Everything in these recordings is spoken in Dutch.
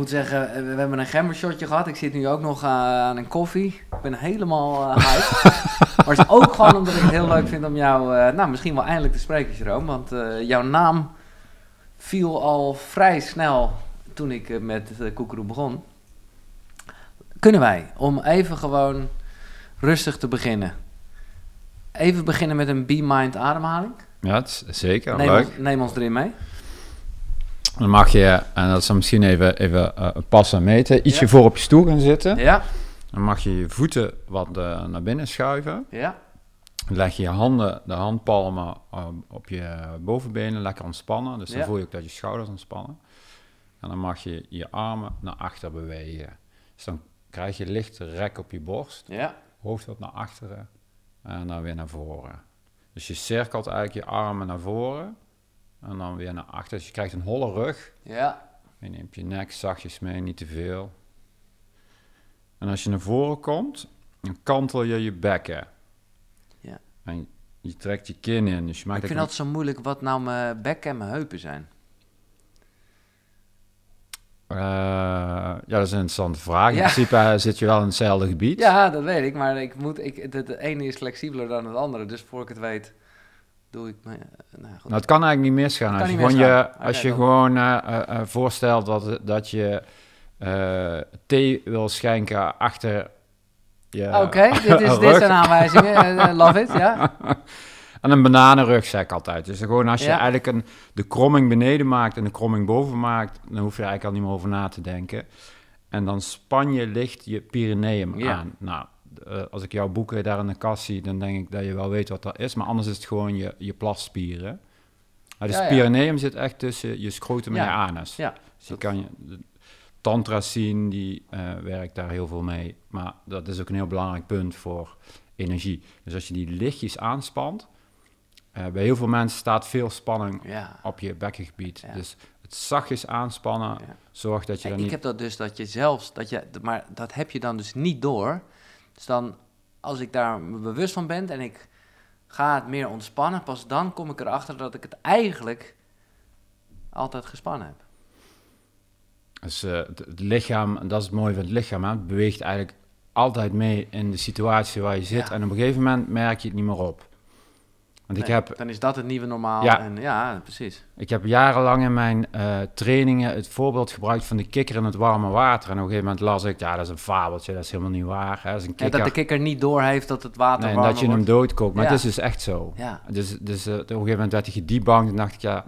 moet zeggen, eh, we hebben een gemmer-shotje gehad. Ik zit nu ook nog eh, aan een koffie. Ik ben helemaal high. Eh, maar het is ook gewoon omdat ik het heel leuk vind om jou, nou misschien wel eindelijk te spreken, Jeroen. Want jouw naam viel al vrij snel toen ik met Koekeroe begon. Kunnen wij, om even gewoon rustig te beginnen, even beginnen met een Be Mind ademhaling? Ja, zeker. leuk. neem ons erin mee. Dan mag je, en eh, dat is misschien even, even uh, eh, passen meten, ietsje voor op je stoel gaan zitten. Ja. Dan mag je je voeten wat eh, naar binnen schuiven. Ja. Dan leg je handen, de handpalmen op je bovenbenen lekker ontspannen. Dus dan voel je ook dat je schouders ontspannen. En dan mag je je armen naar achter bewegen. Dus dan krijg je licht rek op je borst. Ja. Hoofd wat naar achteren en dan weer naar voren. Dus je cirkelt eigenlijk je armen naar voren. En dan weer naar achter. Dus je krijgt een holle rug. Ja. Je neemt je nek zachtjes mee, niet te veel. En als je naar voren komt, dan kantel je je bekken. Ja. En je trekt je kin in. Dus je maakt ik vind dat zo moeilijk wat nou mijn bekken en mijn heupen zijn. Eh, ja, dat is een interessante vraag. In principe eh, zit je wel in hetzelfde gebied. Ja, dat weet ik. Maar ik moet, ik, het ene is flexibeler dan het andere. Dus voor ik het weet, doe ik maar eh, Nou, nou, het kan eigenlijk niet misgaan. Als je, gewoon, Je, als je gewoon eh, eh, voorstelt dat, dat je thee wil schenken achter. Oké, dit, is, dit zijn aanwijzingen. love it, ja. En een bananenrugzak altijd. Dus gewoon als je eigenlijk een, de kromming beneden maakt en de kromming boven maakt, dan hoef je eigenlijk al niet meer over na te denken. En dan span je licht je Pyreneeum aan. Nou, eh, als ik jouw boeken daar in de kast zie, dan denk ik dat je wel weet wat dat is. Maar anders is het gewoon je, je plasspieren. Maar de ja, zit echt tussen je scrotum en je anus. Ja. Dus kan je, tantra zien, die eh, werkt daar heel veel mee. Maar dat is ook een heel belangrijk punt voor energie. Dus als je die lichtjes aanspant, eh, bij heel veel mensen staat veel spanning op je bekkengebied. Dus het zachtjes aanspannen zorgt dat je Ik heb dat dus dat je zelfs, dat je, maar dat heb je dan dus niet door dus dan, als ik daar bewust van ben en ik ga het meer ontspannen, pas dan kom ik erachter dat ik het eigenlijk altijd gespannen heb. Dus eh, het lichaam, dat is het mooie van het lichaam, het beweegt eigenlijk altijd mee in de situatie waar je zit. En op een gegeven moment merk je het niet meer op ik heb, dan is dat het nieuwe normaal. Ja, en, ja precies. Ik heb jarenlang in mijn eh, trainingen het voorbeeld gebruikt van de kikker in het warme water. En op een gegeven moment las ik, ja, dat is een fabeltje, dat is helemaal niet waar. Hè. Dat is een kikker. Ja, dat de kikker niet doorheeft dat het water nee, warm dat je hem doodkoopt. Maar ja. het is dus echt zo. Dus, dus eh, op een gegeven moment werd ik gedebunkt en dacht ik, ja...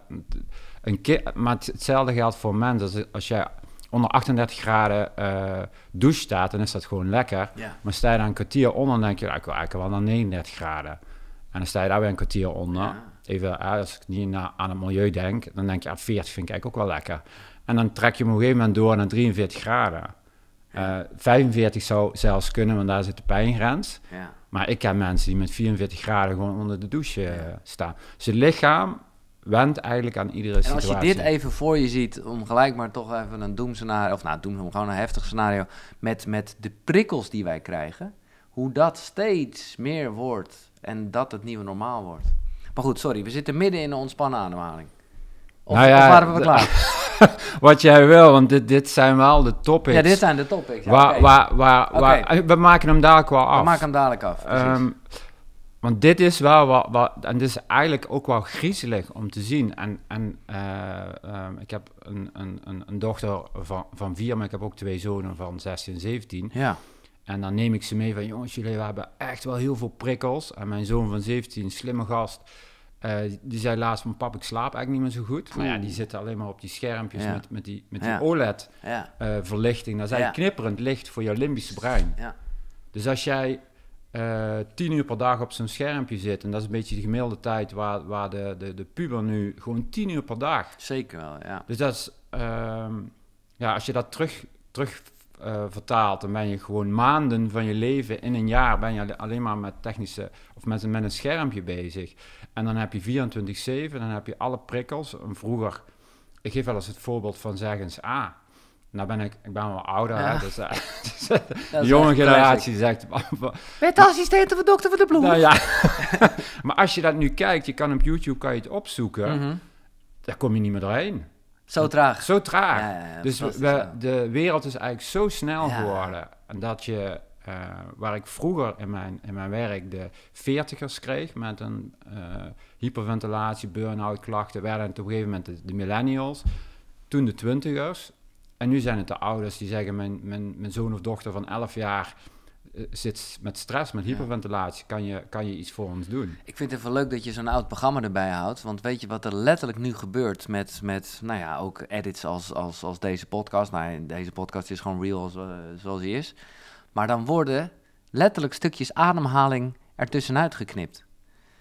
Een maar hetzelfde geldt voor mensen. Als jij onder 38 graden uh, douche staat, dan is dat gewoon lekker. Maar sta je dan een kwartier onder, dan denk je, ik wil eigenlijk wel naar 39 graden. En dan sta je daar weer een kwartier onder. Even, als ik niet naar, aan het milieu denk, dan denk je, ja, 40 vind ik eigenlijk ook wel lekker. En dan trek je hem op een gegeven moment door naar 43 graden. 45 eh, zou zelfs kunnen, want daar zit de pijngrens. Ja. Maar ik ken mensen die met 44 graden gewoon onder de douche eh, staan. Dus je lichaam wendt eigenlijk aan iedere situatie. En als je dit even voor je ziet, om gelijk maar toch even een doemscenario... of nou, doem, gewoon een heftig scenario... Met, met de prikkels die wij krijgen, hoe dat steeds meer wordt en dat het nieuwe normaal wordt. Maar goed, sorry, we zitten midden in een ontspannen ademhaling. Of, nou waren we klaar? Wat jij wil, want dit, dit zijn wel de topics. Ja, dit zijn de topics. waar, waar, waar, eh, we maken hem dadelijk wel af. We maken hem dadelijk af, ehm, Want dit is wel wat, wat, en dit is eigenlijk ook wel griezelig om te zien. En, en eh, ehm, ik heb een, een, een, een dochter van, van vier, maar ik heb ook twee zonen van 16 en 17. Ja. En dan neem ik ze mee van, jongens, jullie hebben echt wel heel veel prikkels. En mijn zoon van 17, slimme gast, eh, die zei laatst van, pap, ik slaap eigenlijk niet meer zo goed. Maar ja, die zitten alleen maar op die schermpjes met, met die, met die OLED-verlichting. Eh, dat is eigenlijk knipperend licht voor je limbische brein. Dus als jij uh, tien uur per dag op zo'n schermpje zit, en dat is een beetje de gemiddelde tijd waar, waar de, de, de puber nu, gewoon tien uur per dag. Zeker wel, ja. Dus dat ehm, ja, als je dat terug, terug uh, dan ben je gewoon maanden van je leven in een jaar ben je alleen maar met technische of met, met een schermpje bezig. En dan heb je 24-7, dan heb je alle prikkels. En vroeger, ik geef wel eens het voorbeeld van zeggens A. Ah, nou ben ik, ik ben wel ouder, hè, dus, eh, de jonge generatie zegt... Met assistenten van dokter van de Bloem. Nou ja, maar als je dat nu kijkt, je kan op YouTube kan je het opzoeken, mhm. daar kom je niet meer doorheen. Zo traag. Zo traag. dus we, de wereld is eigenlijk zo snel geworden dat je, eh, waar ik vroeger in mijn, in mijn werk de veertigers kreeg met een eh, hyperventilatie, burn-out klachten, werden op een gegeven moment de, millennials, toen de twintigers. En nu zijn het de ouders die zeggen, mijn, mijn, mijn zoon of dochter van 11 jaar eh, zit met stress, met hyperventilatie, kan je, kan je iets voor ons doen. Ik vind het wel leuk dat je zo'n oud programma erbij houdt. Want weet je wat er letterlijk nu gebeurt met, met nou ja, ook edits als, als, als deze podcast. Nou, deze podcast is gewoon real eh, zoals hij is. Maar dan worden letterlijk stukjes ademhaling ertussenuit geknipt.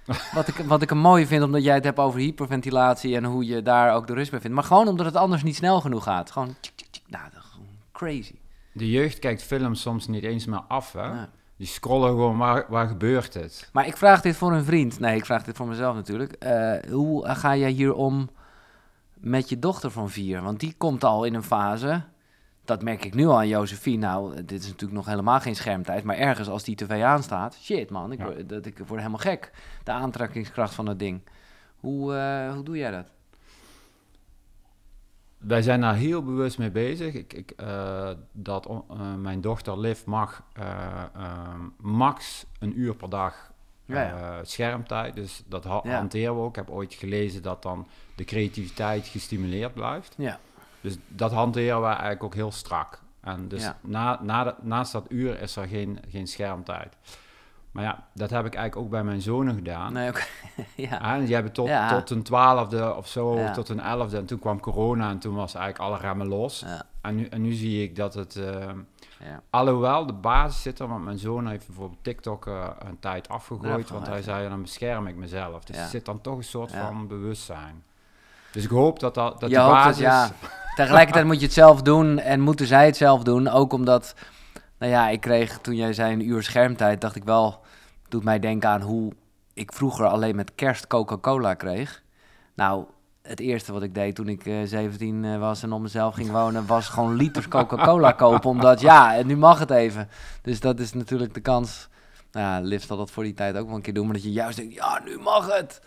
wat, ik, wat ik een mooie vind, omdat jij het hebt over hyperventilatie en hoe je daar ook de rust bij vindt. Maar gewoon omdat het anders niet snel genoeg gaat. Gewoon, tjik, tjik, nou, crazy. De jeugd kijkt films soms niet eens meer af, hè? Die scrollen gewoon, waar, waar gebeurt het? Maar ik vraag dit voor een vriend. Nee, ik vraag dit voor mezelf natuurlijk. Eh, hoe ga jij hier om met je dochter van vier? Want die komt al in een fase, dat merk ik nu al aan Josephine. Nou, dit is natuurlijk nog helemaal geen schermtijd. Maar ergens als die tv aanstaat, shit man, ik, word, dat, ik word helemaal gek. De aantrekkingskracht van dat ding. Hoe, eh, hoe doe jij dat? wij zijn daar heel bewust mee bezig. Ik, ik, eh, dat eh, mijn dochter Liv mag eh, max een uur per dag schermtijd. Dus dat ha hanteren we ook. Ik heb ooit gelezen dat dan de creativiteit gestimuleerd blijft. Ja. Dus dat hanteren we eigenlijk ook heel strak. En dus na, na naast dat uur is er geen, geen schermtijd. Maar ja, dat heb ik eigenlijk ook bij mijn zonen gedaan. Nee, okay. ja. Ah, die hebben tot, tot een twaalfde of zo, tot een elfde. En toen kwam corona en toen was eigenlijk alle remmen los. En, nu, en nu zie ik dat het... Ehm, alhoewel, de basis zit er, want mijn zoon heeft bijvoorbeeld TikTok eh, een tijd afgegooid. want hij zei, dan bescherm ik mezelf. Dus er zit dan toch een soort van bewustzijn. Dus ik hoop dat, dat, dat de basis... Het, Tegelijkertijd moet je het zelf doen en moeten zij het zelf doen. Ook omdat nou ja, ik kreeg toen jij zei een uur schermtijd, dacht ik wel, doet mij denken aan hoe ik vroeger alleen met kerst Coca-Cola kreeg. Nou, het eerste wat ik deed toen ik 17 eh, eh, was en op mezelf ging wonen, was gewoon liters Coca-Cola kopen. Omdat ja, en nu mag het even. Dus dat is natuurlijk de kans. Nou ja, Liv dat voor die tijd ook wel een keer doen. Maar dat je juist denkt, ja, nu mag het.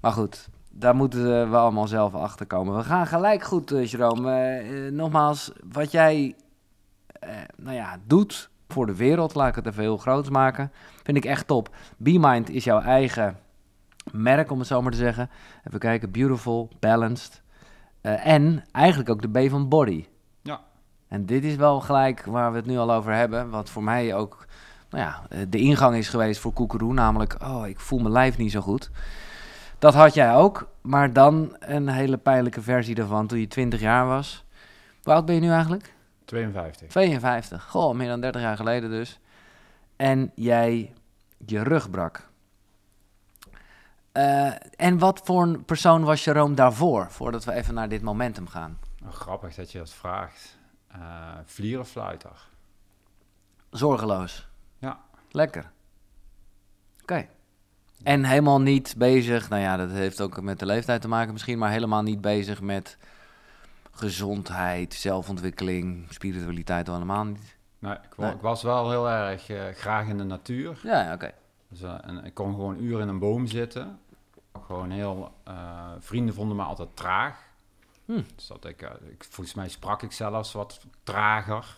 Maar goed, daar moeten we allemaal zelf achter komen. We gaan gelijk goed, uh, Jerome. nogmaals, wat jij eh, nou ja, doet voor de wereld, laat ik het even heel groot maken, vind ik echt top. BeMind is jouw eigen merk, om het zo maar te zeggen. Even kijken, beautiful, balanced. Eh, en eigenlijk ook de B van body. Ja. En dit is wel gelijk waar we het nu al over hebben, wat voor mij ook nou ja, eh, de ingang is geweest voor Koekeroe, namelijk, oh, ik voel mijn lijf niet zo goed. Dat had jij ook, maar dan een hele pijnlijke versie daarvan toen je 20 jaar was. Hoe oud ben je nu eigenlijk? 52. 52. Goh, meer dan 30 jaar geleden dus. En jij je rug brak. Eh, en wat voor een persoon was Jeroen daarvoor, voordat we even naar dit momentum gaan? Oh, grappig dat je dat vraagt. Uh, vlierenfluiter. Zorgeloos. Ja. Lekker. Oké. En helemaal niet bezig, nou ja, dat heeft ook met de leeftijd te maken misschien, maar helemaal niet bezig met gezondheid, zelfontwikkeling, spiritualiteit allemaal niet. Nee, ik, was wel heel erg eh, graag in de natuur. Ja, oké. Dus, eh, ik kon gewoon uren in een boom zitten. Gewoon heel... Eh, vrienden vonden me altijd traag. Hm. Dus dat ik, ik, volgens mij sprak ik zelfs wat trager.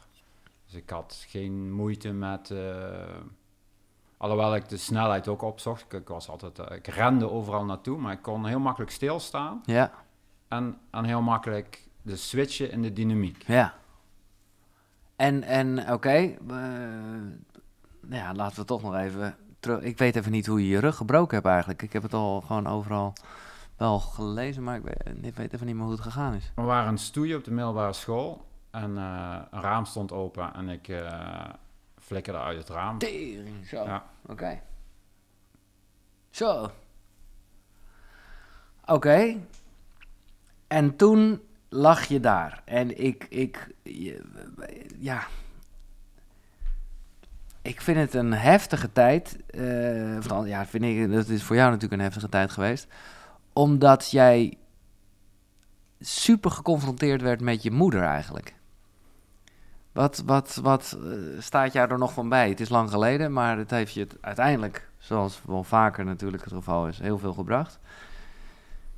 Dus ik had geen moeite met... alhoewel ik de snelheid ook opzocht. Ik, ik was altijd, ik rende overal naartoe, maar ik kon heel makkelijk stilstaan. Ja. En, en heel makkelijk de switchen en de dynamiek. Ja. En, en oké, eh, okay, nou ja, laten we toch nog even terug. Ik weet even niet hoe je je rug gebroken hebt eigenlijk. Ik heb het al gewoon overal wel gelezen, maar ik weet, even niet meer hoe het gegaan is. We waren een stoeien op de middelbare school en eh, een raam stond open en ik uh, flikkerde uit het raam. Tering, zo. Ja. Oké. Zo. Oké. En toen lag je daar. En ik, ik, ja. Ik vind het een heftige tijd. Uh, vooral, ja, vind ik, dat is voor jou natuurlijk een heftige tijd geweest. Omdat jij super geconfronteerd werd met je moeder eigenlijk. Wat, wat, wat eh, staat jij er nog van bij? Het is lang geleden, maar het heeft je uiteindelijk, zoals wel vaker natuurlijk het geval is, heel veel gebracht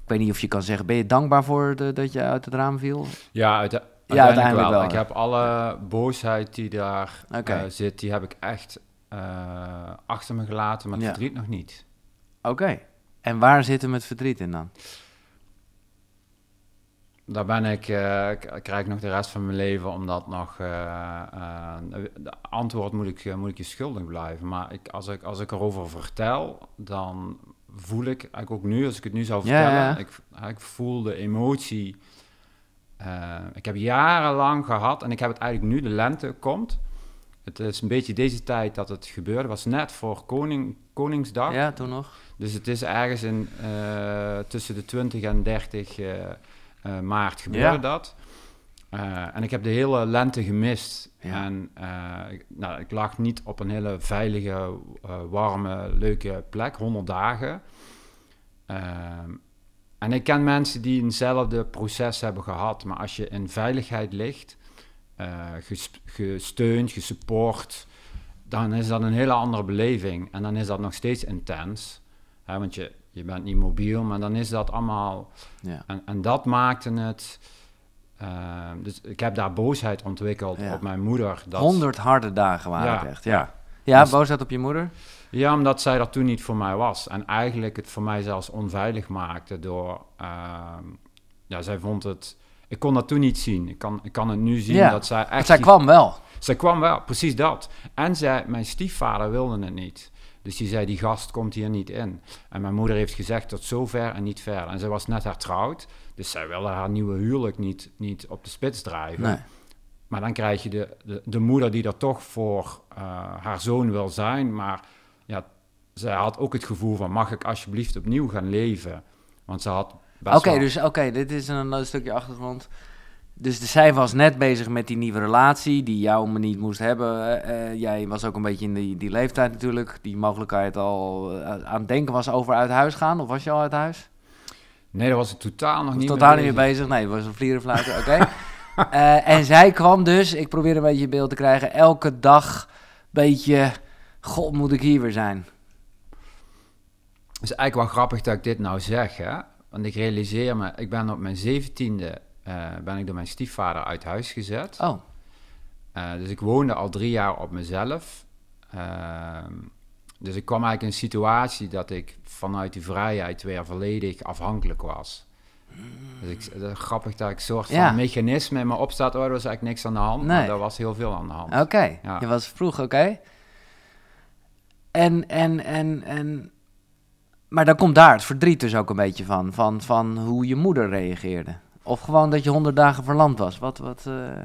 ik weet niet of je kan zeggen, ben je dankbaar voor de, dat je uit het raam viel? Ja, uit ja, uiteindelijk, wel. Ik heb alle boosheid die daar eh, zit, die heb ik echt eh, achter me gelaten, maar het verdriet nog niet. Oké. En waar zit hem het verdriet in dan? Daar ben ik, Ik eh, krijg ik nog de rest van mijn leven, omdat nog de antwoord moet ik, moet ik je schuldig blijven. Maar ik, als, ik, als ik erover vertel, dan voel ik, eigenlijk ook nu, als ik het nu zou vertellen, Ik, ik voel de emotie. Eh, ik heb jarenlang gehad en ik heb het eigenlijk nu, de lente komt. Het is een beetje deze tijd dat het gebeurde. Het was net voor koning, Koningsdag. Ja, toen nog. Dus het is ergens in, eh, tussen de 20 en 30 eh, maart gebeurde dat. Eh, en ik heb de hele lente gemist. Ja. En eh, nou, ik lag niet op een hele veilige, eh, warme, leuke plek, 100 dagen. Ehm, en ik ken mensen die eenzelfde proces hebben gehad. Maar als je in veiligheid ligt, gesteund, gesupport, dan is dat een hele andere beleving. En dan is dat nog steeds intens. Hè, want je, je bent niet mobiel, maar dan is dat allemaal. Ja. En, en dat maakte het. Ehm, dus ik heb daar boosheid ontwikkeld op mijn moeder. Dat... 100 harde dagen waren het echt, ja. Ja, dus- boosheid op je moeder? Ja, omdat zij dat toen niet voor mij was. En eigenlijk het voor mij zelfs onveilig maakte door... Ehm, ja, zij vond het... Ik kon dat toen niet zien. Ik kan, ik kan het nu zien dat zij echt... zij kwam wel. Zij kwam wel, precies dat. En zij, mijn stiefvader wilde het niet. Dus die zei, die gast komt hier niet in. En mijn moeder heeft gezegd tot zover en niet verder. En zij was net hertrouwd. Dus zij wilde haar nieuwe huwelijk niet, niet op de spits drijven. Nee. Maar dan krijg je de, de, de moeder die er toch voor eh, haar zoon wil zijn. Maar ja, zij had ook het gevoel van, mag ik alsjeblieft opnieuw gaan leven? Want ze had Oké, dus oké, dit is een, een stukje achtergrond. Dus zij was net bezig met die nieuwe relatie die jou maar niet moest hebben. Eh, eh, jij was ook een beetje in die, die leeftijd natuurlijk, die mogelijkheid al aan het denken was over uit huis gaan. Of was je al uit huis? Nee, dat was het totaal nog niet Totaal niet meer bezig. Nee, was een vlierenfluiter, oké. Okay. uh, eh, en zij kwam dus, ik probeer een beetje beeld te krijgen, elke dag een beetje... God, moet ik hier weer zijn? Het is eigenlijk wel grappig dat ik dit nou zeg, hè. Want ik realiseer me, ik ben op mijn zeventiende... Uh, ben ik door mijn stiefvader uit huis gezet. Oh. Eh, dus ik woonde al drie jaar op mezelf. Ehm, dus ik kwam eigenlijk in een situatie dat ik vanuit die vrijheid weer volledig afhankelijk was. Dus ik, eh, grappig dat ik een soort van mechanisme in me opstaat. Oh, er was eigenlijk niks aan de hand. Nee. Maar er was heel veel aan de hand. Oké, je was vroeg, oké. En, en, en, en... Maar dan komt daar het verdriet dus ook een beetje van. Van, van hoe je moeder reageerde. Of gewoon dat je honderd dagen verland was. Wat, wat... Eh,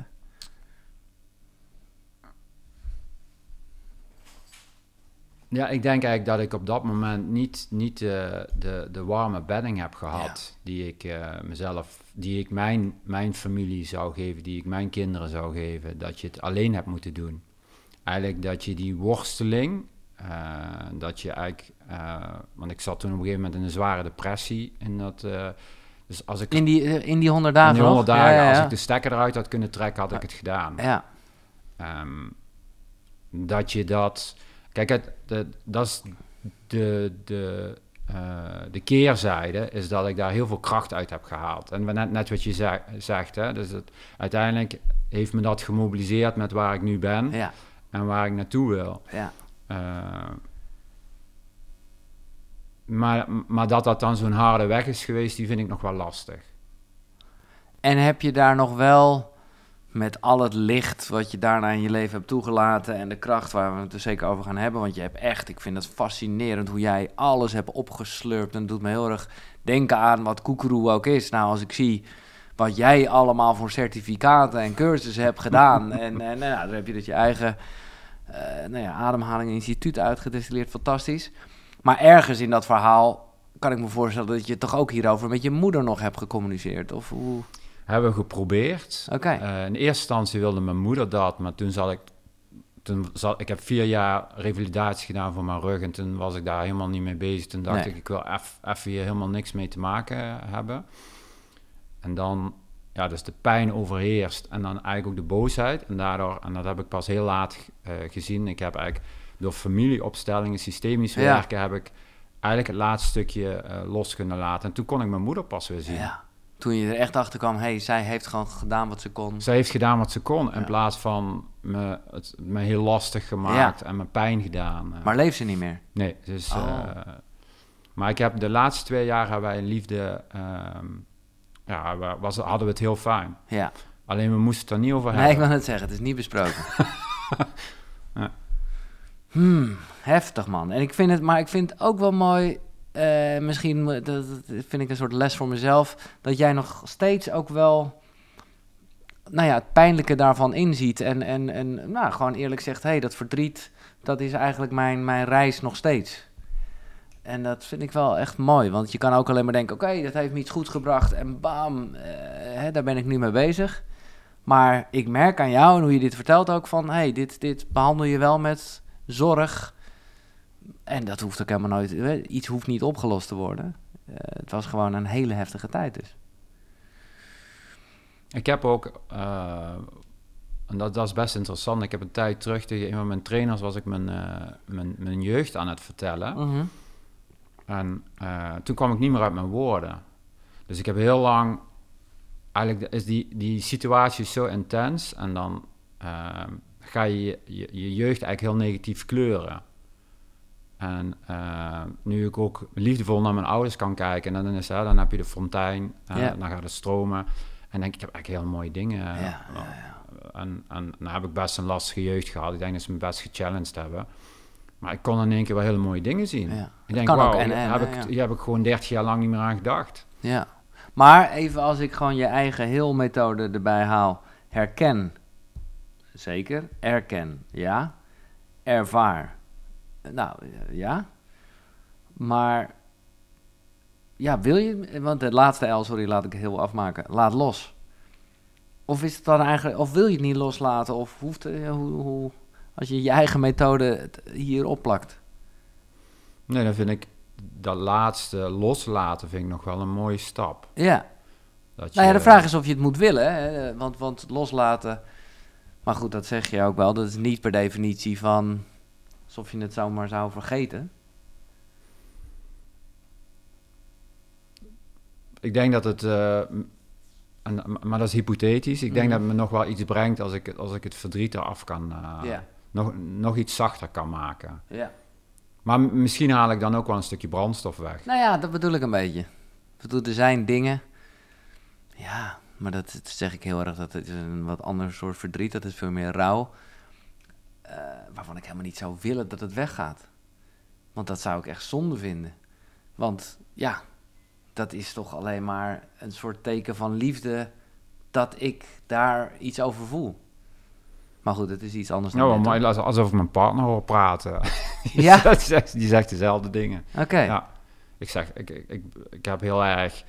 Ja, ik denk eigenlijk dat ik op dat moment niet, niet de, eh, de, de warme bedding heb gehad die ik eh, mezelf, die ik mijn, mijn familie zou geven, die ik mijn kinderen zou geven. Dat je het alleen hebt moeten doen. Eigenlijk dat je die worsteling, eh, dat je eigenlijk, want ik zat toen op een gegeven moment in een zware depressie. In, dat, dus als ik, in, die, in die dagen? In die dagen, als ik de stekker eruit had kunnen trekken, had ik het gedaan. Ja. Ehm, dat je dat Kijk, dat is de, de, eh, de keerzijde, is dat ik daar heel veel kracht uit heb gehaald. En net, net wat je zegt, hè, dus het, uiteindelijk heeft me dat gemobiliseerd met waar ik nu ben en waar ik naartoe wil. Ja. Eh, maar, maar dat dat dan zo'n harde weg is geweest, die vind ik nog wel lastig. En heb je daar nog wel met al het licht wat je daarna in je leven hebt toegelaten en de kracht waar we het er zeker over gaan hebben. Want je hebt echt, ik vind het fascinerend hoe jij alles hebt opgeslurpt. En doet me heel erg denken aan wat Koekeroe ook is. Nou, als ik zie wat jij allemaal voor certificaten en cursussen hebt gedaan. en, en nou, dan heb je dat dus je eigen uh, nou ja, ademhaling instituut uitgedestilleerd. Fantastisch. Maar ergens in dat verhaal kan ik me voorstellen dat je toch ook hierover met je moeder nog hebt gecommuniceerd. Of hoe... Hebben geprobeerd. Eh, in eerste instantie wilde mijn moeder dat, maar toen zal ik... Toen zat, ik heb vier jaar revalidatie gedaan voor mijn rug en toen was ik daar helemaal niet mee bezig. Toen dacht ik, ik wil even hier helemaal niks mee te maken hebben. En dan, ja, dus de pijn overheerst en dan eigenlijk ook de boosheid. En daardoor, en dat heb ik pas heel laat eh, gezien, ik heb eigenlijk door familieopstellingen, systemisch werken, heb ik eigenlijk het laatste stukje eh, los kunnen laten. En toen kon ik mijn moeder pas weer zien. Ja toen je er echt achter kwam, hey, zij heeft gewoon gedaan wat ze kon. Zij heeft gedaan wat ze kon in plaats van me, het, me heel lastig gemaakt en me pijn gedaan. Eh. Maar leeft ze niet meer? Nee. Dus, maar ik heb de laatste twee jaar hebben wij een liefde, ehm, ja, was, hadden we het heel fijn. Ja. Alleen we moesten het er niet over hebben. Nee, ik wil het zeggen, het is niet besproken. ja. Hmm, heftig man. En ik vind het, maar ik vind het ook wel mooi eh, misschien eh, dat, vind ik een soort les voor mezelf. Dat jij nog steeds ook wel nou ja, het pijnlijke daarvan inziet. En, en, en nou, gewoon eerlijk zegt: hé, hey, dat verdriet, dat is eigenlijk mijn, mijn reis nog steeds. En dat vind ik wel echt mooi. Want je kan ook alleen maar denken: oké, dat heeft me goed gebracht. En bam, eh, hè, daar ben ik nu mee bezig. Maar ik merk aan jou en hoe je dit vertelt ook: van hé, hey, dit, dit behandel je wel met zorg en dat hoeft ook helemaal nooit. Iets hoeft niet opgelost te worden. Eh, het was gewoon een hele heftige tijd dus. Ik heb ook, eh, en dat, dat, is best interessant. Ik heb een tijd terug tegen een van mijn trainers was ik mijn, eh, mijn, mijn jeugd aan het vertellen. Mhm. En toen kwam ik niet meer uit mijn woorden. Dus ik heb heel lang, eigenlijk is die, die situatie zo intens en dan ga je, je je jeugd eigenlijk heel negatief kleuren. En eh, nu ik ook liefdevol naar mijn ouders kan kijken, en dan, is, dan heb je de fontein, eh, dan gaat het stromen. En denk ik, heb echt heel mooie dingen. Eh, ja, en, en dan heb ik best een lastige jeugd gehad. Ik denk dat ze me best gechallenged hebben. Maar ik kon in één keer wel hele mooie dingen zien. Ik denk, wauw, en, en, heb ik, gewoon 30 jaar lang niet meer aan gedacht. Ja. Maar even als ik gewoon je eigen heel methode erbij haal. Herken. Zeker. Erken. Ja. Ervaar nou ja. Maar ja, wil je, want de laatste L, sorry, laat ik het heel afmaken. Laat los. Of is het dan eigenlijk, of wil je het niet loslaten? Of hoeft, eh, hoe, hoe als je je eigen methode hier opplakt? Nee, dan vind ik dat laatste loslaten vind ik nog wel een mooie stap. Ja. Dat je... Nou ja, de vraag is of je het moet willen. Hè? Want, want loslaten, maar goed, dat zeg je ook wel. Dat is niet per definitie van of je het zomaar zou vergeten. Ik denk dat het. Eh, maar dat is hypothetisch. Ik denk mhm. dat het me nog wel iets brengt als ik, als ik het verdriet eraf kan. Eh, nog, nog iets zachter kan maken. Ja. Maar misschien haal ik dan ook wel een stukje brandstof weg. Nou ja, dat bedoel ik een beetje. Ik er zijn dingen. Ja, maar dat, dat zeg ik heel erg. Dat is een wat ander soort verdriet. Dat is veel meer rouw. Eh, waarvan ik helemaal niet zou willen dat het weggaat. Want dat zou ik echt zonde vinden. Want ja, dat is toch alleen maar een soort teken van liefde dat ik daar iets over voel. Maar goed, het is iets anders dan. Oh, maar alsof ik mijn partner hoor praten. ja. die, zegt, dezelfde dingen. Oké. Ja, ik zeg, ik, ik, ik heb heel erg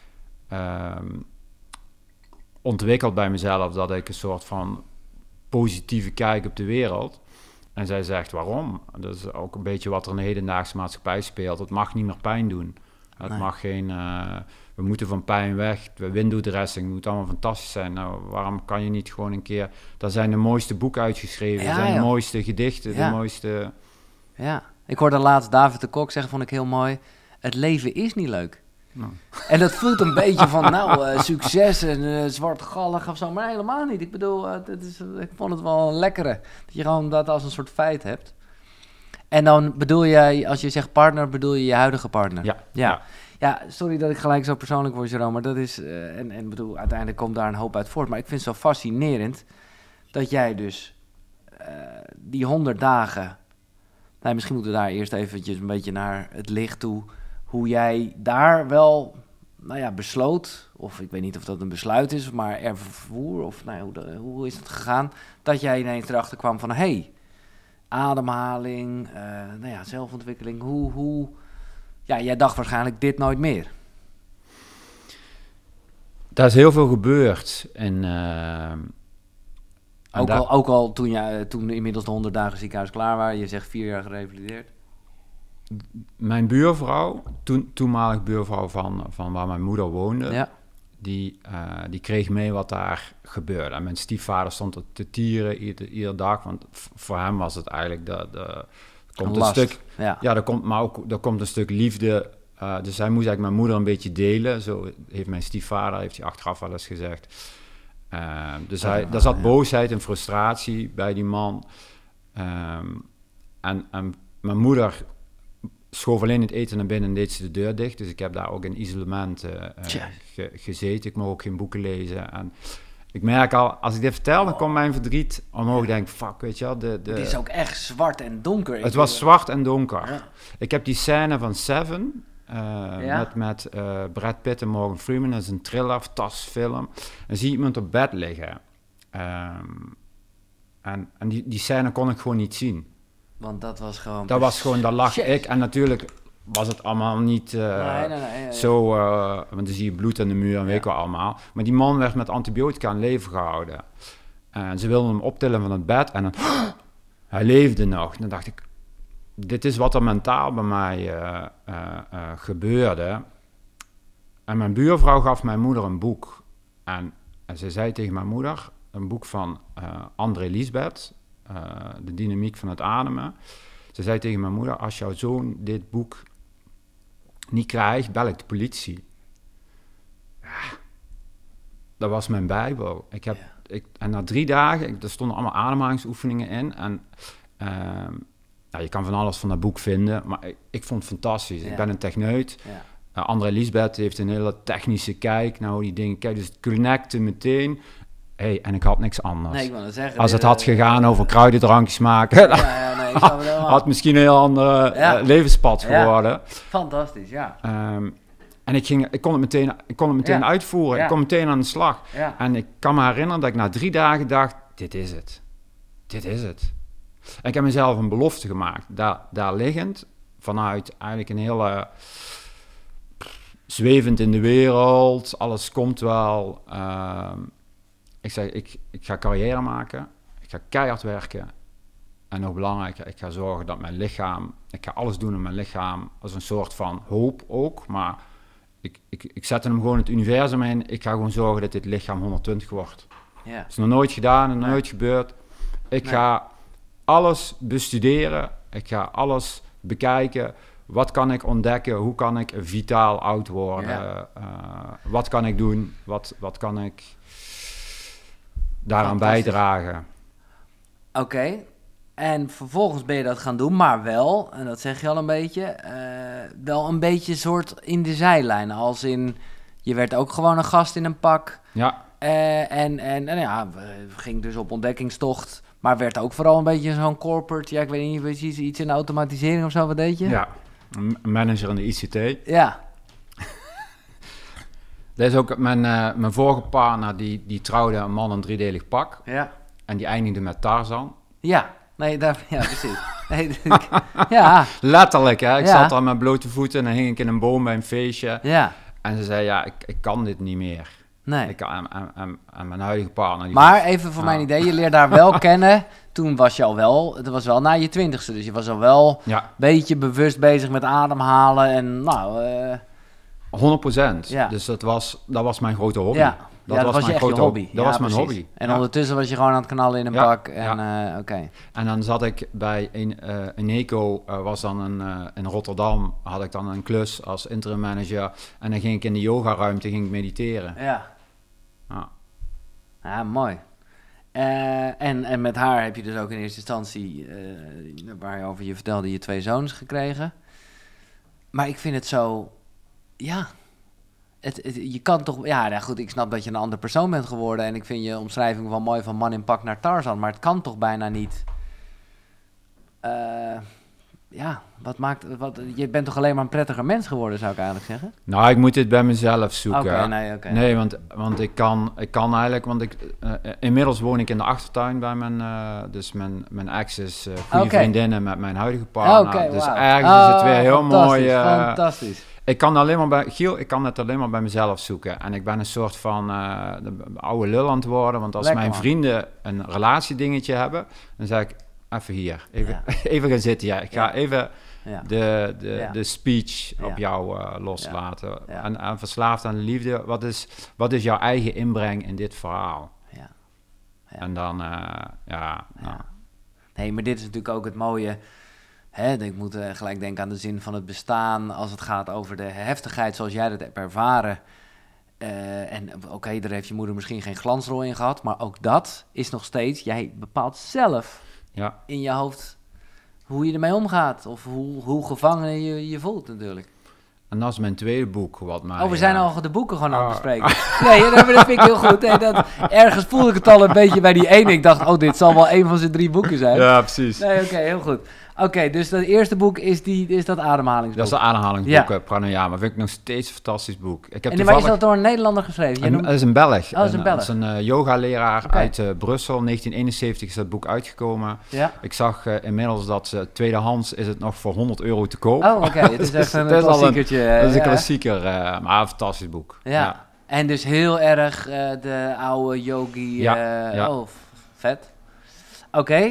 um, ontwikkeld bij mezelf dat ik een soort van positieve kijk op de wereld. En zij zegt waarom. Dat is ook een beetje wat er een hedendaagse maatschappij speelt. Het mag niet meer pijn doen. Het mag geen. Eh, we moeten van pijn weg. Windowdressing moet allemaal fantastisch zijn. Nou, waarom kan je niet gewoon een keer. Daar zijn de mooiste boeken uitgeschreven. zijn de mooiste gedichten. De mooiste. Ja. Ik hoorde laatst David de Kok zeggen, vond ik heel mooi. Het leven is niet leuk. Nou. En dat voelt een beetje van, nou, eh, succes en eh, zwartgallig of zo. Maar helemaal niet. Ik bedoel, eh, is, ik vond het wel een lekkere. Dat je gewoon dat als een soort feit hebt. En dan bedoel jij, als je zegt partner, bedoel je je huidige partner? Ja. Ja, ja. sorry dat ik gelijk zo persoonlijk word, Jerome. Maar dat is, en, en bedoel, uiteindelijk komt daar een hoop uit voort. Maar ik vind het zo fascinerend dat jij dus die honderd dagen... Nou, misschien moeten we daar eerst eventjes een beetje naar het licht toe hoe jij daar wel nou ja, besloot, of ik weet niet of dat een besluit is, maar er of nou hoe, hoe is het gegaan, dat jij ineens erachter kwam van, hé, hey, ademhaling, eh, nou ja, zelfontwikkeling, hoe, hoe, ja, jij dacht waarschijnlijk dit nooit meer. Daar is heel veel gebeurd en... Eh, ook, al, ook al toen, je, eh, toen inmiddels de 100 dagen ziekenhuis klaar waren, je zegt vier jaar gerevalideerd mijn buurvrouw, toen, toenmalig buurvrouw van, van waar mijn moeder woonde, ja. die, eh, die kreeg mee wat daar gebeurde. En mijn stiefvader stond te tieren iedere ieder dag, want voor hem was het eigenlijk de, de komt een, stuk, ja, er komt, maar ook er komt een stuk liefde. Eh, dus hij moest eigenlijk mijn moeder een beetje delen. Zo heeft mijn stiefvader, heeft hij achteraf wel eens gezegd. Ehm, dus hij, daar zat boosheid en frustratie bij die man. Ehm, en, en mijn moeder schoof alleen het eten naar binnen en deed ze de deur dicht. Dus ik heb daar ook in isolement eh, eh, gezeten. Ik mocht ook geen boeken lezen. En ik merk al, als ik dit vertel, dan komt mijn verdriet omhoog. Ik denk, fuck, weet je wel. De, de... is ook echt zwart en donker. Het was zwart en donker. Ja. Ik heb die scène van Seven... Eh, met, met Brad Pitt en Morgan Freeman. Dat is een thriller, film. En zie iemand op bed liggen. Ehm, en, en die, die scène kon ik gewoon niet zien. Want dat was gewoon... Dat was gewoon, dat lag ik. En natuurlijk was het allemaal niet eh, zo... Eh, want dan zie je bloed aan de muur en weken allemaal. Maar die man werd met antibiotica in leven gehouden. En ze wilden hem optillen van het bed. En Hij leefde nog. dan dacht ik... Dit is wat er mentaal bij mij eh, gebeurde. En mijn buurvrouw gaf mijn moeder een boek. En, en ze zei tegen mijn moeder... Een boek van André Liesbeth eh, de dynamiek van het ademen. Ze zei tegen mijn moeder: Als jouw zoon dit boek niet krijgt, bel ik de politie. dat was mijn Bijbel. Ik heb, ik, en na drie dagen, ik, er stonden allemaal ademhalingsoefeningen in. En ehm, nou, je kan van alles van dat boek vinden, maar ik, vond het fantastisch. Ik ben een techneut. Ja. Uh, André heeft een hele technische kijk naar hoe die dingen kijk, Dus het connecte meteen hey, en ik had niks anders. Nee, ik zeggen. Als het eh, had gegaan over kruidendrankjes maken, ja, nee, ik had misschien een heel ander eh, levenspad geworden. Ja. Fantastisch, ja. Ehm, en ik, ging, ik kon het meteen, ik kon het meteen uitvoeren, ik kon meteen aan de slag. En ik kan me herinneren dat ik na drie dagen dacht, dit is het. Dit is het. En ik heb mezelf een belofte gemaakt, daar, daar liggend, vanuit eigenlijk een hele zwevend in de wereld, alles komt wel. Ehm, ik zeg, ik, ik ga carrière maken, ik ga keihard werken. En nog belangrijker, ik ga zorgen dat mijn lichaam, ik ga alles doen in mijn lichaam, als een soort van hoop ook, maar ik, ik, ik zet hem gewoon het universum in, ik ga gewoon zorgen dat dit lichaam 120 wordt. Dat is nog nooit gedaan, en nooit gebeurd. Ik ga alles bestuderen, ik ga alles bekijken. Wat kan ik ontdekken? Hoe kan ik vitaal oud worden? Eh, eh, wat kan ik doen? Wat, wat kan ik daaraan bijdragen. Oké, en vervolgens ben je dat gaan doen, maar wel, en dat zeg je al een beetje, eh, wel een beetje soort in de zijlijn. Als in, je werd ook gewoon een gast in een pak. Ja. Eh, en, en, en, ja, ging dus op ontdekkingstocht, maar werd ook vooral een beetje zo'n corporate, ja, ik weet niet precies, iets in automatisering of zo, wat deed je? Ja, manager in de ICT. Ja. Dat is ook mijn, eh, mijn vorige partner, die, die trouwde een man een driedelig pak. Ja. En die eindigde met Tarzan. Ja, nee, daar, ja precies. ja. Letterlijk, hè. Ik zat daar met blote voeten en dan hing ik in een boom bij een feestje. Ja. En ze zei, ja, ik, ik kan dit niet meer. Nee. Ik, en, en, en, mijn huidige partner. maar even voor mijn idee, je leert daar wel kennen. Toen was je al wel, het was wel na je twintigste, dus je was al wel ja. een beetje bewust bezig met ademhalen en nou... Eh, 100%. Dus dat was, dat was mijn grote hobby. Ja. Dat, was, mijn grote hobby. Dat was mijn hobby. En ondertussen was je gewoon aan het knallen in een pak. En, eh, en dan zat ik bij een, eh, een eco, eh, was dan een, in Rotterdam, had ik dan een klus als interim manager. En dan ging ik in de yoga ruimte ging ik mediteren. Ja. Ja, mooi. en, en met haar heb je dus ook in eerste instantie, je over je vertelde, je twee zoons gekregen. Maar ik vind het zo ja. Het, je kan toch. Ja, nou goed, ik snap dat je een ander persoon bent geworden. En ik vind je omschrijving wel mooi van man in pak naar Tarzan. Maar het kan toch bijna niet. Eh, ja, wat maakt. Wat, je bent toch alleen maar een prettiger mens geworden, zou ik eigenlijk zeggen? Nou, ik moet dit bij mezelf zoeken. nee, nee, want, want ik, kan, ik kan eigenlijk. Want ik, eh, inmiddels woon ik in de achtertuin bij mijn. Eh, dus mijn, mijn ex is goede vriendinnen met mijn huidige partner. dus eigenlijk ergens is het weer oh, heel fantastisch, mooi. fantastisch ik kan alleen maar bij, Giel, ik kan het alleen maar bij mezelf zoeken. En ik ben een soort van eh, oude lul aan worden. Want als mijn vrienden een relatiedingetje hebben, dan zeg ik even hier. Even, even gaan zitten. Ja. Ik ga even de, de, de speech op jou eh, loslaten. En, verslaafd aan liefde. Wat is, wat is jouw eigen inbreng in dit verhaal? Ja. En dan, eh, nou. ja. Nee, maar dit is natuurlijk ook het mooie Hè, ik moet eh, gelijk denken aan de zin van het bestaan als het gaat over de heftigheid zoals jij dat hebt ervaren. Uh, en oké, daar heeft je moeder misschien geen glansrol in gehad, maar ook dat is nog steeds, jij bepaalt zelf ja. in je hoofd hoe je ermee omgaat of hoe, hoe gevangen je je voelt natuurlijk. En dat is mijn tweede boek, wat maar. Oh, we zijn eh, al de boeken gewoon aan het ah. bespreken. Nee, dat vind ik heel goed. dat, ergens voelde ik het al een beetje bij die ene. Ik dacht, oh, dit zal wel een van zijn drie boeken zijn. Ja, precies. Nee, oké, heel goed. Oké, dus dat eerste boek is, die, is dat ademhalingsboek. Dat is de ademhalingsboek, ja. Eh, Pranayama. Vind ik nog steeds een fantastisch boek. Ik heb en toevallig... is dat door een Nederlander geschreven? noemt... Dat is een Belg. Oh, dat is een, Belg. Dat is een eh, yoga-leraar uit uh, Brussel. 1971 is dat boek uitgekomen. Ja. Ik zag inmiddels dat tweedehands is het nog voor 100 euro te koop. Oh, oké. Het is dus echt een dat dat is een klassieker, maar een fantastisch boek. Ja. En dus heel erg de oude yogi. Ja. Oh, vet. Oké.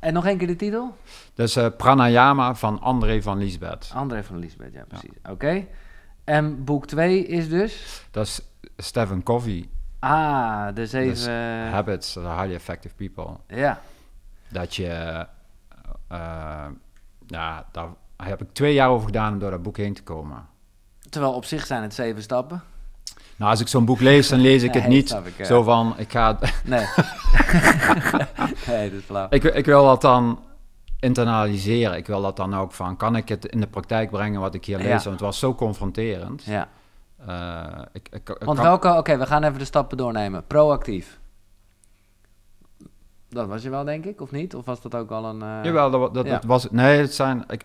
En nog één keer de titel? Dus uh, Pranayama van André van Lisbeth. André van Lisbeth, ja, precies. Oké. En boek 2 is dus? Dat is Stephen Covey. Ah, de dus zeven... Dus eh, habits of Highly Effective People. Ja. Dat je... Eh, ja, daar heb ik twee jaar over gedaan om door dat boek heen te komen. Terwijl op zich zijn het zeven stappen. Nou, als ik zo'n boek lees, dan lees ik het niet zo van, ik ga... Nee. nee, dat is Ik, ik wil dat dan internaliseren. Ik wil dat dan ook van, kan ik het in de praktijk brengen wat ik hier lees? Ja. Want het was zo confronterend. Ja. Eh, ik, Want welke, oké, we gaan even de stappen doornemen. Proactief. Dat was je wel, denk ik, of niet? Of was dat ook al een... Uh... Jawel, dat, dat, was... Nee, het zijn... Ik,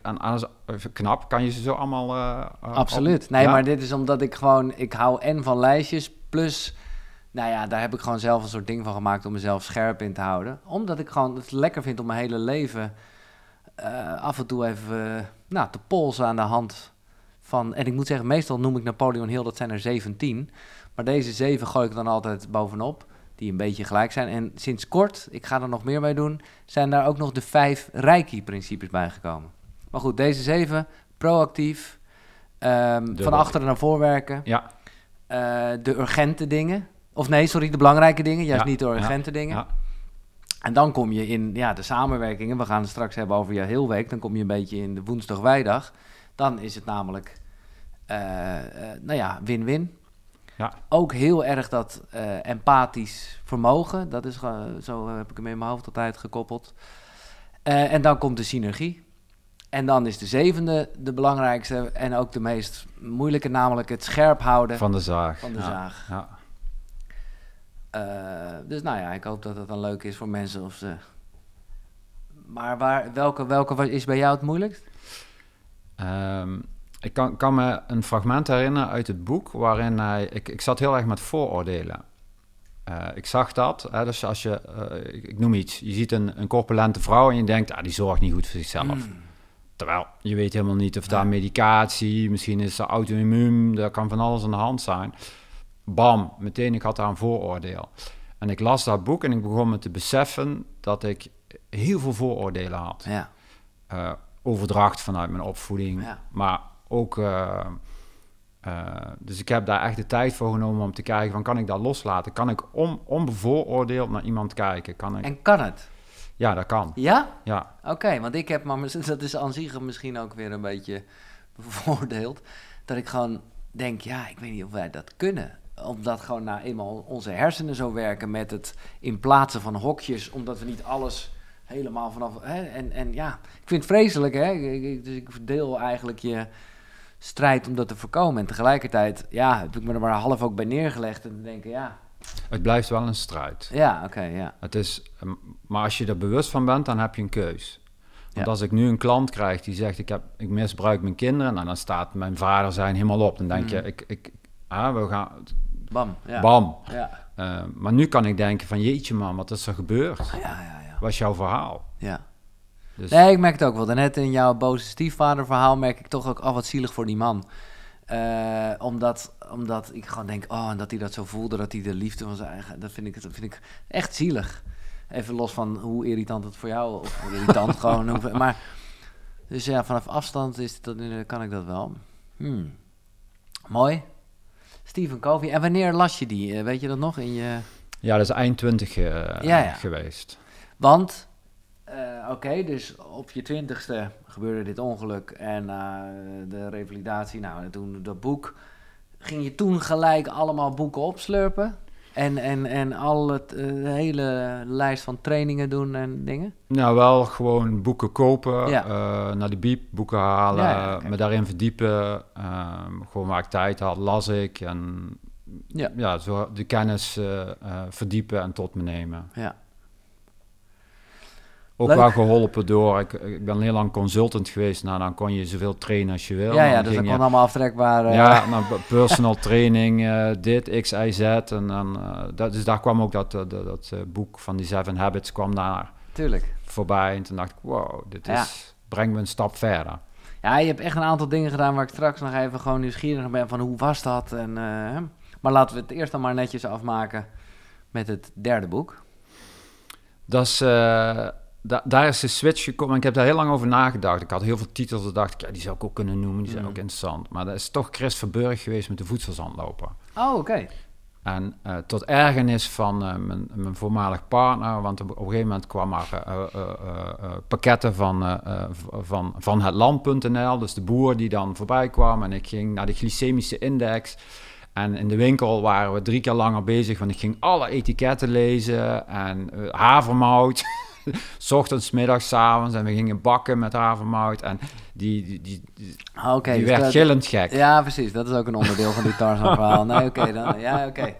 knap, kan je ze zo allemaal... Eh, Absoluut. nee, maar dit is omdat ik gewoon... Ik hou en van lijstjes, plus... Nou ja, daar heb ik gewoon zelf een soort ding van gemaakt om mezelf scherp in te houden. Omdat ik gewoon het lekker vind om mijn hele leven eh, af en toe even uh, nou, de pols aan de hand van. En ik moet zeggen, meestal noem ik Napoleon Hill, dat zijn er 17. Maar deze zeven gooi ik dan altijd bovenop, die een beetje gelijk zijn. En sinds kort, ik ga er nog meer mee doen, zijn daar ook nog de vijf Reiki-principes bijgekomen. Maar goed, deze zeven, proactief, ehm, van achter naar voor werken. Ja. Eh, de urgente dingen. Of nee, sorry, de belangrijke dingen, juist niet de urgente dingen. Ja. En dan kom je in ja, de samenwerkingen. We gaan het straks hebben over je heel week. Dan kom je een beetje in de woensdagwijdag. Dan is het namelijk, eh, eh, nou ja, win-win. Ja. Ook heel erg dat eh, empathisch vermogen. Dat is, zo heb ik hem in mijn hoofd altijd gekoppeld. en dan komt de synergie. En dan is de zevende de belangrijkste en ook de meest moeilijke, namelijk het scherp houden van de zaag. Van de zaag. Ja. Eh, dus nou ja, ik hoop dat dat dan leuk is voor mensen. Of ze... Maar waar, welke, welke is bij jou het moeilijkst? Ehm, ik kan, kan, me een fragment herinneren uit het boek waarin hij. Ik, ik zat heel erg met vooroordelen. Eh, ik zag dat. Hè, dus als je, eh, ik, noem iets, je ziet een, een corpulente vrouw en je denkt, ah, die zorgt niet goed voor zichzelf. Hmm. Terwijl je weet helemaal niet of daar medicatie, misschien is ze auto-immuun. daar kan van alles aan de hand zijn bam, meteen, ik had daar een vooroordeel. En ik las dat boek en ik begon me te beseffen dat ik heel veel vooroordelen had. Ja. Eh, overdracht vanuit mijn opvoeding, maar ook... Eh, eh, dus ik heb daar echt de tijd voor genomen om te kijken van kan ik dat loslaten? Kan ik on, onbevooroordeeld naar iemand kijken? Kan ik... En kan het? Ja, dat kan. Ja? Ja. Oké, want ik heb, maar dat is aan zich misschien ook weer een beetje bevoordeeld, dat ik gewoon denk, ja, ik weet niet of wij dat kunnen omdat gewoon nou eenmaal onze hersenen zo werken met het in plaatsen van hokjes, omdat we niet alles helemaal vanaf. Hè? En, en ja, ik vind het vreselijk, hè? Dus ik verdeel eigenlijk je strijd om dat te voorkomen. En tegelijkertijd, ja, heb ik me er maar half ook bij neergelegd en te denken, ja. Het blijft wel een strijd. Ja, oké, ja. Het is, ehm, maar als je er bewust van bent, dan heb je een keus. Want als ik nu een klant krijg die zegt, ik, heb, ik misbruik mijn kinderen, nou, dan staat mijn vader zijn helemaal op. Dan denk mm. je, ik, ik, ah, we gaan, Bam. Ja. Bam. Ja. Eh, maar nu kan ik denken van jeetje man, wat is er gebeurd? Ah, ja, ja, ja. is jouw verhaal? Ja. Dus... Nee, ik merk het ook wel. net in jouw boze stiefvader verhaal merk ik toch ook al oh, wat zielig voor die man. Eh, omdat, omdat ik gewoon denk, oh, en dat hij dat zo voelde, dat hij de liefde van zijn eigen... Dat vind ik, dat vind ik echt zielig. Even los van hoe irritant het voor jou... Of irritant gewoon. maar, dus ja, vanaf afstand is dat, kan ik dat wel. Hmm. Mooi. Stephen Covey. En wanneer las je die? Eh, weet je dat nog? In je... Ja, dat is eind twintig eh, ja. geweest. Want, eh, oké, dus op je twintigste gebeurde dit ongeluk en de revalidatie. Nou, toen dat boek ging je toen gelijk allemaal boeken opslurpen? En, en, en al het eh, hele lijst van trainingen doen en dingen? Nou, wel gewoon boeken kopen, ja. Eh, naar de bieb boeken halen, me daarin verdiepen. Ehm, gewoon waar ik tijd had, las ik. En ja, ja zo de kennis eh, verdiepen en tot me nemen. Ja ook wel geholpen door. Ik, ik, ben heel lang consultant geweest. Nou, dan kon je zoveel trainen als je wil. Ja, ja dan dus dat kon allemaal aftrekbaar. Eh, ja, nou, personal training, eh, dit, X, Y, Z. En dan, eh, dat, dus daar kwam ook dat, dat, dat boek van die Seven Habits kwam daar Tuurlijk. voorbij. En toen dacht ik, wow, dit is, brengt me een stap verder. Ja, je hebt echt een aantal dingen gedaan waar ik straks nog even gewoon nieuwsgierig ben van hoe was dat. En, maar laten we het eerst dan maar netjes afmaken met het derde boek. Dat is daar is de switch gekomen. Ik heb daar heel lang over nagedacht. Ik had heel veel titels. Ik dacht, ja, die zou ik ook kunnen noemen. Die zijn mm. ook interessant. Maar dat is toch Chris Verburg geweest met de voedselzandloper. Oh, oké. En eh, tot ergernis van eh, mijn, mijn, voormalig partner, want op, een gegeven moment kwamen er eh, pakketten van, van, van het land.nl, dus de boer die dan voorbij kwam. En ik ging naar de glycemische index. En in de winkel waren we drie keer langer bezig, want ik ging alle etiketten lezen en havermout. S ochtends, middags, avonds. En we gingen bakken met havermout. En die, die, die, ah, dus werd dat, gillend gek. Ja, precies. Dat is ook een onderdeel van die Tarzan-verhaal. Nee, oké dan. Ja, oké.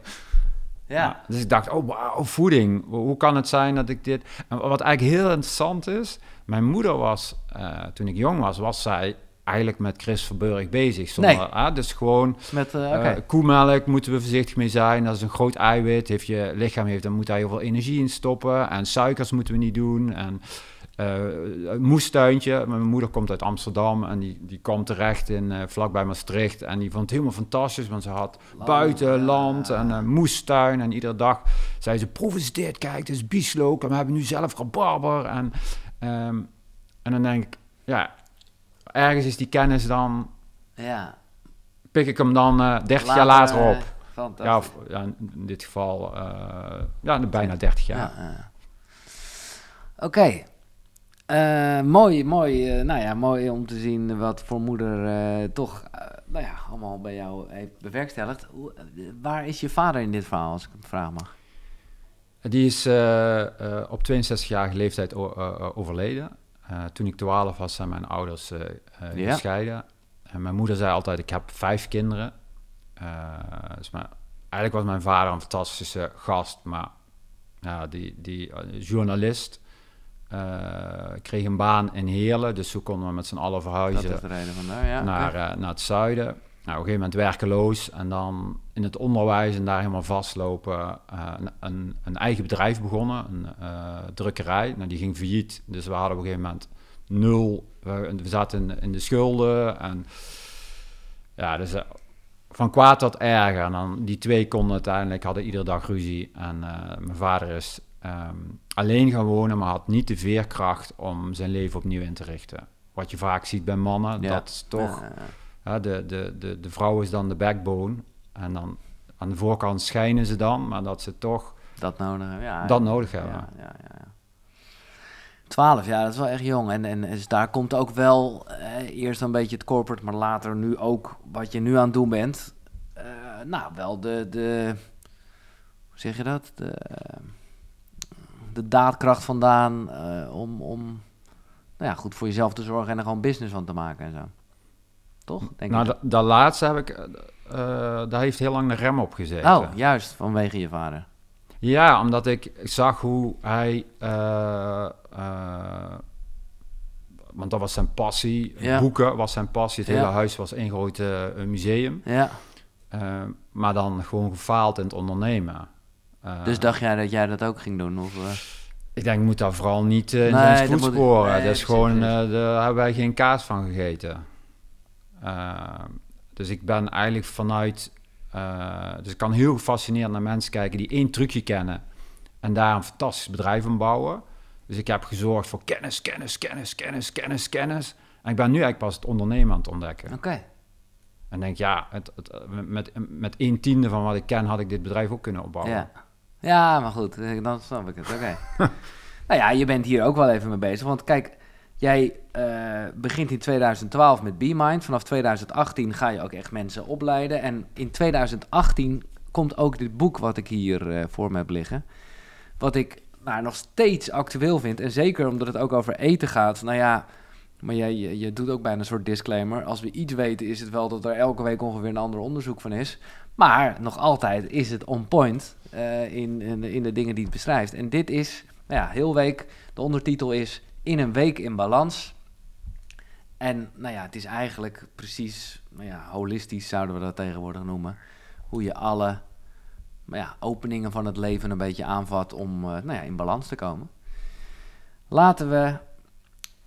Ja. Dus ik dacht, oh wow voeding. Hoe kan het zijn dat ik dit... En wat eigenlijk heel interessant is... Mijn moeder was, eh, toen ik jong was, was zij eigenlijk met Chris Verburg bezig. Zonder, nee. Ah, dus gewoon met, uh, koemelk moeten we voorzichtig mee zijn. Dat is een groot eiwit. Heeft je lichaam heeft, dan moet hij heel veel energie in stoppen. En suikers moeten we niet doen. En eh, moestuintje. Mijn moeder komt uit Amsterdam en die, die kwam terecht in, vlakbij Maastricht. En die vond het helemaal fantastisch, want ze had buitenland en een moestuin. En iedere dag zei ze, proef eens dit, kijk, het is bieslook. En we hebben nu zelf gebarber. En, ehm, en dan denk ik, ja, ergens is die kennis dan. Ja. Pik ik hem dan uh, eh, 30 jaar later eh, op. Ja, ja, in dit geval eh, ja, bijna 30 jaar. Ja, Oké. mooi, mooi, nou ja, mooi om te zien wat voor moeder toch nou ja, allemaal bij jou heeft bewerkstelligd. waar is je vader in dit verhaal, als ik het vraag mag? Die is op 62-jarige leeftijd uh, overleden. Eh, toen ik 12 was, zijn mijn ouders uh, gescheiden. En mijn moeder zei altijd: Ik heb vijf kinderen. Dus eigenlijk was mijn vader een fantastische gast, maar die, die journalist. kreeg een baan in Heerlen, dus toen konden we met z'n allen verhuizen naar, naar het zuiden nou, op een gegeven moment werkeloos en dan in het onderwijs en daar helemaal vastlopen. Eh, een, een, eigen bedrijf begonnen, een eh, drukkerij. Nou, die ging failliet, dus we hadden op een gegeven moment nul. We, zaten in, de schulden en ja, dus eh, van kwaad tot erger. En dan die twee konden uiteindelijk, hadden iedere dag ruzie. En mijn vader is ehm, alleen gaan wonen, maar had niet de veerkracht om zijn leven opnieuw in te richten. Wat je vaak ziet bij mannen, dat is toch... Ja, de, de, de, de vrouw is dan de backbone. En dan aan de voorkant schijnen ze dan, maar dat ze toch dat nodig hebben. Ja, dat nodig hebben. Ja, ja, ja, 12, ja, dat is wel echt jong. En, en dus daar komt ook wel eh, eerst een beetje het corporate, maar later nu ook wat je nu aan het doen bent. Eh, nou, wel de, de. Hoe zeg je dat? De, de daadkracht vandaan eh, om, om nou ja, goed voor jezelf te zorgen en er gewoon business van te maken en zo. Toch? Denk nou, dat, laatste heb ik... Uh, daar heeft heel lang de rem op gezeten. Oh, juist, vanwege je vader. Ja, omdat ik zag hoe hij... Uh, want dat was zijn passie. Boeken was zijn passie. Het hele huis was een groot museum. Ja. maar dan gewoon gefaald in het ondernemen. dus dacht jij dat jij dat ook ging doen? Of, ik denk, ik moet daar vooral niet in nee, zijn voetsporen. dat is gewoon, daar hebben wij geen kaas van gegeten. Ehm, dus ik ben eigenlijk vanuit. Eh, dus ik kan heel gefascineerd naar mensen kijken die één trucje kennen en daar een fantastisch bedrijf van bouwen. Dus ik heb gezorgd voor kennis, kennis, kennis, kennis, kennis, kennis. En ik ben nu eigenlijk pas het ondernemen aan het ontdekken. Oké. En denk, ja, het, het, eh, met, met een tiende van wat ik ken had ik dit bedrijf ook kunnen opbouwen. Ja, ja maar goed, eh, dan snap ik het. Oké. nou ja, je bent hier ook wel even mee bezig. Want kijk, Jij eh, begint in 2012 met BeMind. Vanaf 2018 ga je ook echt mensen opleiden. En in 2018 komt ook dit boek wat ik hier eh, voor me heb liggen. Wat ik nou, nog steeds actueel vind. En zeker omdat het ook over eten gaat. Nou ja, maar jij, je, doet ook bijna een soort disclaimer. Als we iets weten, is het wel dat er elke week ongeveer een ander onderzoek van is. Maar nog altijd is het on point eh, in, in, in, de dingen die het beschrijft. En dit is, nou ja, heel week. De ondertitel is in een week in balans. En nou ja, het is eigenlijk precies, nou ja, holistisch zouden we dat tegenwoordig noemen. Hoe je alle maar nou ja, openingen van het leven een beetje aanvat om eh, nou ja, in balans te komen. Laten we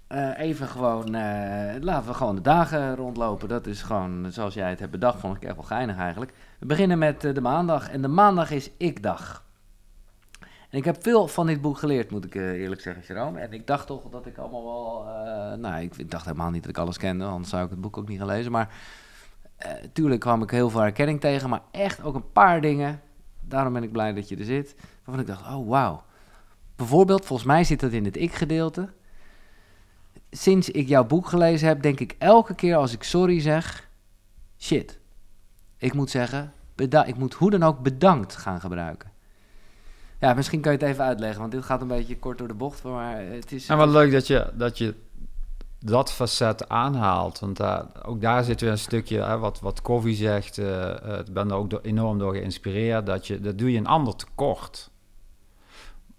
eh, even gewoon, eh, laten we gewoon de dagen rondlopen. Dat is gewoon zoals jij het hebt bedacht, vond ik echt wel geinig eigenlijk. We beginnen met de maandag en de maandag is ik-dag. Ik heb veel van dit boek geleerd, moet ik eh, eerlijk zeggen, Jerome. En ik dacht toch dat ik allemaal wel... Eh, nou, ik dacht helemaal niet dat ik alles kende, anders zou ik het boek ook niet gaan lezen. Maar eh, tuurlijk kwam ik heel veel herkenning tegen, maar echt ook een paar dingen. Daarom ben ik blij dat je er zit. Waarvan ik dacht, oh wauw. Bijvoorbeeld, volgens mij zit dat in het ik-gedeelte. Sinds ik jouw boek gelezen heb, denk ik elke keer als ik sorry zeg... Shit. Ik moet zeggen, ik moet hoe dan ook bedankt gaan gebruiken. Ja, misschien kan je het even uitleggen, want dit gaat een beetje kort door de bocht. Maar het is... En nou, wat leuk dat je, dat facet aanhaalt. Want daar, ook daar zit weer een stukje, hè, wat, wat Koffie zegt, eh, eh, ik ben er ook enorm door geïnspireerd, dat, je, dat doe je een ander tekort.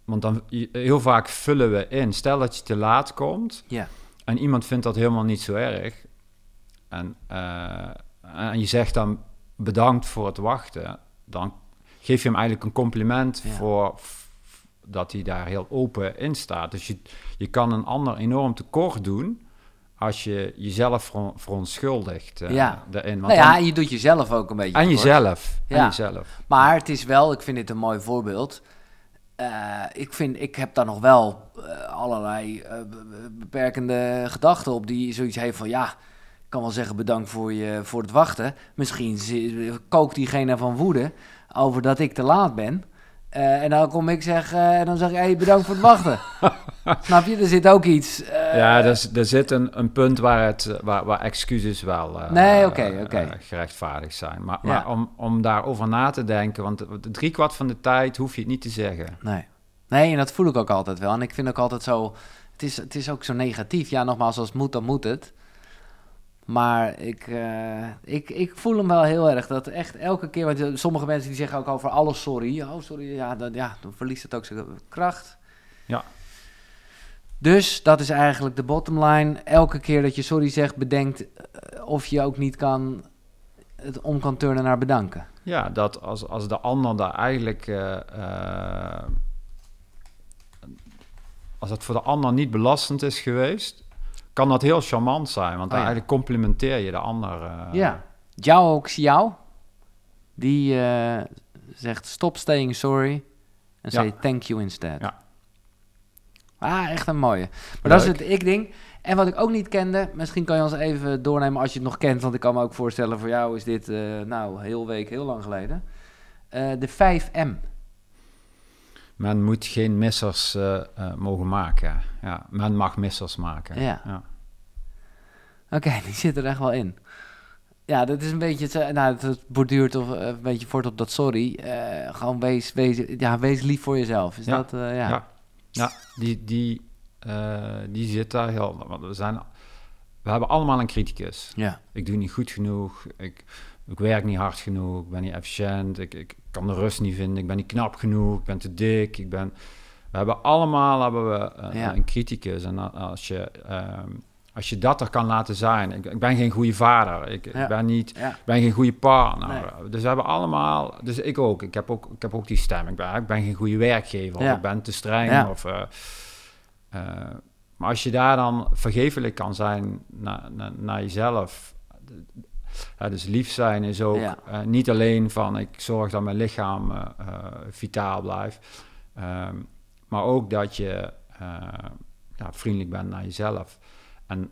Want dan, heel vaak vullen we in. Stel dat je te laat komt ja. en iemand vindt dat helemaal niet zo erg. En, eh, en je zegt dan bedankt voor het wachten. Dan geef je hem eigenlijk een compliment voor dat hij daar heel open in staat. Dus je, je kan een ander enorm tekort doen als je jezelf verontschuldigt eh, ja. daarin. Want nou ja, je doet jezelf ook een beetje. En jezelf. jezelf. Maar het is wel, ik vind dit een mooi voorbeeld. Eh, ik, vind, ik heb daar nog wel eh, allerlei beperkende gedachten op die zoiets heeft van ja. Ik kan wel zeggen bedankt voor, je, voor het wachten. Misschien kookt diegene van woede over dat ik te laat ben. Eh, en dan kom ik zeggen, en dan zeg ik, hey, bedankt voor het wachten. Snap je? Er zit ook iets. Eh, ja, er, zit een, een, punt waar, het, waar, waar excuses wel eh, nee, okay, gerechtvaardigd zijn. Maar, maar, om, om daarover na te denken, want driekwart van de tijd hoef je het niet te zeggen. Nee. nee, en dat voel ik ook altijd wel. En ik vind ook altijd zo, het is, het is ook zo negatief. Ja, nogmaals, als het moet, dan moet het. Maar ik, eh, ik, ik voel hem wel heel erg. Dat echt elke keer, want eh, sommige mensen die zeggen ook over alles sorry. Oh, sorry, ja, dan, ja, dan verliest het ook zijn kracht. Ja. Dus dat is eigenlijk de bottom line. Elke keer dat je sorry zegt, bedenkt eh, of je ook niet kan het om kan turnen naar bedanken. Ja, dat als, als de ander daar eigenlijk. als het voor de ander niet belastend is geweest, kan dat heel charmant zijn, want oh, eigenlijk complimenteer je de ander. Uh... Ja, jou ook jou, die eh, zegt stop staying sorry en zei thank you instead. Ja. Ah, echt een mooie. Maar dat is het ik-ding. En wat ik ook niet kende, misschien kan je ons even doornemen als je het nog kent, want ik kan me ook voorstellen voor jou is dit uh, nou heel week, heel lang geleden. de 5M men moet geen missers eh, eh, mogen maken. Ja, men mag missers maken. Ja. Oké, die zit er echt wel in. Ja, dat is een beetje, nou, het borduurt of eh, een beetje voort op dat sorry. gewoon wees, wees, ja, wees lief voor jezelf. Is ja. dat, ja. ja. ja. die, die, die zit daar heel, we zijn, we hebben allemaal een criticus. Ja. Ik doe niet goed genoeg, ik, ik werk niet hard genoeg, ik ben niet efficiënt, ik, ik kan de rust niet vinden, ik ben niet knap genoeg, ik ben te dik, ik ben... We hebben allemaal hebben we eh, een, ja. een criticus. En eh, als je, ehm, als je dat er kan laten zijn, ik, ik ben geen goede vader, ik, ik ben, niet, ben geen goede partner. Dus we hebben allemaal, dus ik ook, ik heb ook, ik heb ook die stem. Ik ben, ik ben geen goede werkgever, of ik ben te streng. Of, eh, maar als je daar dan vergevelijk kan zijn naar, naar jezelf eh, dus lief zijn is ook eh, niet alleen van ik zorg dat mijn lichaam eh, vitaal blijft, ehm, maar ook dat je vriendelijk bent naar jezelf. En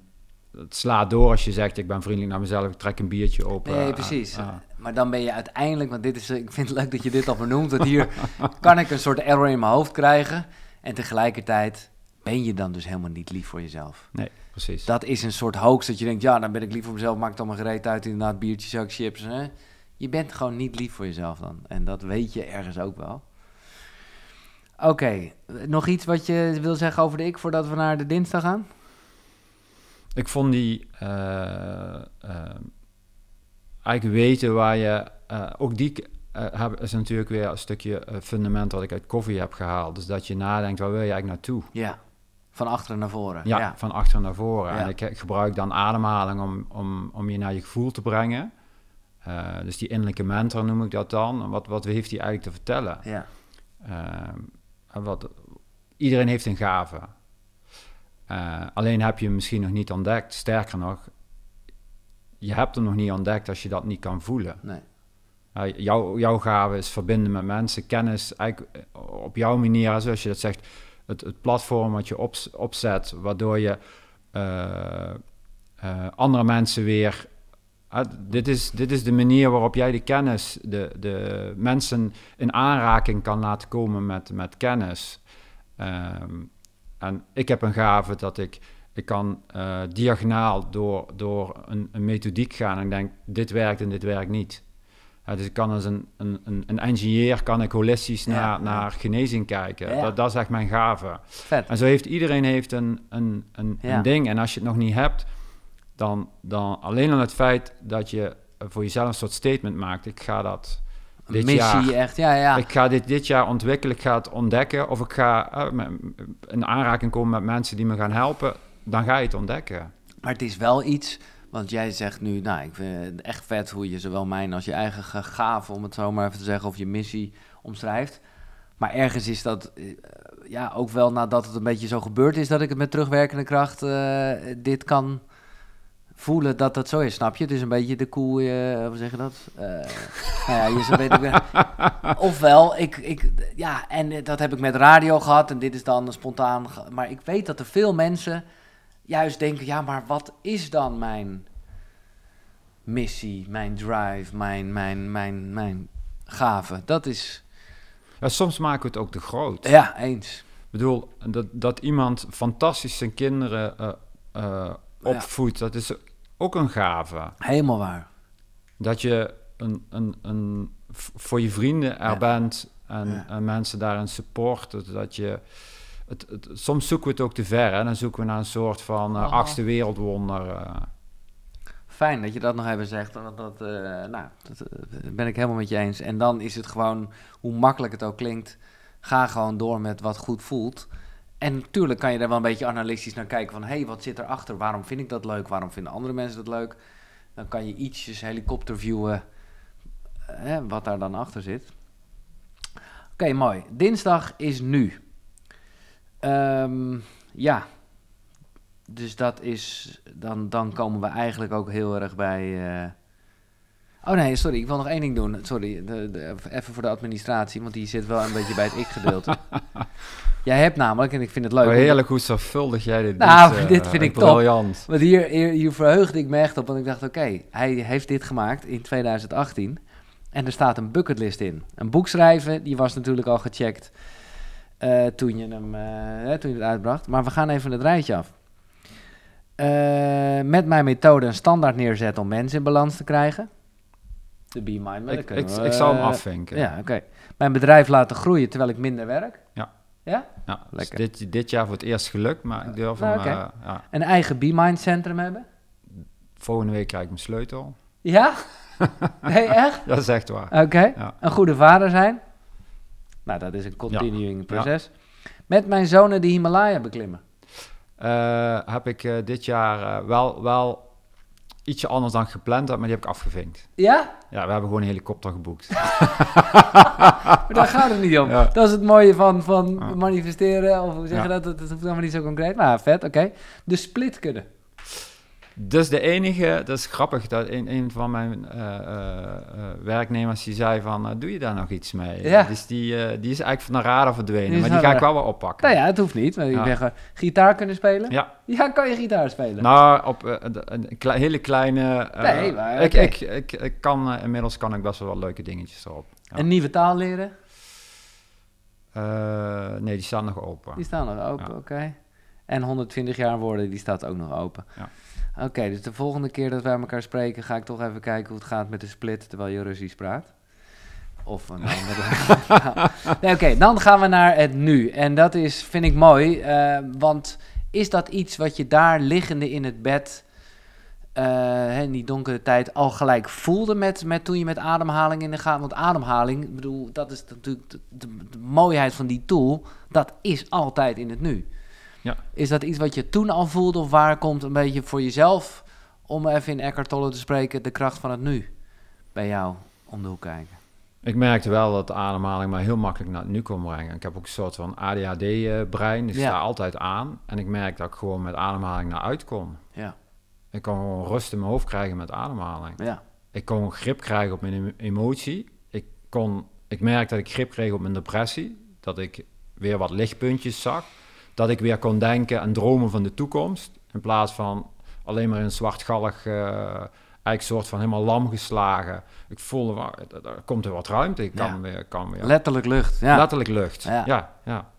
het slaat door als je zegt ik ben vriendelijk naar mezelf, ik trek een biertje op. Nee, precies. Maar dan ben je uiteindelijk, want dit is, ik vind het leuk dat je dit al benoemt, dat hier kan ik een soort error in mijn hoofd krijgen. En tegelijkertijd ben je dan dus helemaal niet lief voor jezelf. Nee. Precies. Dat is een soort hoax dat je denkt, ja, dan ben ik lief voor mezelf, maak maakt allemaal gereed uit, inderdaad, biertjes, ook chips. Hè? Je bent gewoon niet lief voor jezelf dan. En dat weet je ergens ook wel. Oké, nog iets wat je wil zeggen over de ik voordat we naar de dinsdag gaan? Ik vond die eh, eh, eigenlijk weten waar je eh, ook die is natuurlijk weer een stukje fundament wat ik uit koffie heb gehaald. Dus dat je nadenkt, waar wil je eigenlijk naartoe? Ja. Van achteren naar voren. Ja, van achteren naar voren. En ik gebruik dan ademhaling om, om, om je naar je gevoel te brengen. Eh, dus die innerlijke mentor noem ik dat dan. Wat, wat heeft hij eigenlijk te vertellen? Ja. Uh, wat, iedereen heeft een gave. Eh, alleen heb je hem misschien nog niet ontdekt. Sterker nog, je hebt hem nog niet ontdekt als je dat niet kan voelen. Nee. jou, jouw gave is verbinden met mensen, kennis, eigenlijk eh, op jouw manier, zoals je dat zegt, het, platform wat je opzet, waardoor je eh, eh, andere mensen weer ah, dit, is, dit is de manier waarop jij de kennis, de, de mensen in aanraking kan laten komen met, met kennis. Ehm, en ik heb een gave dat ik, ik kan uh, eh, diagonaal door, door een, een methodiek gaan en denk, dit werkt en dit werkt niet. Ja, dus ik kan als een, een, een, engineer kan ik holistisch naar, naar genezing kijken. Dat, dat is echt mijn gave. En zo heeft iedereen heeft een, een, een, ding. En als je het nog niet hebt, dan, dan alleen al het feit dat je eh, voor jezelf een soort statement maakt. Ik ga dat dit missie, jaar, echt. Ja, ja. Ik ga dit, dit jaar ontwikkelen, ik ga het ontdekken. Of ik ga uh, in aanraking komen met mensen die me gaan helpen. Dan ga je het ontdekken. Maar het is wel iets want jij zegt nu, nou, ik vind het echt vet hoe je zowel mijn als je eigen gave, om het zo maar even te zeggen, of je missie omschrijft. Maar ergens is dat, eh, ja, ook wel nadat het een beetje zo gebeurd is, dat ik het met terugwerkende kracht eh, dit kan voelen dat dat zo is, snap je? Het is een beetje de koe, eh, hoe zeg je dat? nou ja, je Ofwel, ik, ik, ja, en dat heb ik met radio gehad en dit is dan spontaan. Maar ik weet dat er veel mensen juist denken, ja, maar wat is dan mijn missie, mijn drive, mijn, mijn, mijn, mijn gave? Dat is... Ja, soms maken we het ook te groot. Ja, eens. Ik bedoel, dat, dat iemand fantastisch zijn kinderen eh, eh, opvoedt, dat is ook een gave. Helemaal waar. Dat je een, een, een, voor je vrienden er bent en, en, mensen daarin supporten. Dat je het, het, soms zoeken we het ook te ver. en Dan zoeken we naar een soort van uh, achtste wereldwonder. Eh. Fijn dat je dat nog even zegt. dat, eh, nou, dat ben ik helemaal met je eens. En dan is het gewoon, hoe makkelijk het ook klinkt, ga gewoon door met wat goed voelt. En natuurlijk kan je daar wel een beetje analytisch naar kijken van... hé, hey, wat zit erachter? Waarom vind ik dat leuk? Waarom vinden andere mensen dat leuk? Dan kan je ietsjes helikopterviewen hè, wat daar dan achter zit. Oké, mooi. Dinsdag is nu. Ehm, ja, dus dat is. Dan, dan komen we eigenlijk ook heel erg bij. Eh, oh nee, sorry, ik wil nog één ding doen. Sorry, de, de, even voor de administratie, want die zit wel een beetje bij het ik-gedeelte. Jij hebt namelijk, en ik vind het leuk. Oh, heerlijk hoe zorgvuldig jij dit nou, Nou, dit eh, vind uh, ik briljant. Want hier, hier, verheugde ik me echt op, want ik dacht, oké, hij heeft dit gemaakt in 2018. En er staat een bucketlist in. Een boek schrijven, die was natuurlijk al gecheckt. Eh, toen, je hem, eh, toen je het uitbracht. Maar we gaan even het rijtje af. Eh, met mijn methode een standaard neerzetten om mensen in balans te krijgen. De Be Mind. Ik, ik, zal hem afvinken. Ja, oké. Mijn bedrijf laten groeien terwijl ik minder werk. Ja. Ja? ja dus Lekker. dit, dit jaar voor het eerst gelukt, maar ik durf nou, Ja. Een eigen Be Mind centrum hebben? Volgende week krijg ik mijn sleutel. Ja? nee, echt? Dat is echt waar. Oké. Ja. Een goede vader zijn? Nou, dat is een continuing proces. Met mijn zonen die Himalaya beklimmen. Eh, heb ik eh, dit jaar eh, wel, wel ietsje anders dan gepland maar die heb ik afgevinkt. Ja? Ja, we hebben gewoon een helikopter geboekt. maar daar gaat het niet om. Dat is het mooie van, van manifesteren, of hoe zeg je dat? Dat is helemaal niet zo concreet, maar vet, oké. De split kunnen. Dus de enige, dat is grappig, dat een, van mijn eh, eh, eh, werknemers die zei van, doe je daar nog iets mee? Ja. Dus die, die is eigenlijk van de radar verdwenen, maar die ga ik wel weer oppakken. Nou ja, het hoeft niet. Maar ja. gitaar kunnen spelen? Ja. Ja, kan je gitaar spelen? Nou, op een hele kleine... nee, maar, ik, ik, ik, kan, inmiddels kan ik best wel leuke dingetjes erop. Ja. Een nieuwe taal leren? nee, die staan nog open. Die staan nog open, oké. En 120 jaar woorden, die staat ook nog open. Ja. Oké, dus de volgende keer dat wij elkaar spreken, ga ik toch even kijken hoe het gaat met de split terwijl je Russisch praat. Of een andere. Oké, dan gaan we naar het nu. En dat is, vind ik mooi, eh, want is dat iets wat je daar liggende in het bed, uh, in die donkere tijd, al gelijk voelde met, met toen je met ademhaling in de gaten? Want ademhaling, bedoel, dat is natuurlijk de, de, de mooiheid van die tool, dat is altijd in het nu. Ja. Is dat iets wat je toen al voelde of waar komt een beetje voor jezelf, om even in Eckhart Tolle te spreken, de kracht van het nu bij jou om de hoek kijken? Ik merkte wel dat de ademhaling mij heel makkelijk naar het nu kon brengen. Ik heb ook een soort van ADHD-brein. Eh, die ja. altijd aan. En ik merk dat ik gewoon met ademhaling naar uitkom. Ja. Ik kon gewoon rust in mijn hoofd krijgen met ademhaling. Ja. Ik kon grip krijgen op mijn emotie. Ik, kon, ik merk dat ik grip kreeg op mijn depressie. Dat ik weer wat lichtpuntjes zag dat ik weer kon denken en dromen van de toekomst. In plaats van alleen maar een zwartgallig, uh, eigenlijk soort van helemaal lam geslagen. Ik voelde, er, eh, er komt er wat ruimte. Ik kan, weer, kan weer. Letterlijk lucht. Ja. Letterlijk lucht. Ja, ja.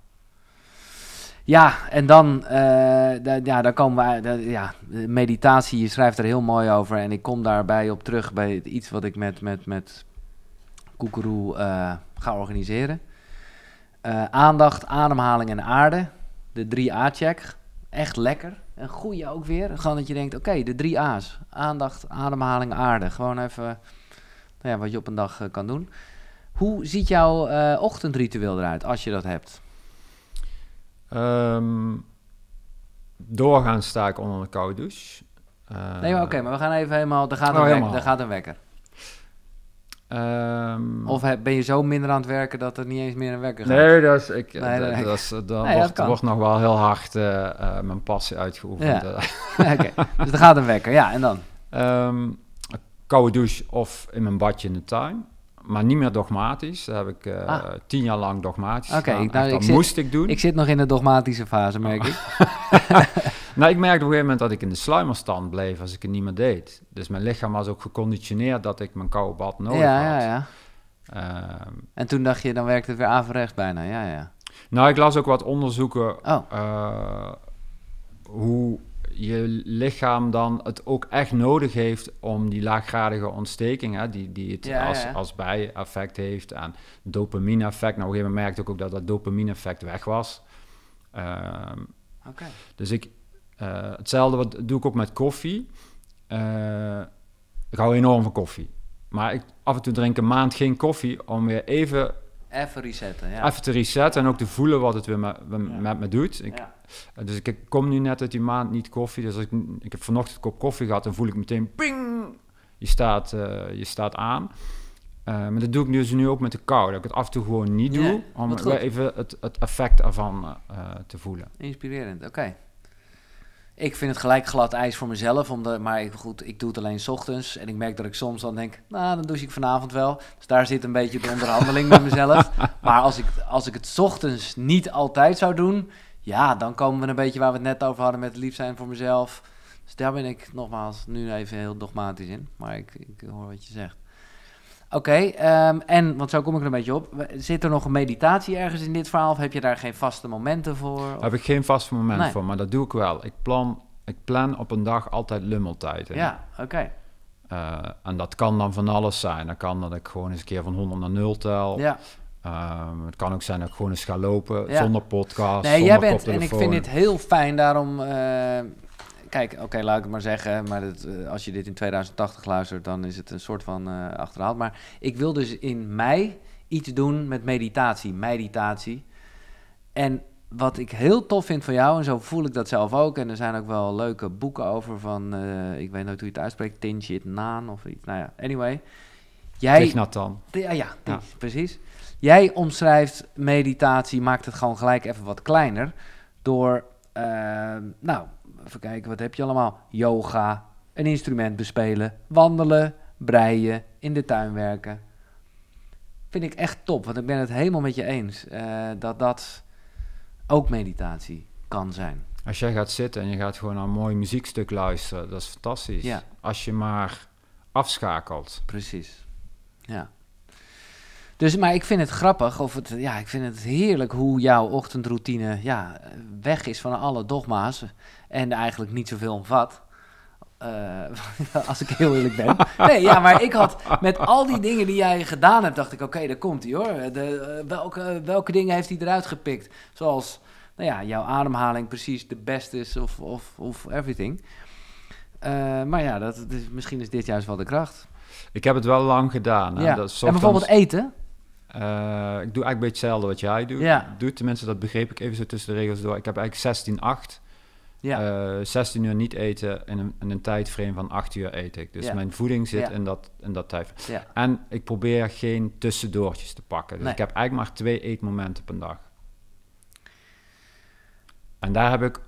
ja. en dan, eh, ja, dan komen we, ja, meditatie, je schrijft er heel mooi over. En ik kom daarbij op terug bij iets wat ik met, met, met Koekeroe ga organiseren. aandacht, ademhaling en aarde de 3A-check. Echt lekker. Een goede ook weer. Gewoon dat je denkt, oké, de 3 A's. Aandacht, ademhaling, aarde. Gewoon even nou ja, wat je op een dag eh, kan doen. Hoe ziet jouw eh, ochtendritueel eruit als je dat hebt? Um, doorgaans sta ik onder een koude douche. nee, maar eh, oké, maar we gaan even helemaal. Er gaat, oh, een, wek, gaat een wekker. Ehm, of ben je zo minder aan het werken dat er niet eens meer een wekker gaat? Nee, dat is, ik, eh, dat, dat dan wordt, nog wel heel hard eh, eh, mijn passie uitgeoefend. Ja. okay. Dus er gaat een wekker, ja, en dan? Ehm, een koude douche of in mijn badje in de tuin maar niet meer dogmatisch. Daar heb ik eh, ah. tien jaar lang dogmatisch Oké, nou, dat moest ik doen. Ik zit nog in de dogmatische fase, merk ik. nou, ik merkte op een gegeven moment dat ik in de sluimerstand bleef als ik het niet meer deed. Dus mijn lichaam was ook geconditioneerd dat ik mijn koude bad nodig had. Ja, ja. Ehm, en toen dacht je, dan werkt het weer averechts bijna, ja, ja. Nou, ik las ook wat onderzoeken oh. Eh, hoe je lichaam dan het ook echt nodig heeft om die laaggradige ontstekingen, die, die het als, ja. als bijeffect heeft en dopamine-effect. Nou, op een gegeven moment merkte ik ook dat dat dopamine-effect weg was. Ehm, dus ik, eh, hetzelfde wat, doe ik ook met koffie. Uh, ik hou enorm van koffie. Maar ik, af en toe drink een maand geen koffie om weer even Even resetten, ja. Even te resetten en ook te voelen wat het weer met me doet. Eh, dus ik, kom nu net uit die maand niet koffie. Dus ik, ik heb vanochtend een kop koffie gehad en voel ik meteen ping! Je staat, eh, je staat aan. Eh, maar dat doe ik dus nu ook met de kou. Dat ik het af en toe gewoon niet doe. om om even het, het effect ervan te voelen. Inspirerend, oké. Ik vind het gelijk glad ijs voor mezelf. Omdat, maar ik, goed, ik doe het alleen s ochtends. En ik merk dat ik soms dan denk, nou, dan douche ik vanavond wel. Dus daar zit een beetje de onderhandeling met mezelf. Maar als ik, als ik het s ochtends niet altijd zou doen... Ja, dan komen we een beetje waar we het net over hadden met lief zijn voor mezelf. Dus daar ben ik nogmaals nu even heel dogmatisch in. Maar ik, ik hoor wat je zegt. Oké, ehm, en, want zo kom ik er een beetje op. Zit er nog een meditatie ergens in dit verhaal? Of heb je daar geen vaste momenten voor? heb ik geen vaste momenten voor, maar dat doe ik wel. Ik plan, ik plan op een dag altijd lummeltijd. Ja, oké. Eh, en dat kan dan van alles zijn. Dan kan dat ik gewoon eens een keer van 100 naar 0 tel. Ja. Ehm, het kan ook zijn dat ik gewoon eens ga lopen zonder podcast. Nee, zonder jij bent, en ik vind dit heel fijn, daarom eh, kijk, oké, laat ik het maar zeggen. Maar eh, als je dit in 2080 luistert, dan is het een soort van eh, achterhaald. Maar ik wil dus in mei iets doen met meditatie, meditatie. En wat ik heel tof vind van jou, en zo voel ik dat zelf ook. En er zijn ook wel leuke boeken over van, eh, ik weet nooit hoe je het uitspreekt, Tinchit Naan of iets. Nou ja, anyway. Jij, dan. Ja, ja, precies. Jij omschrijft meditatie, maakt het gewoon gelijk even wat kleiner. Door, nou, even kijken, wat heb je allemaal? Yoga, een instrument bespelen, wandelen, breien, in de tuin werken. Vind ik echt top, want ik ben het helemaal met je eens eh, dat dat ook meditatie kan zijn. Als jij gaat zitten en je gaat gewoon naar een mooi muziekstuk luisteren, dat is fantastisch. Ja. Als je maar afschakelt. Precies. Ja. Dus, maar ik vind het grappig, of het, ja, ik vind het heerlijk hoe jouw ochtendroutine ja, weg is van alle dogma's. En eigenlijk niet zoveel omvat. Uh, als ik heel eerlijk ben. Nee, ja, maar ik had met al die dingen die jij gedaan hebt, dacht ik: oké, okay, daar komt hij hoor. De, eh, welke, welke dingen heeft hij eruit gepikt? Zoals, nou ja, jouw ademhaling precies de beste is of, of, of everything. Eh, maar ja, dat, dus misschien is dit juist wel de kracht. Ik heb het wel lang gedaan. Ja. en bijvoorbeeld eten? ik doe eigenlijk een beetje hetzelfde wat jij doet. Ja. doet. Tenminste, dat begreep ik even zo tussen de regels door. Ik heb eigenlijk ja. 16 eh, uur niet eten en een, in een tijdframe van 8 uur eet ik. Dus mijn voeding zit in dat, in dat tijdframe. En ik probeer geen tussendoortjes te pakken. Dus ik heb eigenlijk maar twee eetmomenten per dag. En daar heb ik,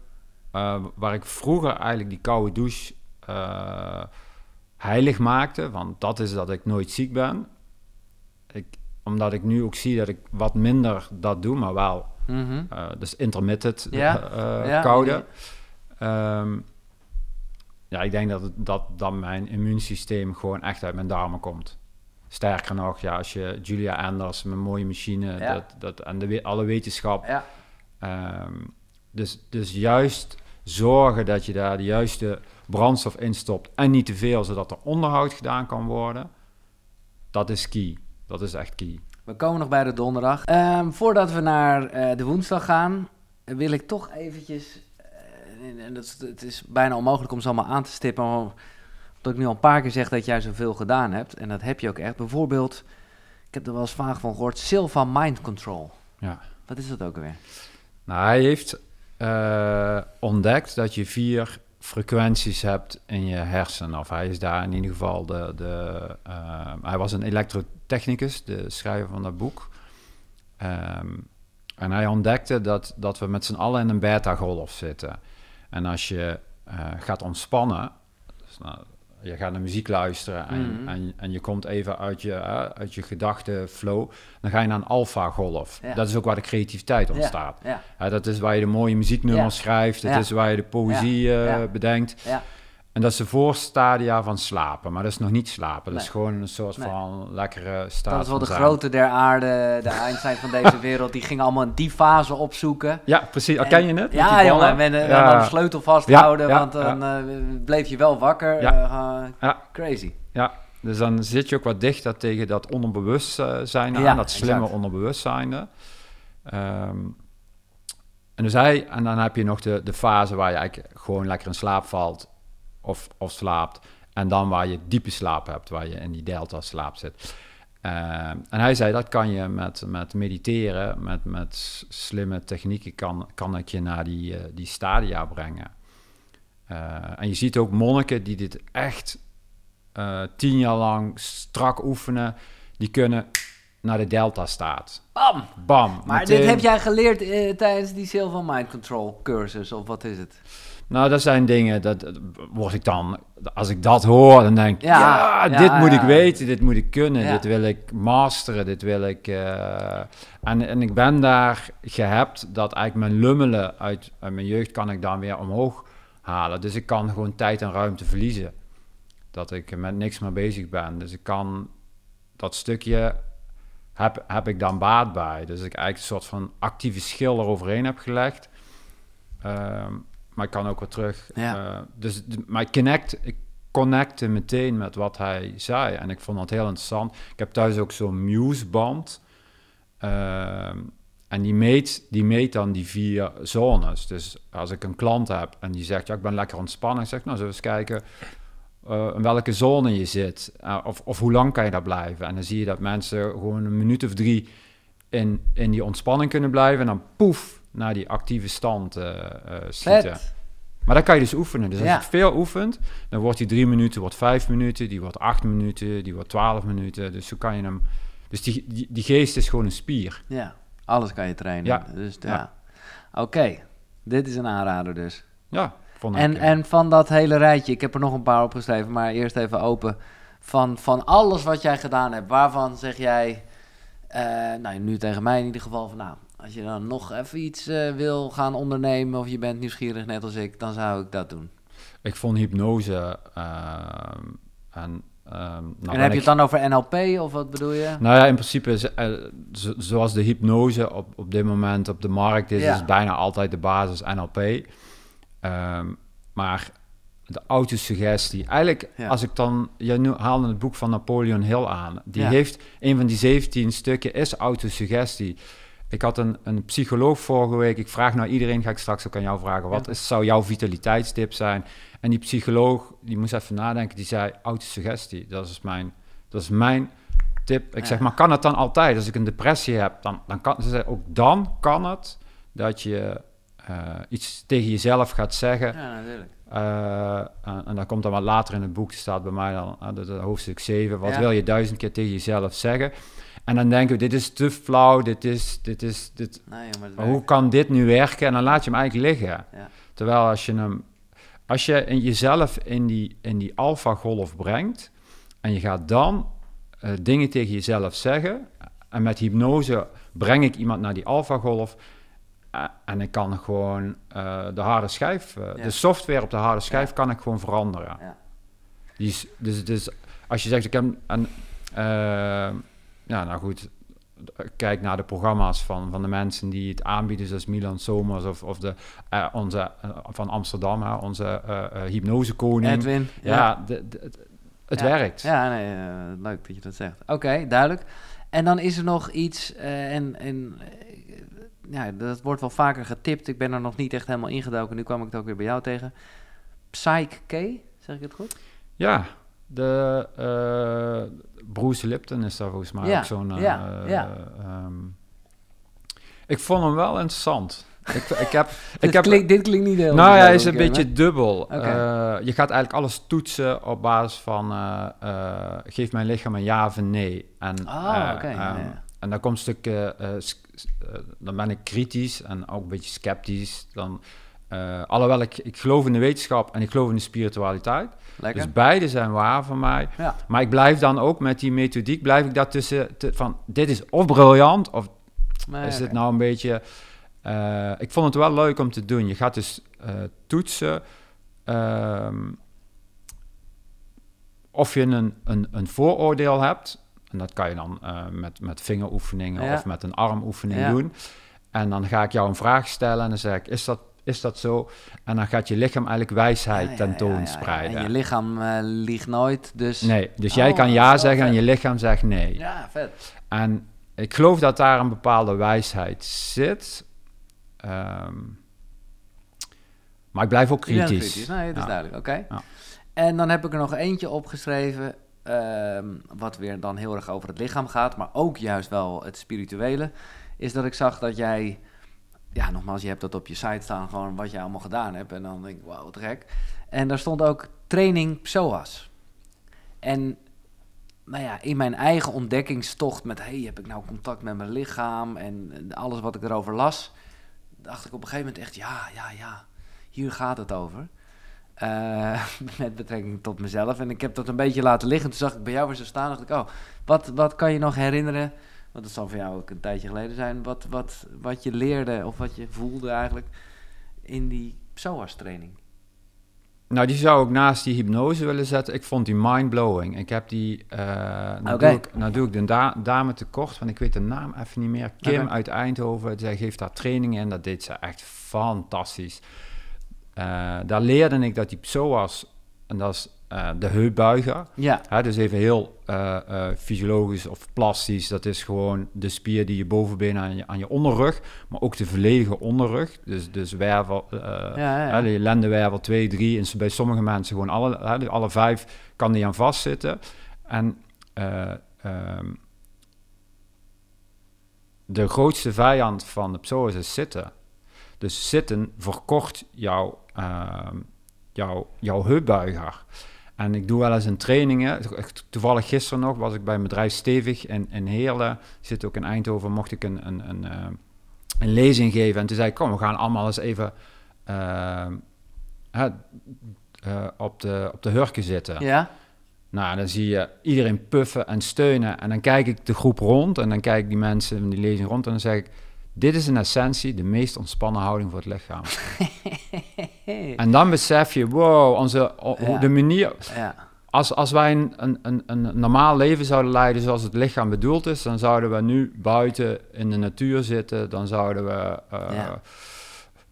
eh, waar ik vroeger eigenlijk die koude douche eh, heilig maakte, want dat is dat ik nooit ziek ben. Ik, omdat ik nu ook zie dat ik wat minder dat doe, maar wel. Mm -hmm. dus intermittent koude. Nee Ehm, ja, ik denk dat, het, dat, dat mijn immuunsysteem gewoon echt uit mijn darmen komt. Sterker nog, ja, als je Julia Anders, mijn mooie machine, dat, dat, en de, alle wetenschap. Ja. Ehm, dus, dus juist zorgen dat je daar de juiste brandstof in stopt. en niet te veel, zodat er onderhoud gedaan kan worden. Dat is key. Dat is echt key. We komen nog bij de donderdag. Ehm, voordat we naar eh, de woensdag gaan, wil ik toch eventjes en, en dat, het is bijna onmogelijk om ze allemaal aan te stippen. dat ik nu al een paar keer zeg dat jij zoveel gedaan hebt. En dat heb je ook echt. Bijvoorbeeld, ik heb er wel eens vragen van gehoord, Silva Mind Control. Ja. Wat is dat ook alweer? Nou, hij heeft eh, ontdekt dat je vier frequenties hebt in je hersenen. Of hij is daar in ieder geval de... de eh, hij was een elektrotechnicus, de schrijver van dat boek. Ehm, en hij ontdekte dat, dat we met z'n allen in een beta-golf zitten. En als je eh, gaat ontspannen, dus nou, je gaat naar muziek luisteren en, mhm. en, en, je komt even uit je, eh, uit je gedachtenflow, dan ga je naar een alfa-golf. Dat is ook waar de creativiteit ontstaat. Ja. dat is waar je de mooie muzieknummers schrijft, dat is waar je de poëzie eh, bedenkt. En dat is de voorstadia van slapen, maar dat is nog niet slapen. Dat is gewoon een soort van lekkere staat. Dat is wel de grote der aarde, de Einstein van deze wereld. Die gingen allemaal die fase opzoeken. Ja, precies. Oh, en, Ken je het? Ja, jongen. En dan eh, een sleutel vasthouden, want eh, dan eh, bleef je wel wakker. crazy. Ja, dus dan zit je ook wat dichter tegen dat onderbewustzijn aan, dat slimme exact. Ehm, en, dus en dan heb je nog de, de fase waar je eigenlijk gewoon lekker in slaap valt of, slaapt. En dan waar je diepe slaap hebt, waar je in die delta slaap zit. Eh, en hij zei, dat kan je met, met mediteren, met, met slimme technieken kan, kan ik je naar die, eh, die stadia brengen. Eh, en je ziet ook monniken die dit echt tien jaar lang strak oefenen, die kunnen naar de delta staat. Bam! Bam! Maar dit heb jij geleerd tijdens die Silver Mind Control cursus, of wat is het? Nou, dat zijn dingen, dat, word ik dan, als ik dat hoor, dan denk ik, ja, dit moet ik weten, dit moet ik kunnen, dit wil ik masteren, dit wil ik... Eh, en, en ik ben daar gehept dat eigenlijk mijn lummelen uit, uit, mijn jeugd kan ik dan weer omhoog halen. Dus ik kan gewoon tijd en ruimte verliezen. Dat ik met niks meer bezig ben. Dus ik kan dat stukje, heb, heb ik dan baat bij. Dus ik eigenlijk een soort van actieve schil eroverheen heb gelegd. Ehm, maar ik kan ook weer terug. Eh, dus, maar ik, connect, ik connecte meteen met wat hij zei. En ik vond dat heel interessant. Ik heb thuis ook zo'n Muse-band. Eh, en die meet, die meet dan die vier zones. Dus als ik een klant heb en die zegt, ja, ik ben lekker ontspannen. Ik zeg, nou, zullen we eens kijken eh, in welke zone je zit. of, of hoe lang kan je daar blijven. En dan zie je dat mensen gewoon een minuut of drie in, in die ontspanning kunnen blijven. En dan poef, naar die actieve stand uh, uh, schieten. Maar dan kan je dus oefenen. Dus als je veel oefent, dan wordt die drie minuten, wordt vijf minuten, die wordt acht minuten, die wordt twaalf minuten. Dus zo kan je hem. Dus die, die, die geest is gewoon een spier. Ja, alles kan je trainen. Ja. Dus ja. Oké, dit is een aanrader dus. Ja, vond ik. En, en van dat hele rijtje, ik heb er nog een paar opgeschreven, maar eerst even open. Van, van alles wat jij gedaan hebt, waarvan zeg jij, eh, nou nu tegen mij in ieder geval, van nou, als je dan nog even iets eh, wil gaan ondernemen of je bent nieuwsgierig net als ik, dan zou ik dat doen. Ik vond hypnose eh, en eh, nou heb je het dan over NLP of wat bedoel je? Nou ja, in principe is zoals de hypnose op, op dit moment op de markt is, is bijna altijd de basis NLP. Ehm, maar de autosuggestie, eigenlijk als ik dan, je nu haalde het boek van Napoleon Hill aan, die heeft, een van die 17 stukken is autosuggestie. Ik had een, een psycholoog vorige week. Ik vraag naar iedereen, ga ik straks ook aan jou vragen. Wat is, zou jouw vitaliteitstip zijn? En die psycholoog, die moest even nadenken. Die zei, autosuggestie. Dat is mijn, dat is mijn tip. Ik zeg, maar kan het dan altijd? Als ik een depressie heb, dan, dan kan... Ze zei, ook dan kan het dat je eh, iets tegen jezelf gaat zeggen. Ja, eh, en, en, dat komt dan wat later in het boek, staat bij mij dan, eh, hoofdstuk 7. Wat wil je duizend keer tegen jezelf zeggen? En dan denken we, dit is te flauw, dit is... Dit is dit, maar hoe kan dit nu werken? En dan laat je hem eigenlijk liggen. Terwijl als je hem... Als je in jezelf in die, in die alfa-golf brengt... en je gaat dan eh, dingen tegen jezelf zeggen... en met hypnose breng ik iemand naar die alfa-golf... Eh, en ik kan gewoon eh, de harde schijf... de software op de harde schijf kan ik gewoon veranderen. Die is, dus, dus als je zegt, ik heb... Een, ja, nou goed, kijk naar de programma's van, van de mensen die het aanbieden, zoals Milan Somers of, of de, eh, onze, eh, van Amsterdam, onze hypnose eh, hypnosekoning. Edwin. Ja, ja. De, het werkt. Ja, nee, leuk dat je dat zegt. Oké, duidelijk. En dan is er nog iets, en, en ja, dat wordt wel vaker getipt. Ik ben er nog niet echt helemaal ingedoken, nu kwam ik het ook weer bij jou tegen. Psyche K, zeg ik het goed? Ja, de Bruce Lipton is daar volgens mij ook zo'n... Uh, ja, eh, ehm, ik vond hem wel interessant. Ik, ik heb, dit, ik heb, dit klinkt niet heel... Nou ja, hij is een beetje dubbel. Eh, je gaat eigenlijk alles toetsen op basis van... Eh, geef mijn lichaam een ja of een nee. En, oh, en dan komt een stuk... dan ben ik kritisch en ook een beetje sceptisch. Dan uh, alhoewel ik, ik geloof in de wetenschap en ik geloof in de spiritualiteit. Dus beide zijn waar voor mij. Maar ik blijf dan ook met die methodiek, blijf ik daartussen van dit is of briljant of is het dit nou een beetje. Eh, ik vond het wel leuk om te doen. Je gaat dus eh, toetsen ehm, of je een, een, een vooroordeel hebt. En dat kan je dan met, met vingeroefeningen of met een armoefening doen. En dan ga ik jou een vraag stellen en dan zeg ik, is dat is dat zo? En dan gaat je lichaam eigenlijk wijsheid tentoonspreiden. En je lichaam uh, liegt nooit, dus... Nee, dus jij oh, kan ja zeggen en je lichaam zegt nee. Ja, vet. En ik geloof dat daar een bepaalde wijsheid zit. Ehm, maar ik blijf ook kritisch. kritisch. Nee, dat is duidelijk. Oké. En dan heb ik er nog eentje opgeschreven, um, wat weer dan heel erg over het lichaam gaat, maar ook juist wel het spirituele, is dat ik zag dat jij ja, nogmaals, je hebt dat op je site staan, gewoon wat je allemaal gedaan hebt. En dan denk ik, wauw, wat gek. En daar stond ook training psoas. En nou ja, in mijn eigen ontdekkingstocht met, hey, heb ik nou contact met mijn lichaam en alles wat ik erover las, dacht ik op een gegeven moment echt, ja, ja, ja, hier gaat het over. Eh, met betrekking tot mezelf. En ik heb dat een beetje laten liggen. Toen zag ik bij jou weer zo staan. dacht ik, oh, wat, wat kan je nog herinneren dat zal voor jou ook een tijdje geleden zijn, wat, wat, wat je leerde of wat je voelde eigenlijk in die psoas training? Nou, die zou ik naast die hypnose willen zetten. Ik vond die mind-blowing. Ik heb die... Uh, nou, okay. Nou doe ik, de dame tekort, want ik weet de naam even niet meer. Kim uit Eindhoven, zij geeft daar trainingen en dat deed ze echt fantastisch. Eh, daar leerde ik dat die psoas, en dat is eh, de heupbuiger. Ja. Hè, dus even heel eh, eh, fysiologisch of plastisch. Dat is gewoon de spier die je bovenbeen aan je, aan je onderrug, maar ook de verlegen onderrug. Dus, dus wervel, ja, Hè, lendenwervel 2, 3. En bij sommige mensen gewoon alle, hè, alle vijf kan die aan vastzitten. En ehm, de grootste vijand van de psoas is zitten. Dus zitten verkort jouw ehm, jouw, jouw heupbuiger. En ik doe wel eens een trainingen. Toevallig gisteren nog was ik bij een bedrijf Stevig in, in Heerlen. Zit ook in Eindhoven. Mocht ik een, een, een, eh, een lezing geven. En toen zei ik, kom, we gaan allemaal eens even eh, eh, op, de, op de hurken zitten. Ja. Nou, dan zie je iedereen puffen en steunen. En dan kijk ik de groep rond. En dan kijk ik die mensen in die lezing rond. En dan zeg ik, dit is in essentie de meest ontspannen houding voor het lichaam. en dan besef je, wow, onze, de manier... Ja. Als, als wij een, een, een, normaal leven zouden leiden zoals het lichaam bedoeld is, dan zouden we nu buiten in de natuur zitten, dan zouden we... Eh,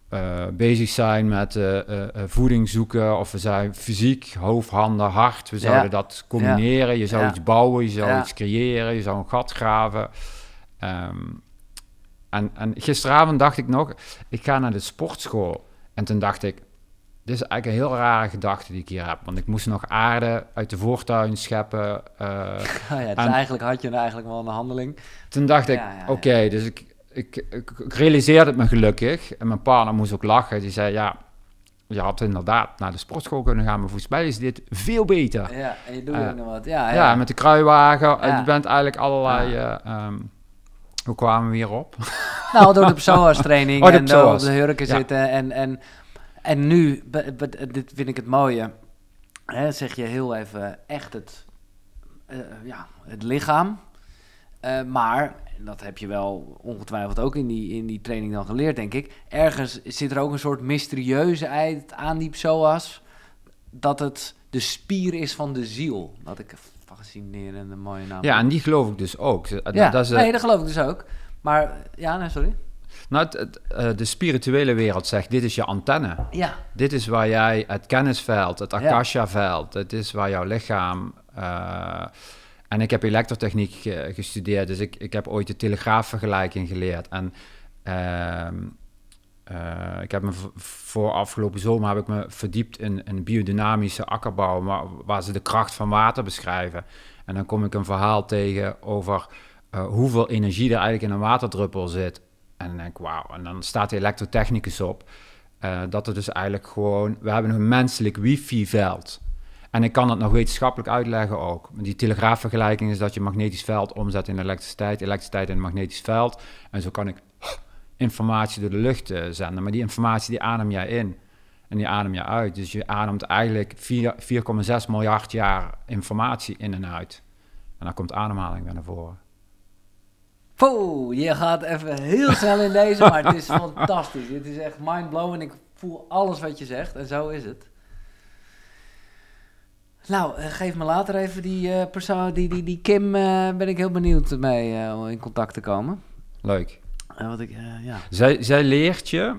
eh, bezig zijn met eh, voeding zoeken. Of we zijn fysiek, hoofd, handen, hart. We zouden dat combineren. Je zou iets bouwen, je zou iets creëren, je zou een gat graven. Um, en, en gisteravond dacht ik nog, ik ga naar de sportschool. En toen dacht ik, dit is eigenlijk een heel rare gedachte die ik hier heb. Want ik moest nog aarde uit de voortuin scheppen. Eh, ja, ja, dus eigenlijk had je eigenlijk wel een handeling. Toen dacht ik, oké, dus ik, ik, realiseerde het me gelukkig. En mijn partner moest ook lachen. Die zei, ja, je had inderdaad naar de sportschool kunnen gaan. Maar volgens is dit veel beter. Ja, en je doet eh, nog wat. Ja, ja. met de kruiwagen. Je bent eigenlijk allerlei... Eh, ehm, hoe kwamen we hierop? Nou, door de psoastraining training oh, en door eh, op de hurken zitten. En, en, en nu, dit vind ik het mooie, hè, zeg je heel even echt het, eh, ja, het lichaam. Eh, maar, dat heb je wel ongetwijfeld ook in die, in die training dan geleerd, denk ik. Ergens zit er ook een soort mysterieuze eind aan die psoas. Dat het de spier is van de ziel. Dat ik fascinerende mooie naam. Ja, en die geloof ik dus ook. Ja, dat is, eh, nee, dat geloof ik dus ook. Maar, ja, nee, sorry. Nou, het, eh, de spirituele wereld zegt, dit is je antenne. Ja. Dit is waar jij het kennisveld, het akasha-veld, het is waar jouw lichaam... Eh, en ik heb elektrotechniek gestudeerd, dus ik, ik heb ooit de telegraafvergelijking geleerd. En ehm, eh, ik heb me voor afgelopen zomer heb ik me verdiept in, een biodynamische akkerbouw, waar, waar, ze de kracht van water beschrijven. En dan kom ik een verhaal tegen over eh, hoeveel energie er eigenlijk in een waterdruppel zit. En dan denk ik, wauw. En dan staat de elektrotechnicus op. Eh, dat het dus eigenlijk gewoon, we hebben een menselijk wifi-veld. En ik kan dat nog wetenschappelijk uitleggen ook. Die telegraafvergelijking is dat je magnetisch veld omzet in elektriciteit, elektriciteit in magnetisch veld. En zo kan ik informatie door de lucht eh, zenden. Maar die informatie die adem jij in en die adem je uit. Dus je ademt eigenlijk 4,6 miljard jaar informatie in en uit. En dan komt ademhaling weer naar voren. Poeh, je gaat even heel snel in deze, maar het is fantastisch. Het is echt mindblowing. Ik voel alles wat je zegt en zo is het. Nou, eh, geef me later even die eh, persoon, die, die, die Kim, ben ik heel benieuwd mee uh, in contact te komen. Leuk wat ik, eh, ja. zij, zij leert je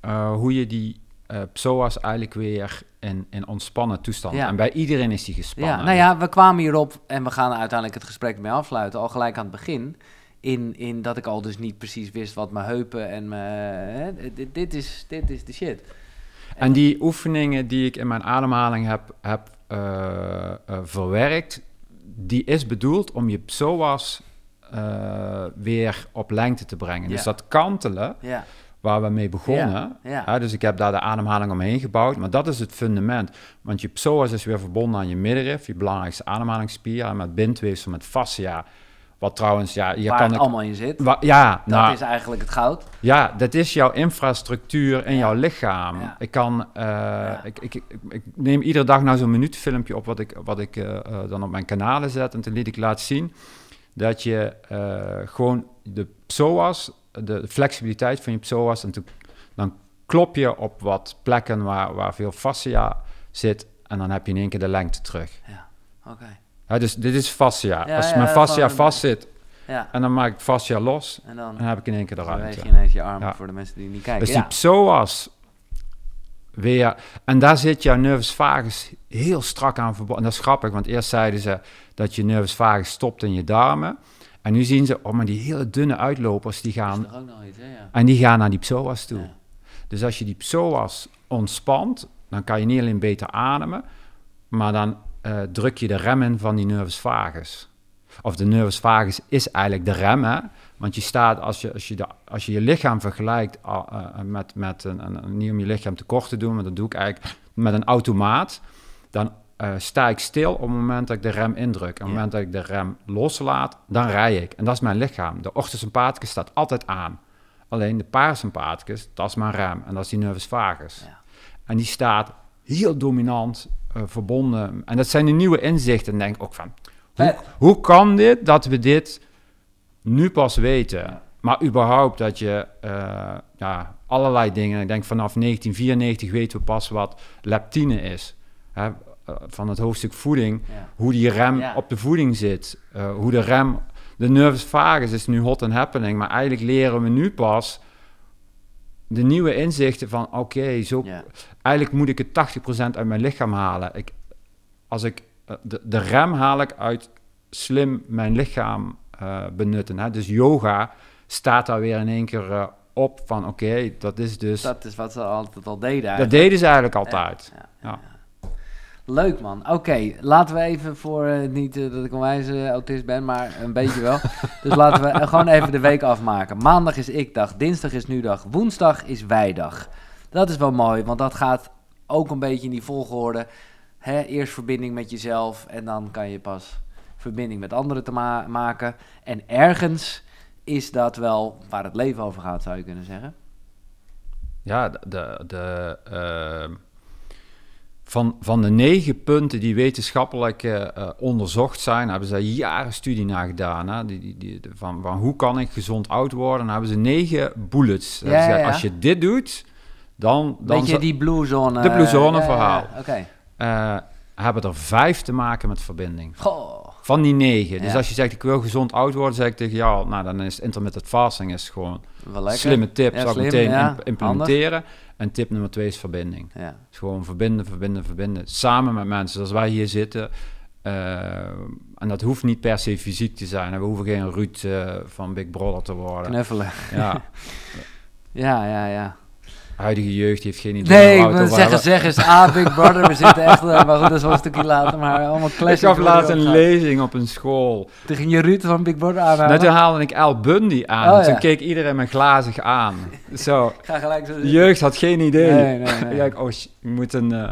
eh, hoe je die eh, psoas eigenlijk weer in, in ontspannen toestand... En bij iedereen is die gespannen. Ja, nou ja, we kwamen hierop en we gaan uiteindelijk het gesprek mee afsluiten. Al gelijk aan het begin. In, in dat ik al dus niet precies wist wat mijn heupen en mijn... Dit, dit, is, dit is de shit. En, die oefeningen die ik in mijn ademhaling heb, heb verwerkt... die is bedoeld om je psoas eh, weer op lengte te brengen. Dus dat kantelen, ja. waar we mee begonnen. Ja. dus ik heb daar de ademhaling omheen gebouwd. Maar dat is het fundament. Want je psoas is weer verbonden aan je middenrif, je belangrijkste ademhalingsspier. En met bindweefsel, met fascia. Wat trouwens, ja, je waar kan het allemaal in zit. ja, dat nou, is eigenlijk het goud. Ja, dat is jouw infrastructuur in jouw lichaam. Ik kan, eh, ik, ik, ik, neem iedere dag nou zo'n minuutfilmpje op wat ik, wat ik eh, dan op mijn kanalen zet en toen liet ik laten zien dat je eh, gewoon de psoas, de flexibiliteit van je psoas, en dan klop je op wat plekken waar, waar veel fascia zit en dan heb je in één keer de lengte terug. Ja, oké. Ja, dus dit is fascia. Als mijn fascia vast zit, ja. En dan maak ik fascia los. En dan, heb ik in één keer de ruimte. Dan je ineens je armen voor de mensen die niet kijken. Dus die psoas weer. En daar zit jouw nervus vagus heel strak aan verbonden. En dat is grappig, want eerst zeiden ze dat je nervus vagus stopt in je darmen. En nu zien ze, oh, maar die hele dunne uitlopers, die gaan... En die gaan naar die psoas toe. Dus als je die psoas ontspant, dan kan je niet alleen beter ademen, maar dan eh, druk je de rem in van die nervus vagus. Of de nervus vagus is eigenlijk de rem, hè? Want je staat, als je als je, de, als je, je lichaam vergelijkt eh, met, met een, een, niet om je lichaam tekort te doen, maar dat doe ik eigenlijk met een automaat, dan eh, sta ik stil op het moment dat ik de rem indruk. En op het moment dat ik de rem loslaat, dan rij ik. En dat is mijn lichaam. De ochtesympathicus staat altijd aan. Alleen de parasympathicus, dat is mijn rem. En dat is die nervus vagus. En die staat heel dominant eh, verbonden. En dat zijn de nieuwe inzichten. En denk ook van, hoe, hoe kan dit dat we dit nu pas weten. Maar überhaupt dat je eh, ja, allerlei dingen. Ik denk vanaf 1994 weten we pas wat leptine is. Hè? Eh, van het hoofdstuk voeding. Hoe die rem op de voeding zit. Eh, hoe de rem. De nervus vagus is nu hot and happening. Maar eigenlijk leren we nu pas de nieuwe inzichten van oké, zo eigenlijk moet ik het 80% uit mijn lichaam halen. Ik, als ik de, de rem haal ik uit slim mijn lichaam eh, benutten. Hè? Dus yoga staat daar weer in één keer eh, op van oké, dat is dus... Dat is wat ze altijd al deden eigenlijk. Dat deden ze eigenlijk altijd. Ja, Leuk man. Oké, laten we even voor, eh, niet dat ik een wijze autist ben, maar een beetje wel. dus laten we gewoon even de week afmaken. Maandag is ik-dag, dinsdag is nu-dag, woensdag is wij-dag. Dat is wel mooi, want dat gaat ook een beetje in die volgorde. Hè? Eerst verbinding met jezelf en dan kan je pas verbinding met anderen te maken. En ergens is dat wel waar het leven over gaat, zou je kunnen zeggen. Ja, de, de, ehm, van, van de negen punten die wetenschappelijk eh, eh, onderzocht zijn, hebben ze jaren studie naar gedaan. Hè? Die, die, die, van, van, hoe kan ik gezond oud worden? Dan hebben ze negen bullets. Als je dit doet, dan... dan je die blue zone... De blue zone verhaal. Oké. Eh, hebben er vijf te maken met verbinding. Goh. Van die negen. Dus als je zegt, ik wil gezond oud worden, zeg ik tegen jou, nou dan is intermittent fasting is gewoon een slimme tip. Ja, zal meteen implementeren. Handig. En tip nummer twee is verbinding. Ja. gewoon verbinden, verbinden, verbinden. Samen met mensen. zoals als wij hier zitten, eh, en dat hoeft niet per se fysiek te zijn. We hoeven geen Ruud eh, van Big Brother te worden. Knuffelen. Ja. ja, ja, ja huidige jeugd heeft geen idee. Nee, ik wil zeggen, zeg eens, ah, Big Brother, we zitten echt... Eh, maar goed, dat is wel een stukje later, maar allemaal classic. Ik gaf laatst een lezing op een school. Toen ging je Ruud van Big Brother aanhalen? Nou, toen haalde ik Al Bundy aan. Oh, toen keek iedereen me glazig aan. Zo. Ga jeugd had geen idee. Nee, nee, ja, ik, oh, je moet een... Eh,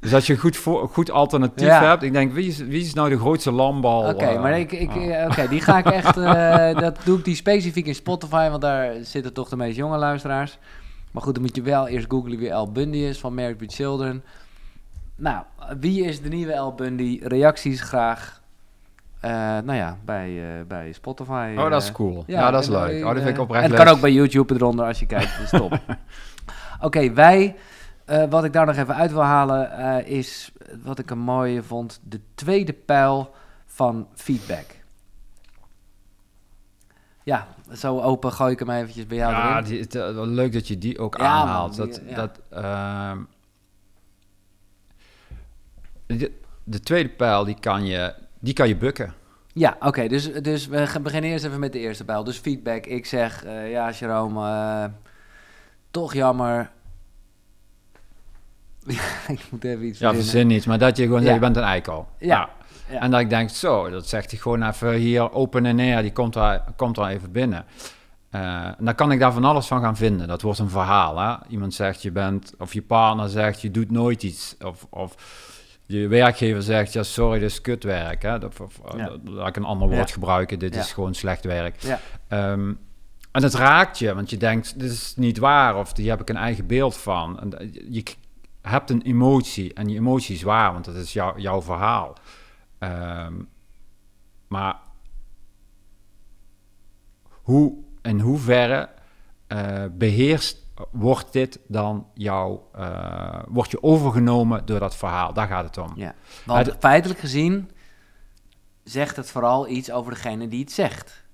dus als je goed, goed alternatief hebt, ik denk, wie is, nou de grootste landbal? Oké, eh, maar ik, ik, uh. die ga ik echt, uh, dat doe ik die specifiek in Spotify, want daar zitten toch de meest jonge luisteraars. Maar goed, dan moet je wel eerst googlen wie El Bundy is van Married with Children. Nou, wie is de nieuwe El Bundy? Reacties graag. Eh, nou ja, bij, eh, bij Spotify. Oh, dat is eh. cool. Ja, dat is leuk. oh, dat vind ik oprecht en leuk. kan ook bij YouTube eronder als je kijkt. Dus Oké, wij... wat ik daar nog even uit wil halen is wat ik een mooie vond: de tweede pijl van feedback. Ja, zo open gooi ik hem eventjes bij jou ja, die, het, eh, leuk dat je die ook aanhaalt. die, dat, dat, ehm, de, tweede pijl, die kan je, die kan je bukken. Ja, oké. dus, dus we gaan beginnen eerst even met de eerste pijl. Dus feedback. Ik zeg, eh, ja, Jerome, eh, toch jammer. ik moet even iets Ja, verzin niets. Maar dat je gewoon ja. je bent een eikel. ja. Nou. En dat ik denk, zo, dat zegt hij gewoon even hier open en neer, die komt daar, komt daar even binnen. Eh, en dan kan ik daar van alles van gaan vinden. Dat wordt een verhaal. Hè? Iemand zegt je bent, of je partner zegt je doet nooit iets. Of, of je werkgever zegt ja, sorry, dit is kutwerk. Hè? Of, of laat ik een ander woord gebruiken, dit is gewoon slecht werk. Ehm, en het raakt je, want je denkt, dit is niet waar, of die heb ik een eigen beeld van. En eh, je hebt een emotie, en die emotie is waar, want dat is jou, jouw verhaal. Um, maar hoe, in hoeverre uh, beheerst wordt dit dan jouw, uh, eh, word je overgenomen door dat verhaal? Daar gaat het om. Ja, want feitelijk gezien zegt het vooral iets over degene die het zegt.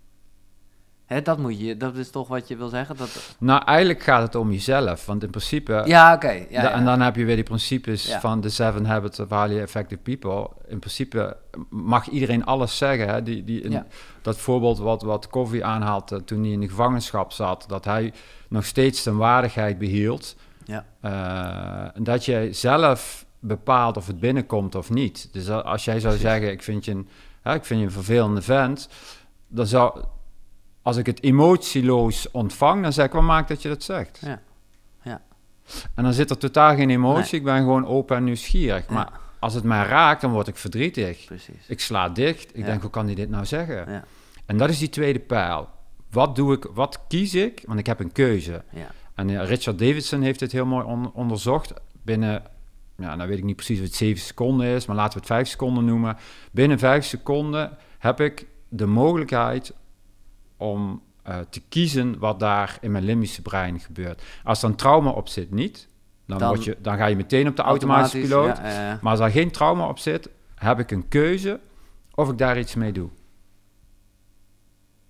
Hè, dat moet je, dat is toch wat je wil zeggen? Dat... Nou, eigenlijk gaat het om jezelf, want in principe... Ja, oké. ja, en dan heb je weer die principes van de Seven Habits of Highly Effective People. In principe mag iedereen alles zeggen. Hè? Die, die, Dat voorbeeld wat, wat Covey aanhaalt toen hij in de gevangenschap zat, dat hij nog steeds zijn waardigheid behield. Ja. Eh, dat jij zelf bepaalt of het binnenkomt of niet. Dus als jij zou zeggen, ik vind je hè, ik vind je een vervelende vent... Dan zou, als ik het emotieloos ontvang, dan zeg ik, wat maakt dat je dat zegt? Ja. ja. En dan zit er totaal geen emotie, ik ben gewoon open en nieuwsgierig. Maar als het mij raakt, dan word ik verdrietig. Precies. Ik sla dicht, ik denk, hoe kan hij dit nou zeggen? Ja. En dat is die tweede pijl. Wat doe ik, wat kies ik? Want ik heb een keuze. Ja. En eh, Richard Davidson heeft dit heel mooi onderzocht. Binnen, ja, nou weet ik niet precies wat 7 seconden is, maar laten we het 5 seconden noemen. Binnen 5 seconden heb ik de mogelijkheid om eh, te kiezen wat daar in mijn limbische brein gebeurt. Als er een trauma op zit, niet. Dan, word je, dan ga je meteen op de automatische piloot. Maar als er geen trauma op zit, heb ik een keuze of ik daar iets mee doe.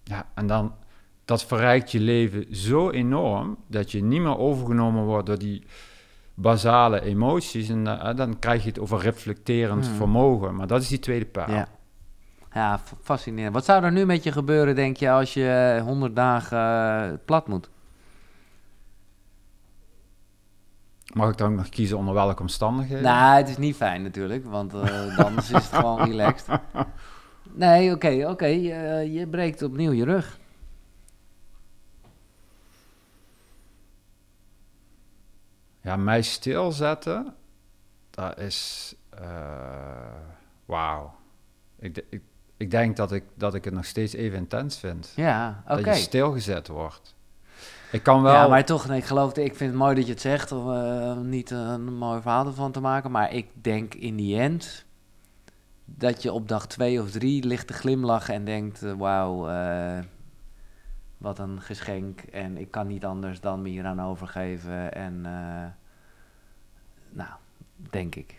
Ja, en dan, dat verrijkt je leven zo enorm dat je niet meer overgenomen wordt door die basale emoties. En eh, dan krijg je het over reflecterend hmm. vermogen. Maar dat is die tweede paal. Ja. Ja, fascinerend. Wat zou er nu met je gebeuren, denk je, als je 100 dagen eh, plat moet? Mag ik dan nog kiezen onder welke omstandigheden? Nou, het is niet fijn natuurlijk, want uh, eh, dan is het gewoon relaxed. Nee, oké, oké. Eh, je, breekt opnieuw je rug. Ja, mij stilzetten, dat is. Uh, Wauw. Ik, ik, ik denk dat ik, dat ik het nog steeds even intens vind. Ja, oké. Dat je stilgezet wordt. Ik kan wel... Ja, maar toch, nee, ik geloof, ik vind het mooi dat je het zegt, om uh, niet een mooi verhaal ervan te maken, maar ik denk in die end dat je op dag twee of drie ligt te glimlachen en denkt, eh, wauw, eh, wat een geschenk en ik kan niet anders dan me hieraan overgeven en, nou, denk ik.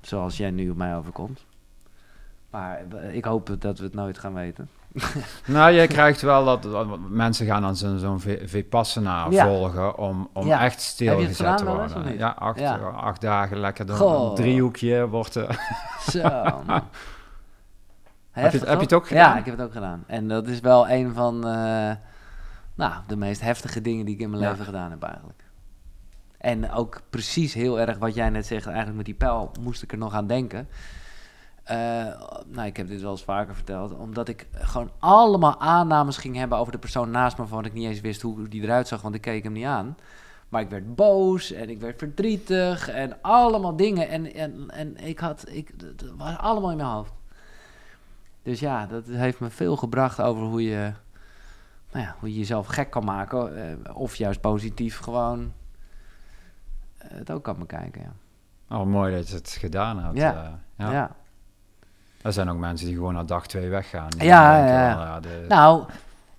Zoals jij nu op mij overkomt. Maar ik hoop dat we het nooit gaan weten. nou, je krijgt wel dat mensen gaan dan zo'n zo Vipassana volgen om, om echt stilgezet te worden. Ja acht, ja. acht dagen lekker dan een driehoekje wordt. Eh. Zo. heb, je, het ook gedaan? Ja, ik heb het ook gedaan. En dat is wel een van eh, nou, de meest heftige dingen die ik in mijn leven gedaan heb eigenlijk. En ook precies heel erg wat jij net zegt, eigenlijk met die pijl moest ik er nog aan denken. Eh, nou, ik heb dit wel eens vaker verteld. Omdat ik gewoon allemaal aannames ging hebben over de persoon naast me. Van ik niet eens wist hoe die eruit zag, want ik keek hem niet aan. Maar ik werd boos en ik werd verdrietig en allemaal dingen. En, en, en ik had, ik, was allemaal in mijn hoofd. Dus ja, dat heeft me veel gebracht over hoe je, nou ja, hoe je jezelf gek kan maken. Eh, of juist positief gewoon eh, het ook kan bekijken. Ja. Oh, mooi dat je het gedaan had. ja. ja. Er zijn ook mensen die gewoon na dag twee weggaan. Ja, ja. Nou,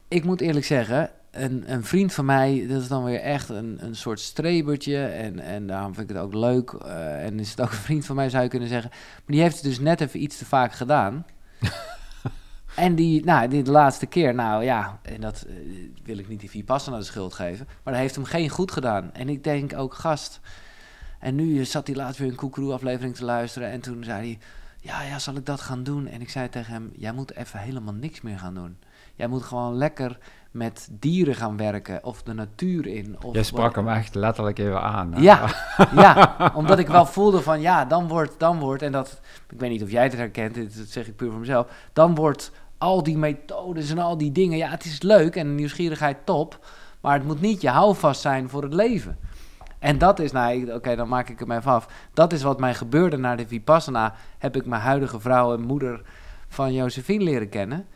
ik moet eerlijk zeggen, een, een, vriend van mij, dat is dan weer echt een, een soort strebertje. En, en daarom vind ik het ook leuk. Eh, en is het ook een vriend van mij, zou je kunnen zeggen. Maar die heeft het dus net even iets te vaak gedaan. en die, nou, die de laatste keer, nou ja, en dat eh, wil ik niet die vier passen naar de schuld geven. Maar dat heeft hem geen goed gedaan. En ik denk ook, gast. En nu zat hij laatst weer een koekeroe aflevering te luisteren. En toen zei hij ja, ja, zal ik dat gaan doen? En ik zei tegen hem, jij moet even helemaal niks meer gaan doen. Jij moet gewoon lekker met dieren gaan werken of de natuur in. Of jij sprak hem echt letterlijk even aan. Hè? Ja, ja, omdat ik wel voelde van ja, dan wordt, dan wordt, en dat, ik weet niet of jij het herkent, dat zeg ik puur voor mezelf, dan wordt al die methodes en al die dingen, ja, het is leuk en nieuwsgierigheid top, maar het moet niet je houvast zijn voor het leven. En dat is, nou, oké, dan maak ik hem even af. Dat is wat mij gebeurde na de Vipassana. Heb ik mijn huidige vrouw en moeder van Josephine leren kennen.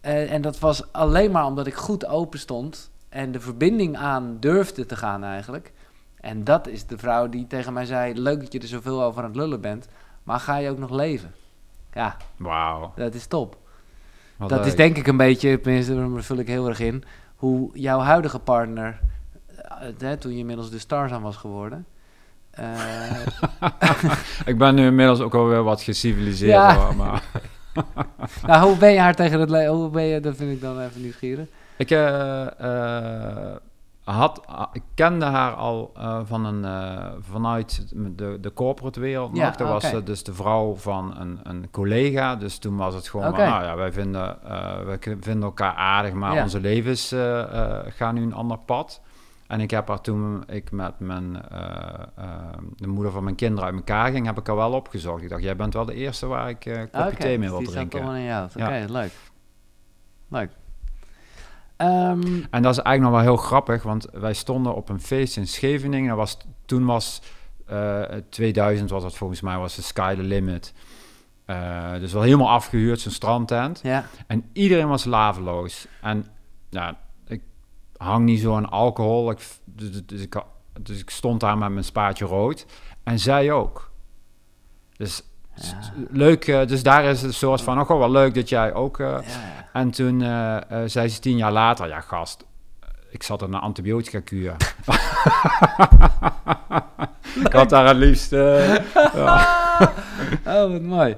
Eh, en dat was alleen maar omdat ik goed open stond en de verbinding aan durfde te gaan eigenlijk. En dat is de vrouw die tegen mij zei: Leuk dat je er zoveel over aan het lullen bent, maar ga je ook nog leven? Ja. Wauw. Dat is top. dat is denk ik een beetje, tenminste, daar vul ik heel erg in, hoe jouw huidige partner eh, toen je inmiddels de aan was geworden. Eh. ik ben nu inmiddels ook alweer wat geciviliseerd. Hoor, maar nou, hoe ben je haar tegen het Hoe ben je, dat vind ik dan even nieuwsgierig. Ik, eh, had, ah, ik kende haar al van een, vanuit de, de corporate wereld. Ja, Dat was ze dus de vrouw van een, een collega. Dus toen was het gewoon, nou ja, wij vinden, wij vinden elkaar aardig, maar onze levens gaan nu een ander pad. En ik heb haar toen ik met mijn, eh, eh, de moeder van mijn kinderen uit elkaar ging, heb ik haar wel opgezocht. Ik dacht, jij bent wel de eerste waar ik uh, kopje mee dus wil drinken. Oké, ja. Oké, leuk. Leuk. Ehm, en dat is eigenlijk nog wel heel grappig, want wij stonden op een feest in Scheveningen. Dat was, toen was uh, 2000 was dat volgens mij, was de Sky the Limit. dus wel helemaal afgehuurd, zo'n strandtent. En iedereen was laveloos. En ja, hang niet zo aan alcohol. Ik, dus, ik, dus ik stond daar met mijn spaatje rood. En zij ook. Dus leuk, eh, dus daar is het soort van, oh, wel leuk dat jij ook... Eh, en toen eh, zei ze tien jaar later, ja gast, ik zat een antibiotica kuur. ik had daar het liefst... Oh, wat mooi.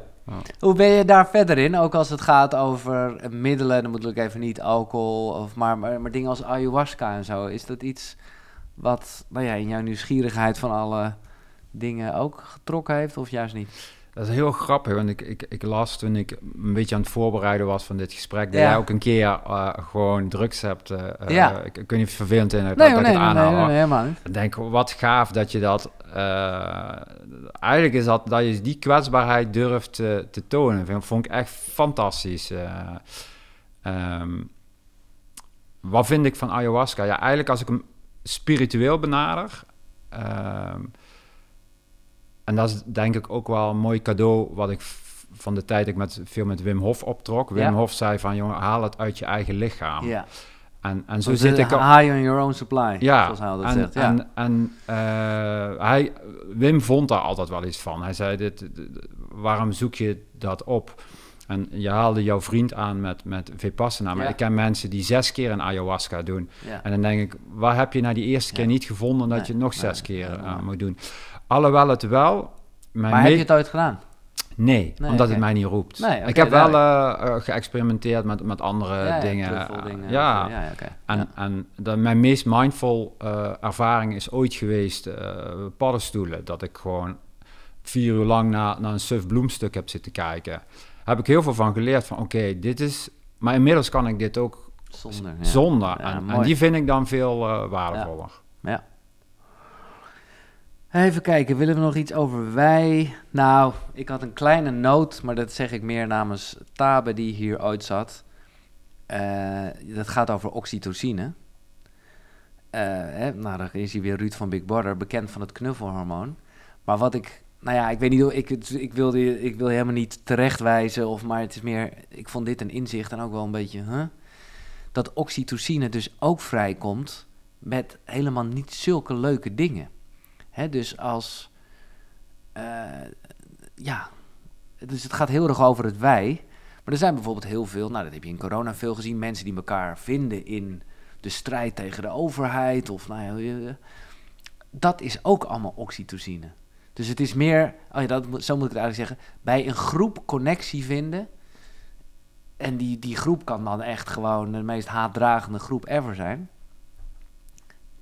Hoe ben je daar verder in? Ook als het gaat over middelen, dan moet ik even niet alcohol, of maar, maar, maar dingen als ayahuasca en zo. Is dat iets wat nou ja, in jouw nieuwsgierigheid van alle dingen ook getrokken heeft, of juist niet? Dat is heel grappig, want ik, ik, ik las toen ik een beetje aan het voorbereiden was van dit gesprek, dat jij ook een keer eh, gewoon drugs hebt. Eh, ja. Eh, ik, kun je vervelend in het, nee, nee, ik Nee, nee, helemaal denk, wat gaaf dat je dat... eigenlijk is dat dat je die kwetsbaarheid durft te, tonen. Dat vond ik echt fantastisch. Ehm. wat vind ik van ayahuasca? Ja, eigenlijk als ik hem spiritueel benader... Ehm, en dat is denk ik ook wel een mooi cadeau wat ik van de tijd ik met, veel met Wim Hof optrok. Wim Hof zei van, jongen, haal het uit je eigen lichaam. Ja. En, en zo zit ik... Al... High on your own supply, ja. zoals hij en, zegt. Ja. En, eh, hij, Wim vond daar altijd wel iets van. Hij zei, dit, waarom zoek je dat op? En je haalde jouw vriend aan met, met Vipassana. Maar ik ken mensen die zes keer een ayahuasca doen. Ja. En dan denk ik, waar heb je na nou die eerste keer niet gevonden dat nee. je nog zes keer eh, moet doen? Alhoewel het wel... maar heb je het ooit gedaan? Nee, omdat het mij niet roept. Nee, ik heb wel uh, geëxperimenteerd met, met andere eh, dingen. Ja, ja. En, de, mijn meest mindful ervaring is ooit geweest uh, paddenstoelen. Dat ik gewoon vier uur lang naar, naar een suf bloemstuk heb zitten kijken. heb ik heel veel van geleerd van oké, dit is... Maar inmiddels kan ik dit ook zonder. zonder. En, en, die vind ik dan veel waardevoller. ja. Even kijken, willen we nog iets over wij? Nou, ik had een kleine noot, maar dat zeg ik meer namens Tabe die hier ooit zat. Eh, dat gaat over oxytocine. Eh, hè, nou, dan is hier weer Ruud van Big Brother, bekend van het knuffelhormoon. Maar wat ik, nou ja, ik weet niet, ik, ik, wilde, ik wil helemaal niet terechtwijzen, of, maar het is meer, ik vond dit een inzicht en ook wel een beetje, huh? Dat oxytocine dus ook vrijkomt met helemaal niet zulke leuke dingen. Hè, dus als. Eh, ja. Dus het gaat heel erg over het wij. Maar er zijn bijvoorbeeld heel veel, nou dat heb je in corona veel gezien, mensen die elkaar vinden in de strijd tegen de overheid. Of, nou ja, dat is ook allemaal oxytocine. Dus het is meer, oh dat, zo moet ik het eigenlijk zeggen, bij een groep connectie vinden. En die, die groep kan dan echt gewoon de meest haatdragende groep ever zijn.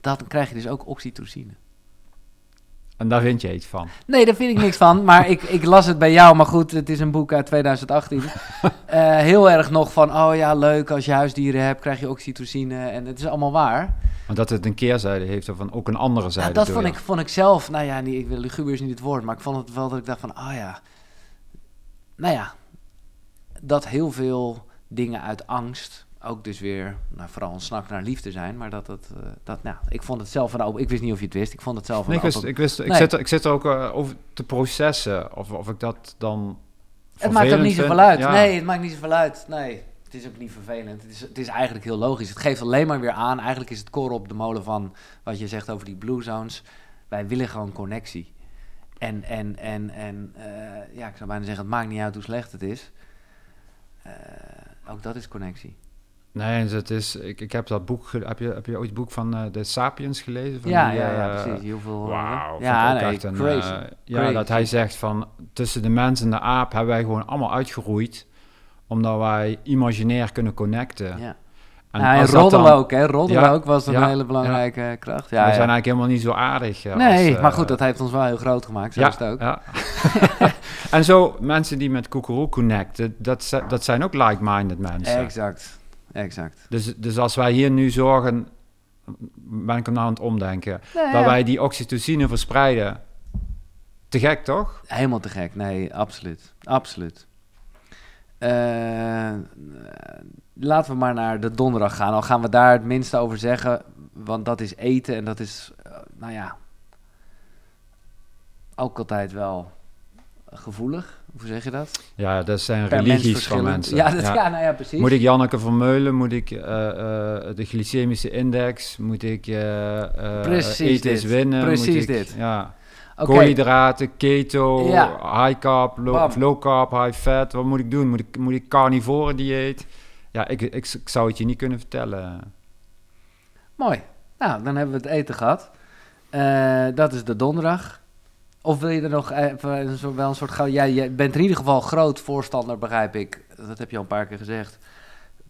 Dan krijg je dus ook oxytocine. En daar vind je iets van. Nee, daar vind ik niks van. Maar ik, ik las het bij jou. Maar goed, het is een boek uit 2018. Eh, heel erg nog van, oh ja, leuk. Als je huisdieren hebt, krijg je oxytocine. En het is allemaal waar. Maar dat het een keerzijde heeft, of ook een andere zijde. dat vond ik, vond ik zelf, nou ja, niet, ik wil luguber is niet het woord. Maar ik vond het wel dat ik dacht van, oh ja. Nou ja, dat heel veel dingen uit angst ook dus weer nou, vooral een snak naar liefde zijn. Maar dat dat, eh, dat nou, ik vond het zelf een Ik wist niet of je het wist. Ik vond het zelf een nee, ik, wist, ik, wist, zit, ik zit er ook eh, over te processen of, of ik dat dan. Het maakt ook niet zoveel uit. Nee, het maakt niet zoveel uit. Nee, het is ook niet vervelend. Het is, het is eigenlijk heel logisch. Het geeft alleen maar weer aan. Eigenlijk is het koren op de molen van wat je zegt over die blue zones. Wij willen gewoon connectie. En, en, en, en eh, ja, ik zou bijna zeggen, het maakt niet uit hoe slecht het is. ook dat is connectie. Nee, dus het is, ik, ik heb dat boek, heb je, heb je ooit het boek van uh, de Sapiens gelezen? Van ja, ja, ja, eh, precies, heel veel. Eh, Wauw, ja, nee, echt een, crazy. ja, dat hij zegt van tussen de mens en de aap hebben wij gewoon allemaal uitgeroeid, omdat wij imaginair kunnen connecten. Ja. En en ook, hè? Roddelen ook was een hele belangrijke kracht. Ja, we zijn eigenlijk helemaal niet zo aardig. nee, maar goed, dat heeft ons wel heel groot gemaakt, zo is het ook. en zo, mensen die met Koekeroe connecten, dat, dat zijn ook like-minded mensen. Exact. Exact. Dus, dus als wij hier nu zorgen, ben ik hem nou aan het omdenken, waar wij die oxytocine verspreiden. Te gek, toch? Helemaal te gek, nee, absoluut. Absoluut. Uh, laten we maar naar de donderdag gaan. Al gaan we daar het minste over zeggen, want dat is eten en dat is, eh, nou ja, ook altijd wel gevoelig hoe zeg je dat? Ja, dat zijn religies van mensen. Ja, dat, ja. nou ja, precies. Moet ik Janneke van Meulen, moet ik eh, eh, de glycemische index, moet ik uh, precies dit. winnen? Precies ik, Ja. Koolhydraten, keto, high carb, low, carb, high fat. Wat moet ik doen? Moet ik, moet ik carnivore dieet? Ja, ik, ik, ik zou het je niet kunnen vertellen. Mooi. Nou, dan hebben we het eten gehad. dat is de donderdag. Of wil je er nog even wel een soort Ja, je bent in ieder geval groot voorstander, begrijp ik. Dat heb je al een paar keer gezegd.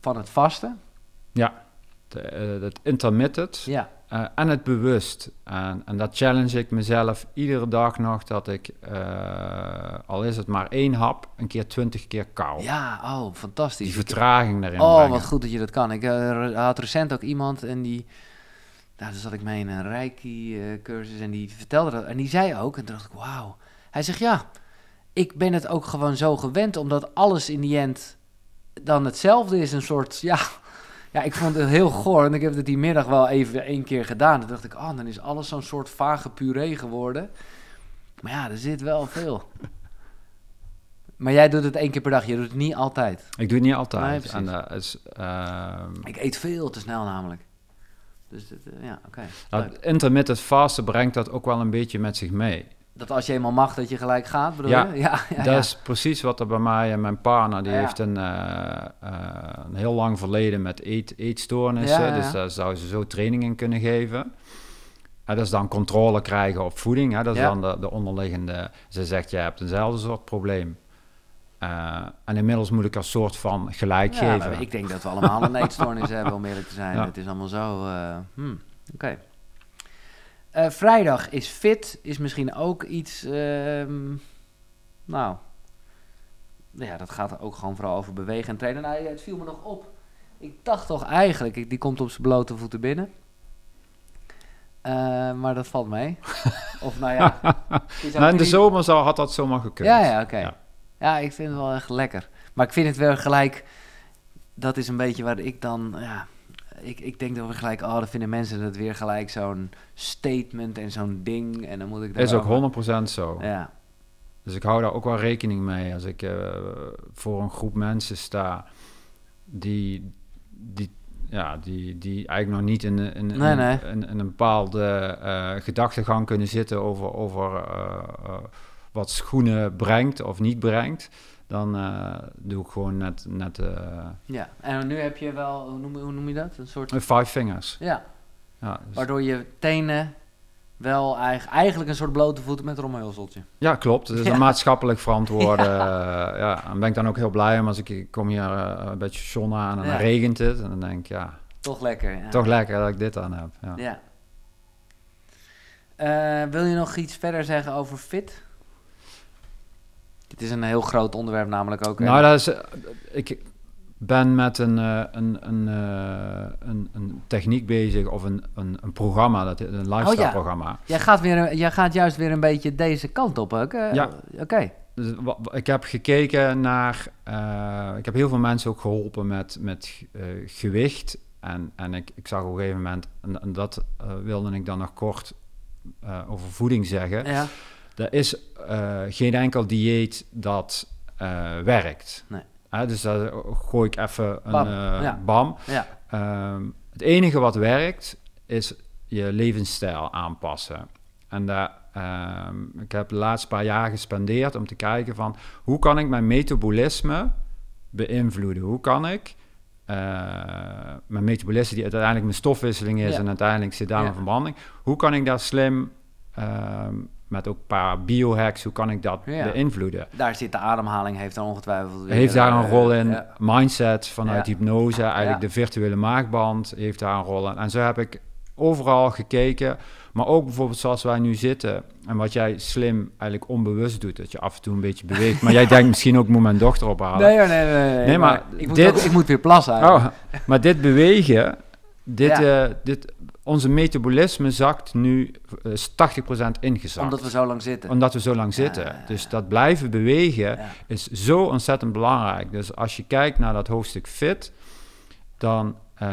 Van het vasten. Ja, eh, het intermittent. Ja. Eh, en het bewust. En, en, dat challenge ik mezelf iedere dag nog. Dat ik, eh, al is het maar één hap, een keer twintig keer kou. Ja, oh, fantastisch. Die vertraging daarin Oh, wat goed dat je dat kan. Ik had recent ook iemand en die nou, dus zat ik mee in een Reiki-cursus en die vertelde dat. En die zei ook, en toen dacht ik, wauw. Hij zegt, ja, ik ben het ook gewoon zo gewend, omdat alles in die end dan hetzelfde is. Een soort, ja, ja, ik vond het heel goor. En ik heb het die middag wel even één keer gedaan. Toen dacht ik, oh, dan is alles zo'n soort vage puree geworden. Maar ja, er zit wel veel. Maar jij doet het één keer per dag. Je doet het niet altijd. Ik doe het niet altijd. en, uh, is, ehm, Ik eet veel te snel namelijk. Dus eh, ja, oké. Nou, intermittent fasten brengt dat ook wel een beetje met zich mee. Dat als je eenmaal mag, dat je gelijk gaat, bedoel ja, je? Ja, dat is precies wat er bij mij en mijn partner... die heeft een, eh, eh, een, heel lang verleden met eet, eetstoornissen. Dus daar zou ze zo training in kunnen geven. En dat is dan controle krijgen op voeding. Hè? Dat is dan de, de onderliggende... Ze zegt, je hebt eenzelfde soort probleem. Uh, en inmiddels moet ik als soort van gelijk ja, geven. Ik denk dat we allemaal een eetstoornis hebben, om eerlijk te zijn. Het is allemaal zo. Eh, hmm, oké. Eh, vrijdag is fit, is misschien ook iets. Ehm, nou. Ja, dat gaat er ook gewoon vooral over bewegen en trainen. Nou, het viel me nog op. Ik dacht toch eigenlijk, die komt op zijn blote voeten binnen. maar dat valt mee. of nou ja. Nou, in de zomer zou, had dat zomaar gekund. Ja, ja oké. Ja, ik vind het wel echt lekker. Maar ik vind het wel gelijk. Dat is een beetje waar ik dan. Ja, ik, ik denk dat we gelijk. Oh, dan vinden mensen dat weer gelijk zo'n statement en zo'n ding. En dan moet ik. Daar is ook 100% zo. Ja. Dus ik hou daar ook wel rekening mee als ik eh, voor een groep mensen sta die, die, ja, die, die eigenlijk nog niet in, in, in, nee, in, een bepaalde eh, gedachtegang kunnen zitten over, over eh, wat schoenen brengt of niet brengt, dan eh, doe ik gewoon net... net eh, ja, en nu heb je wel, hoe noem, noem je dat? Een soort... Eh, five fingers. Ja. ja dus- Waardoor je tenen wel eigenlijk een soort blote voeten met rommelzeltje. Ja, klopt. Het is een maatschappelijk verantwoorde... ja. ja. en ben ik dan ook heel blij om als ik, kom hier een beetje zon aan en dan regent het. En dan denk ik, ja... Toch lekker. Toch lekker dat ik dit aan heb. ja. wil je nog iets verder zeggen over fit? Het is een heel groot onderwerp namelijk ook. Nou, dat is, eh, ik ben met een, eh, een, een, eh, een, een techniek bezig of een, een, een programma, dat, een lifestyle-programma. Oh, ja. jij, gaat weer, jij gaat juist weer een beetje deze kant op, ook. ja. Oké. Dus, ik heb gekeken naar... ik heb heel veel mensen ook geholpen met, met gewicht. En, en ik, ik zag op een gegeven moment... En, en dat wilde ik dan nog kort over voeding zeggen... Ja er is eh, geen enkel dieet dat eh, werkt. Nee. dus daar gooi ik even een bam. Eh, bam. Ehm, het enige wat werkt is je levensstijl aanpassen. En daar, um, ik heb de laatste paar jaar gespendeerd om te kijken van hoe kan ik mijn metabolisme beïnvloeden? Hoe kan ik uh, mijn metabolisme, die uiteindelijk mijn stofwisseling is en uiteindelijk zit daar een ja. verbranding. Hoe kan ik daar slim um, met ook een paar biohacks, hoe kan ik dat ja. beïnvloeden? Daar zit de ademhaling, heeft dan ongetwijfeld weer, Heeft daar een eh, rol in. Mindset vanuit hypnose, eigenlijk de virtuele maagband heeft daar een rol in. En zo heb ik overal gekeken. Maar ook bijvoorbeeld zoals wij nu zitten. En wat jij slim eigenlijk onbewust doet. Dat je af en toe een beetje beweegt. Maar jij denkt misschien ook moet mijn dochter ophalen. Nee, nee, nee. nee, nee maar, ik, moet dit... ik moet weer plassen. Oh, maar dit bewegen dit, eh, dit, onze metabolisme zakt nu 80% eh, ingezakt. Omdat we zo lang zitten. Omdat we zo lang zitten. dus dat blijven bewegen is zo ontzettend belangrijk. Dus als je kijkt naar dat hoofdstuk fit, dan eh,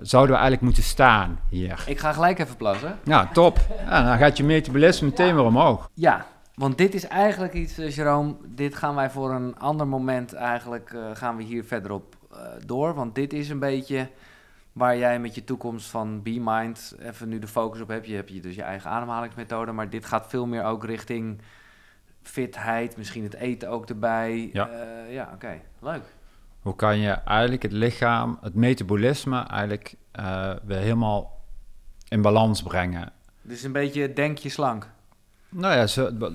zouden we eigenlijk moeten staan hier. Ik ga gelijk even plassen. Ja, top. dan gaat je metabolisme meteen weer omhoog. Ja, want dit is eigenlijk iets, Jerome, dit gaan wij voor een ander moment eigenlijk, gaan we hier verder op door. Want dit is een beetje waar jij met je toekomst van Be Mind even nu de focus op hebt. Je hebt dus je eigen ademhalingsmethode, maar dit gaat veel meer ook richting fitheid, misschien het eten ook erbij. Ja, eh, ja oké, leuk. Hoe kan je eigenlijk het lichaam, het metabolisme eigenlijk uh, weer helemaal in balans brengen? Dus een beetje denk je slank. Nou ja, ze,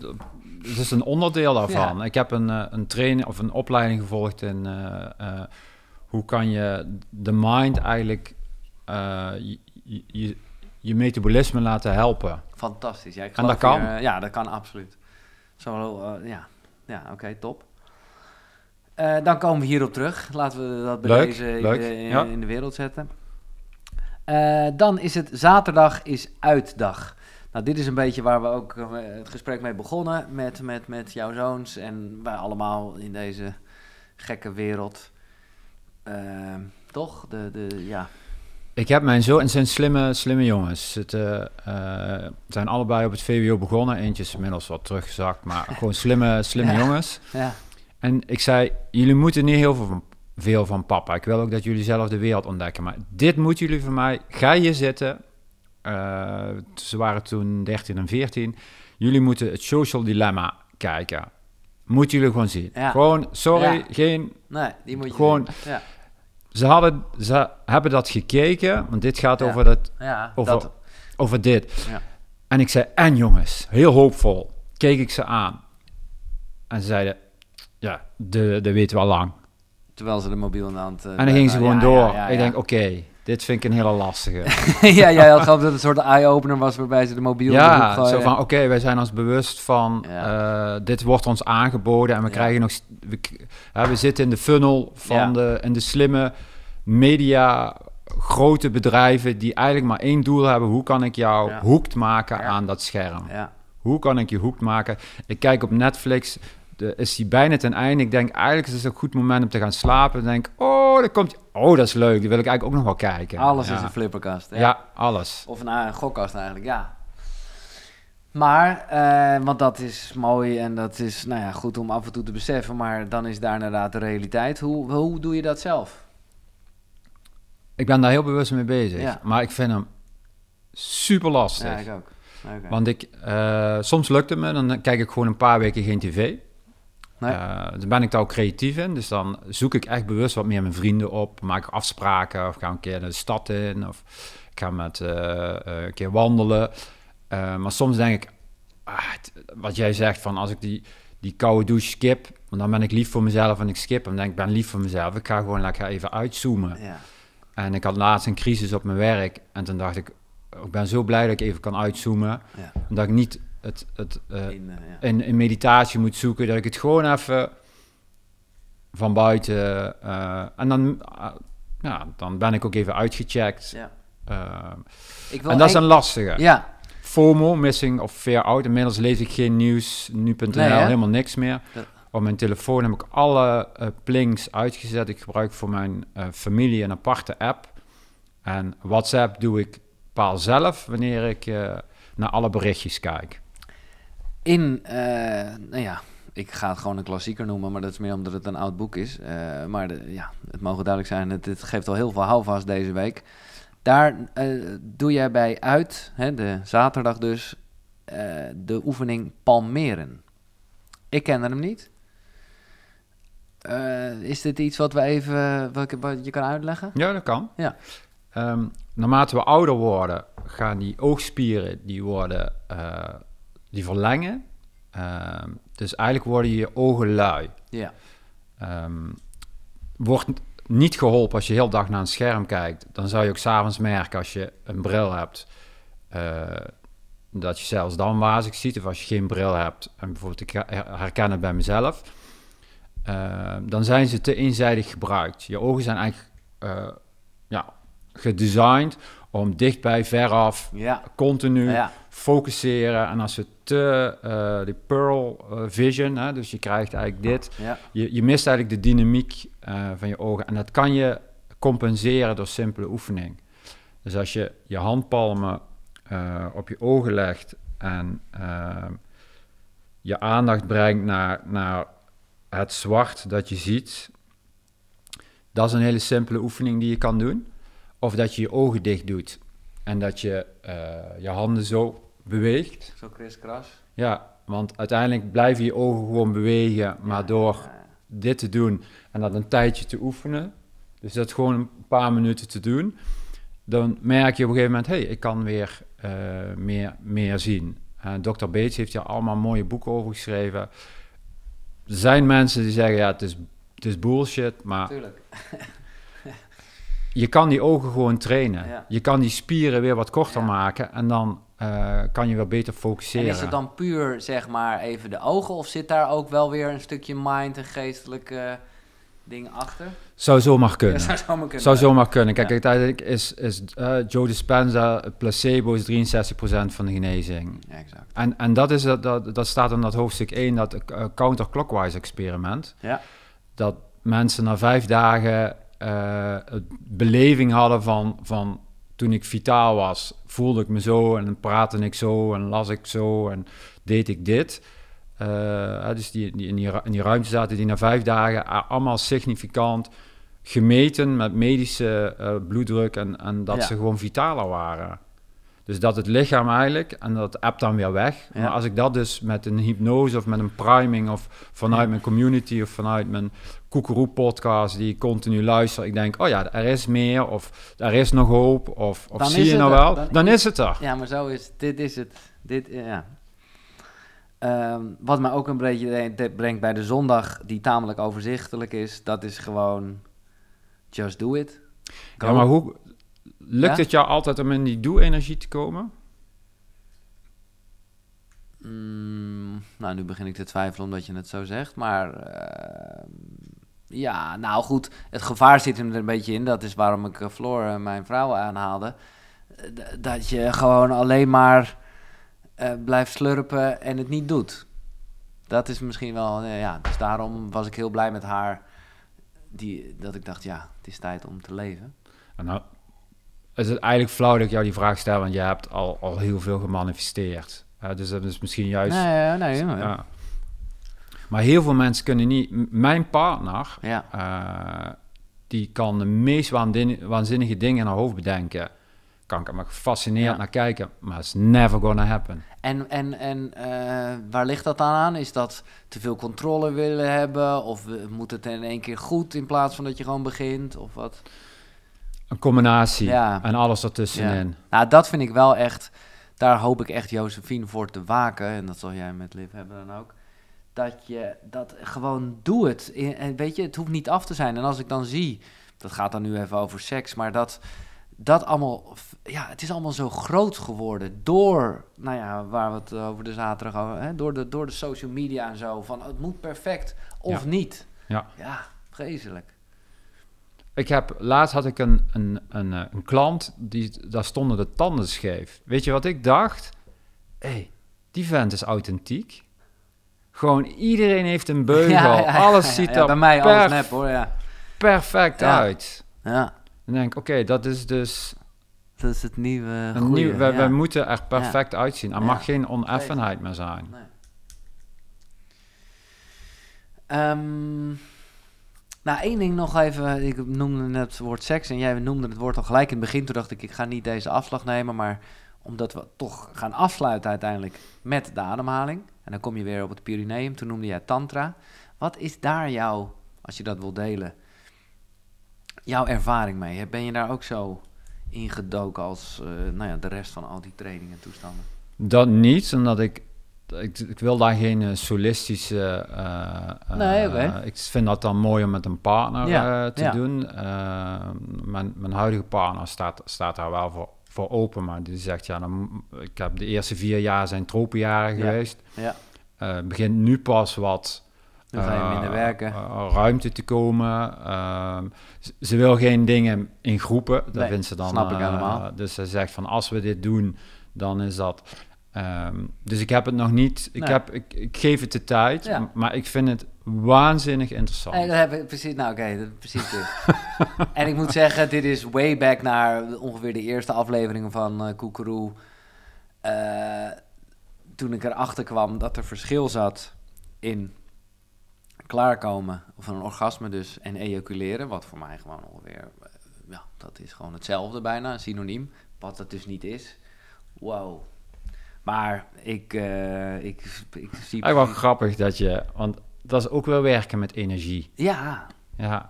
het is een onderdeel daarvan. Ik heb een, eh, een training of een opleiding gevolgd in hoe kan je de mind eigenlijk eh, je, je, metabolisme laten helpen? Fantastisch. Ja, en dat kan? Eh, ja, dat kan absoluut. Zo, eh, ja, ja oké, top. dan komen we hierop terug. Laten we dat bij deze In, in, de wereld zetten. dan is het zaterdag is uitdag. Nou, dit is een beetje waar we ook het gesprek mee begonnen met, met, met jouw zoons en wij allemaal in deze gekke wereld. Ehm, toch? De, de, ja. Ik heb mijn zoon, en zijn slimme, slimme jongens. Eh, eh, ze zijn allebei op het VWO begonnen. Eentje is inmiddels wat teruggezakt, maar gewoon slimme, slimme jongens. Ja. En ik zei, jullie moeten niet heel veel van, van papa. Ik wil ook dat jullie zelf de wereld ontdekken. Maar dit moeten jullie van mij. Ga hier zitten. Eh, ze waren toen 13 en 14. Jullie moeten het social dilemma kijken. Moeten jullie gewoon zien. Gewoon, sorry, geen... Nee, die moet je Gewoon... Ja ze, hadden, ze hebben dat gekeken, want dit gaat over, dat, over, dat... over dit. En ik zei, en jongens, heel hoopvol, keek ik ze aan. En ze zeiden, ja, dat weten we al lang. Terwijl ze de mobiel aan het. hand... Eh, en dan gingen ze gewoon door. ik denk, oké, dit vind ik een hele lastige. ja, jij had gehad dat het een soort eye-opener was waarbij ze de mobiel... Ja, zo van, oké, wij zijn ons bewust van... Eh, dit wordt ons aangeboden en we krijgen nog... We, we, zitten in de funnel van de, en de slimme media... grote bedrijven die eigenlijk maar één doel hebben. Hoe kan ik jou hoekt maken aan dat scherm? Hoe kan ik je hoekt maken? Ik kijk op Netflix is hij bijna ten einde. Ik denk eigenlijk is het een goed moment om te gaan slapen. Dan denk ik, oh, daar komt Oh, dat is leuk. Die wil ik eigenlijk ook nog wel kijken. Alles is een flipperkast. Ja, alles. Of een, gokkast eigenlijk, ja. Maar, eh, want dat is mooi en dat is nou ja, goed om af en toe te beseffen, maar dan is daar inderdaad de realiteit. Hoe, hoe doe je dat zelf? Ik ben daar heel bewust mee bezig, ja. maar ik vind hem super lastig. Ja, ik ook. Want ik, eh, soms lukt het me, dan kijk ik gewoon een paar weken geen tv. Nee. Eh, dan dus ben ik daar ook creatief in. Dus dan zoek ik echt bewust wat meer mijn vrienden op. Maak ik afspraken of ga een keer de stad in. Of ik ga met eh, eh, een keer wandelen. maar soms denk ik, ah, wat jij zegt, van als ik die, die koude douche skip, want dan ben ik lief voor mezelf en ik skip hem. denk ik, ben lief voor mezelf. Ik ga gewoon lekker even uitzoomen. Ja. En ik had laatst een crisis op mijn werk. En toen dacht ik, ik ben zo blij dat ik even kan uitzoomen. Ja. Omdat ik niet het, het eh, in, in, eh, meditatie moet zoeken. Dat ik het gewoon even van buiten. Eh, en dan, ja, dan ben ik ook even uitgecheckt. Ja. Ik en dat is een lastige. Ja. FOMO, missing of fair out. Inmiddels lees ik geen nieuws, nu.nl, helemaal niks meer. Op mijn telefoon heb ik alle plings uitgezet. Ik gebruik voor mijn familie een aparte app. En WhatsApp doe ik paal zelf wanneer ik naar alle berichtjes kijk in, eh, nou ja, ik ga het gewoon een klassieker noemen, maar dat is meer omdat het een oud boek is. Eh, maar ja, het mogen duidelijk zijn, het, geeft al heel veel houvast deze week. Daar eh, doe jij bij uit, hè, de zaterdag dus, de oefening palmeren. Ik ken hem niet. is dit iets wat we even, wat, je kan uitleggen? Ja, dat kan. Ja. Um, naarmate we ouder worden, gaan die oogspieren, die worden die verlengen. Ehm, dus eigenlijk worden je ogen lui. Ja. Ehm, wordt niet geholpen als je heel dag naar een scherm kijkt. Dan zou je ook s'avonds merken als je een bril hebt. Eh, dat je zelfs dan wazig ziet. Of als je geen bril hebt. En bijvoorbeeld ik herken het bij mezelf. Eh, dan zijn ze te eenzijdig gebruikt. Je ogen zijn eigenlijk uh, ja, gedesigned om dichtbij, veraf, ja. continu... Ja focuseren. En als we te eh, de pearl eh, vision, hè, dus je krijgt eigenlijk dit, je, je mist eigenlijk de dynamiek eh, van je ogen. En dat kan je compenseren door simpele oefening. Dus als je je handpalmen op je ogen legt en je aandacht brengt naar, naar het zwart dat je ziet, dat is een hele simpele oefening die je kan doen. Of dat je je ogen dicht doet en dat je je handen zo beweegt. Zo kriskras. Ja, want uiteindelijk blijven je ogen gewoon bewegen, maar door dit te doen en dat een tijdje te oefenen, dus dat gewoon een paar minuten te doen, dan merk je op een gegeven moment, hé, hey, ik kan weer eh, meer, meer zien. Dr. Bates heeft hier allemaal mooie boeken over geschreven. Er zijn mensen die zeggen, ja, het is, het is bullshit, maar... Tuurlijk. je kan die ogen gewoon trainen. Je kan die spieren weer wat korter maken en dan eh, kan je wel beter focussen. is het dan puur, zeg maar, even de ogen? Of zit daar ook wel weer een stukje mind en geestelijke ding achter? Zou zo kunnen. zou zo kunnen. Kijk, uiteindelijk is, is uh, Joe Dispenza, placebo 63% van de genezing. Ja, exact. En, en dat, is, dat, dat, dat staat in dat hoofdstuk 1, dat uh, counterclockwise experiment. Ja. Dat mensen na vijf dagen uh, beleving hadden van, van toen ik vitaal was, voelde ik me zo en praatte ik zo en las ik zo en deed ik dit. Eh, dus die, in, die, in die ruimte zaten die na vijf dagen eh, allemaal significant gemeten met medische eh, bloeddruk en, en dat ze gewoon vitaler waren. Dus dat het lichaam eigenlijk, en dat appt dan weer weg. Maar als ik dat dus met een hypnose of met een priming of vanuit mijn community of vanuit mijn koekeroe podcast die ik continu luister, ik denk, oh ja, er is meer of er is nog hoop of, of zie je nou wel, dan, dan, is het er. Ja, maar zo is dit is het. Dit, ja. Ehm, wat me ook een beetje brengt bij de zondag, die tamelijk overzichtelijk is, dat is gewoon just do it. Ja, maar hoe, Lukt het jou altijd om in die doe-energie te komen? Mm, nou, nu begin ik te twijfelen omdat je het zo zegt. Maar eh, ja, nou goed. Het gevaar zit hem er een beetje in. Dat is waarom ik eh, Floor, eh, mijn vrouw, aanhaalde. Dat je gewoon alleen maar blijft slurpen en het niet doet. Dat is misschien wel, ja. Dus daarom was ik heel blij met haar. Die, dat ik dacht, ja, het is tijd om te leven. Nou, is het eigenlijk flauw dat ik jou die vraag stel, want je hebt al, al heel veel gemanifesteerd. dus dat is misschien juist. Nee, nee, nee, Maar heel veel mensen kunnen niet. Mijn partner, eh, die kan de meest waanzinnige dingen in haar hoofd bedenken. Kan ik er maar gefascineerd naar kijken, maar it's never gonna happen. En, en, en eh, waar ligt dat dan aan? Is dat te veel controle willen hebben? Of moet het in één keer goed in plaats van dat je gewoon begint? Of wat? Een combinatie en alles ertussenin. Ja. Nou, dat vind ik wel echt... Daar hoop ik echt Josephine voor te waken. En dat zal jij met Liv hebben dan ook. Dat je dat gewoon doe het. En weet je, het hoeft niet af te zijn. En als ik dan zie... Dat gaat dan nu even over seks, maar dat dat allemaal, ja, het is allemaal zo groot geworden door, nou ja, waar we het over de zaterdag over, hè, door, de, door de social media en zo, van het moet perfect of niet. Ja. Ja, vreselijk. Ik heb, laatst had ik een, een, een, eh, een klant, die, daar stonden de tanden scheef. Weet je wat ik dacht? Hé, hey, die vent is authentiek. Gewoon iedereen heeft een beugel. alles ziet er bij mij alles nep, hoor, perfect uit. Ja. Dan denk oké, dat is dus... Dat is het nieuwe we moeten er perfect uitzien. Er mag geen oneffenheid meer zijn. Ehm. Nou, één ding nog even. Ik noemde net het woord seks en jij noemde het woord al gelijk in het begin. Toen dacht ik, ik ga niet deze afslag nemen, maar omdat we toch gaan afsluiten uiteindelijk met de ademhaling. En dan kom je weer op het Pyreneeum, toen noemde jij tantra. Wat is daar jouw, als je dat wil delen, jouw ervaring mee? Ben je daar ook zo ingedoken als eh, nou ja, de rest van al die trainingen en toestanden? Dat niet, omdat ik ik, wil daar geen eh, solistische. Uh, nee, ik vind dat dan mooi om met een partner te doen. mijn, huidige partner staat, staat daar wel voor, voor open, maar die zegt ja, ik heb de eerste vier jaar zijn tropenjaren geweest. Ja. begint nu pas wat. Dan ga je minder werken. ruimte te komen. Ze, ze wil geen dingen in groepen. Dat vindt ze dan. Snap ik helemaal. dus ze zegt van als we dit doen, dan is dat Ehm, dus ik heb het nog niet. Ik, heb, ik, geef het de tijd, maar ik vind het waanzinnig interessant. En dan heb ik precies, nou oké, precies dit. en ik moet zeggen, dit is way back naar ongeveer de eerste aflevering van uh, Koekeroe. Eh, toen ik erachter kwam dat er verschil zat in klaarkomen, of een orgasme dus, en ejaculeren. Wat voor mij gewoon ongeveer, eh, ja, dat is gewoon hetzelfde bijna, synoniem. Wat dat dus niet is. Wow, maar ik, uh, ik, ik zie... Eigenlijk wel grappig dat je... Want dat is ook wel werken met energie. Ja. Ja.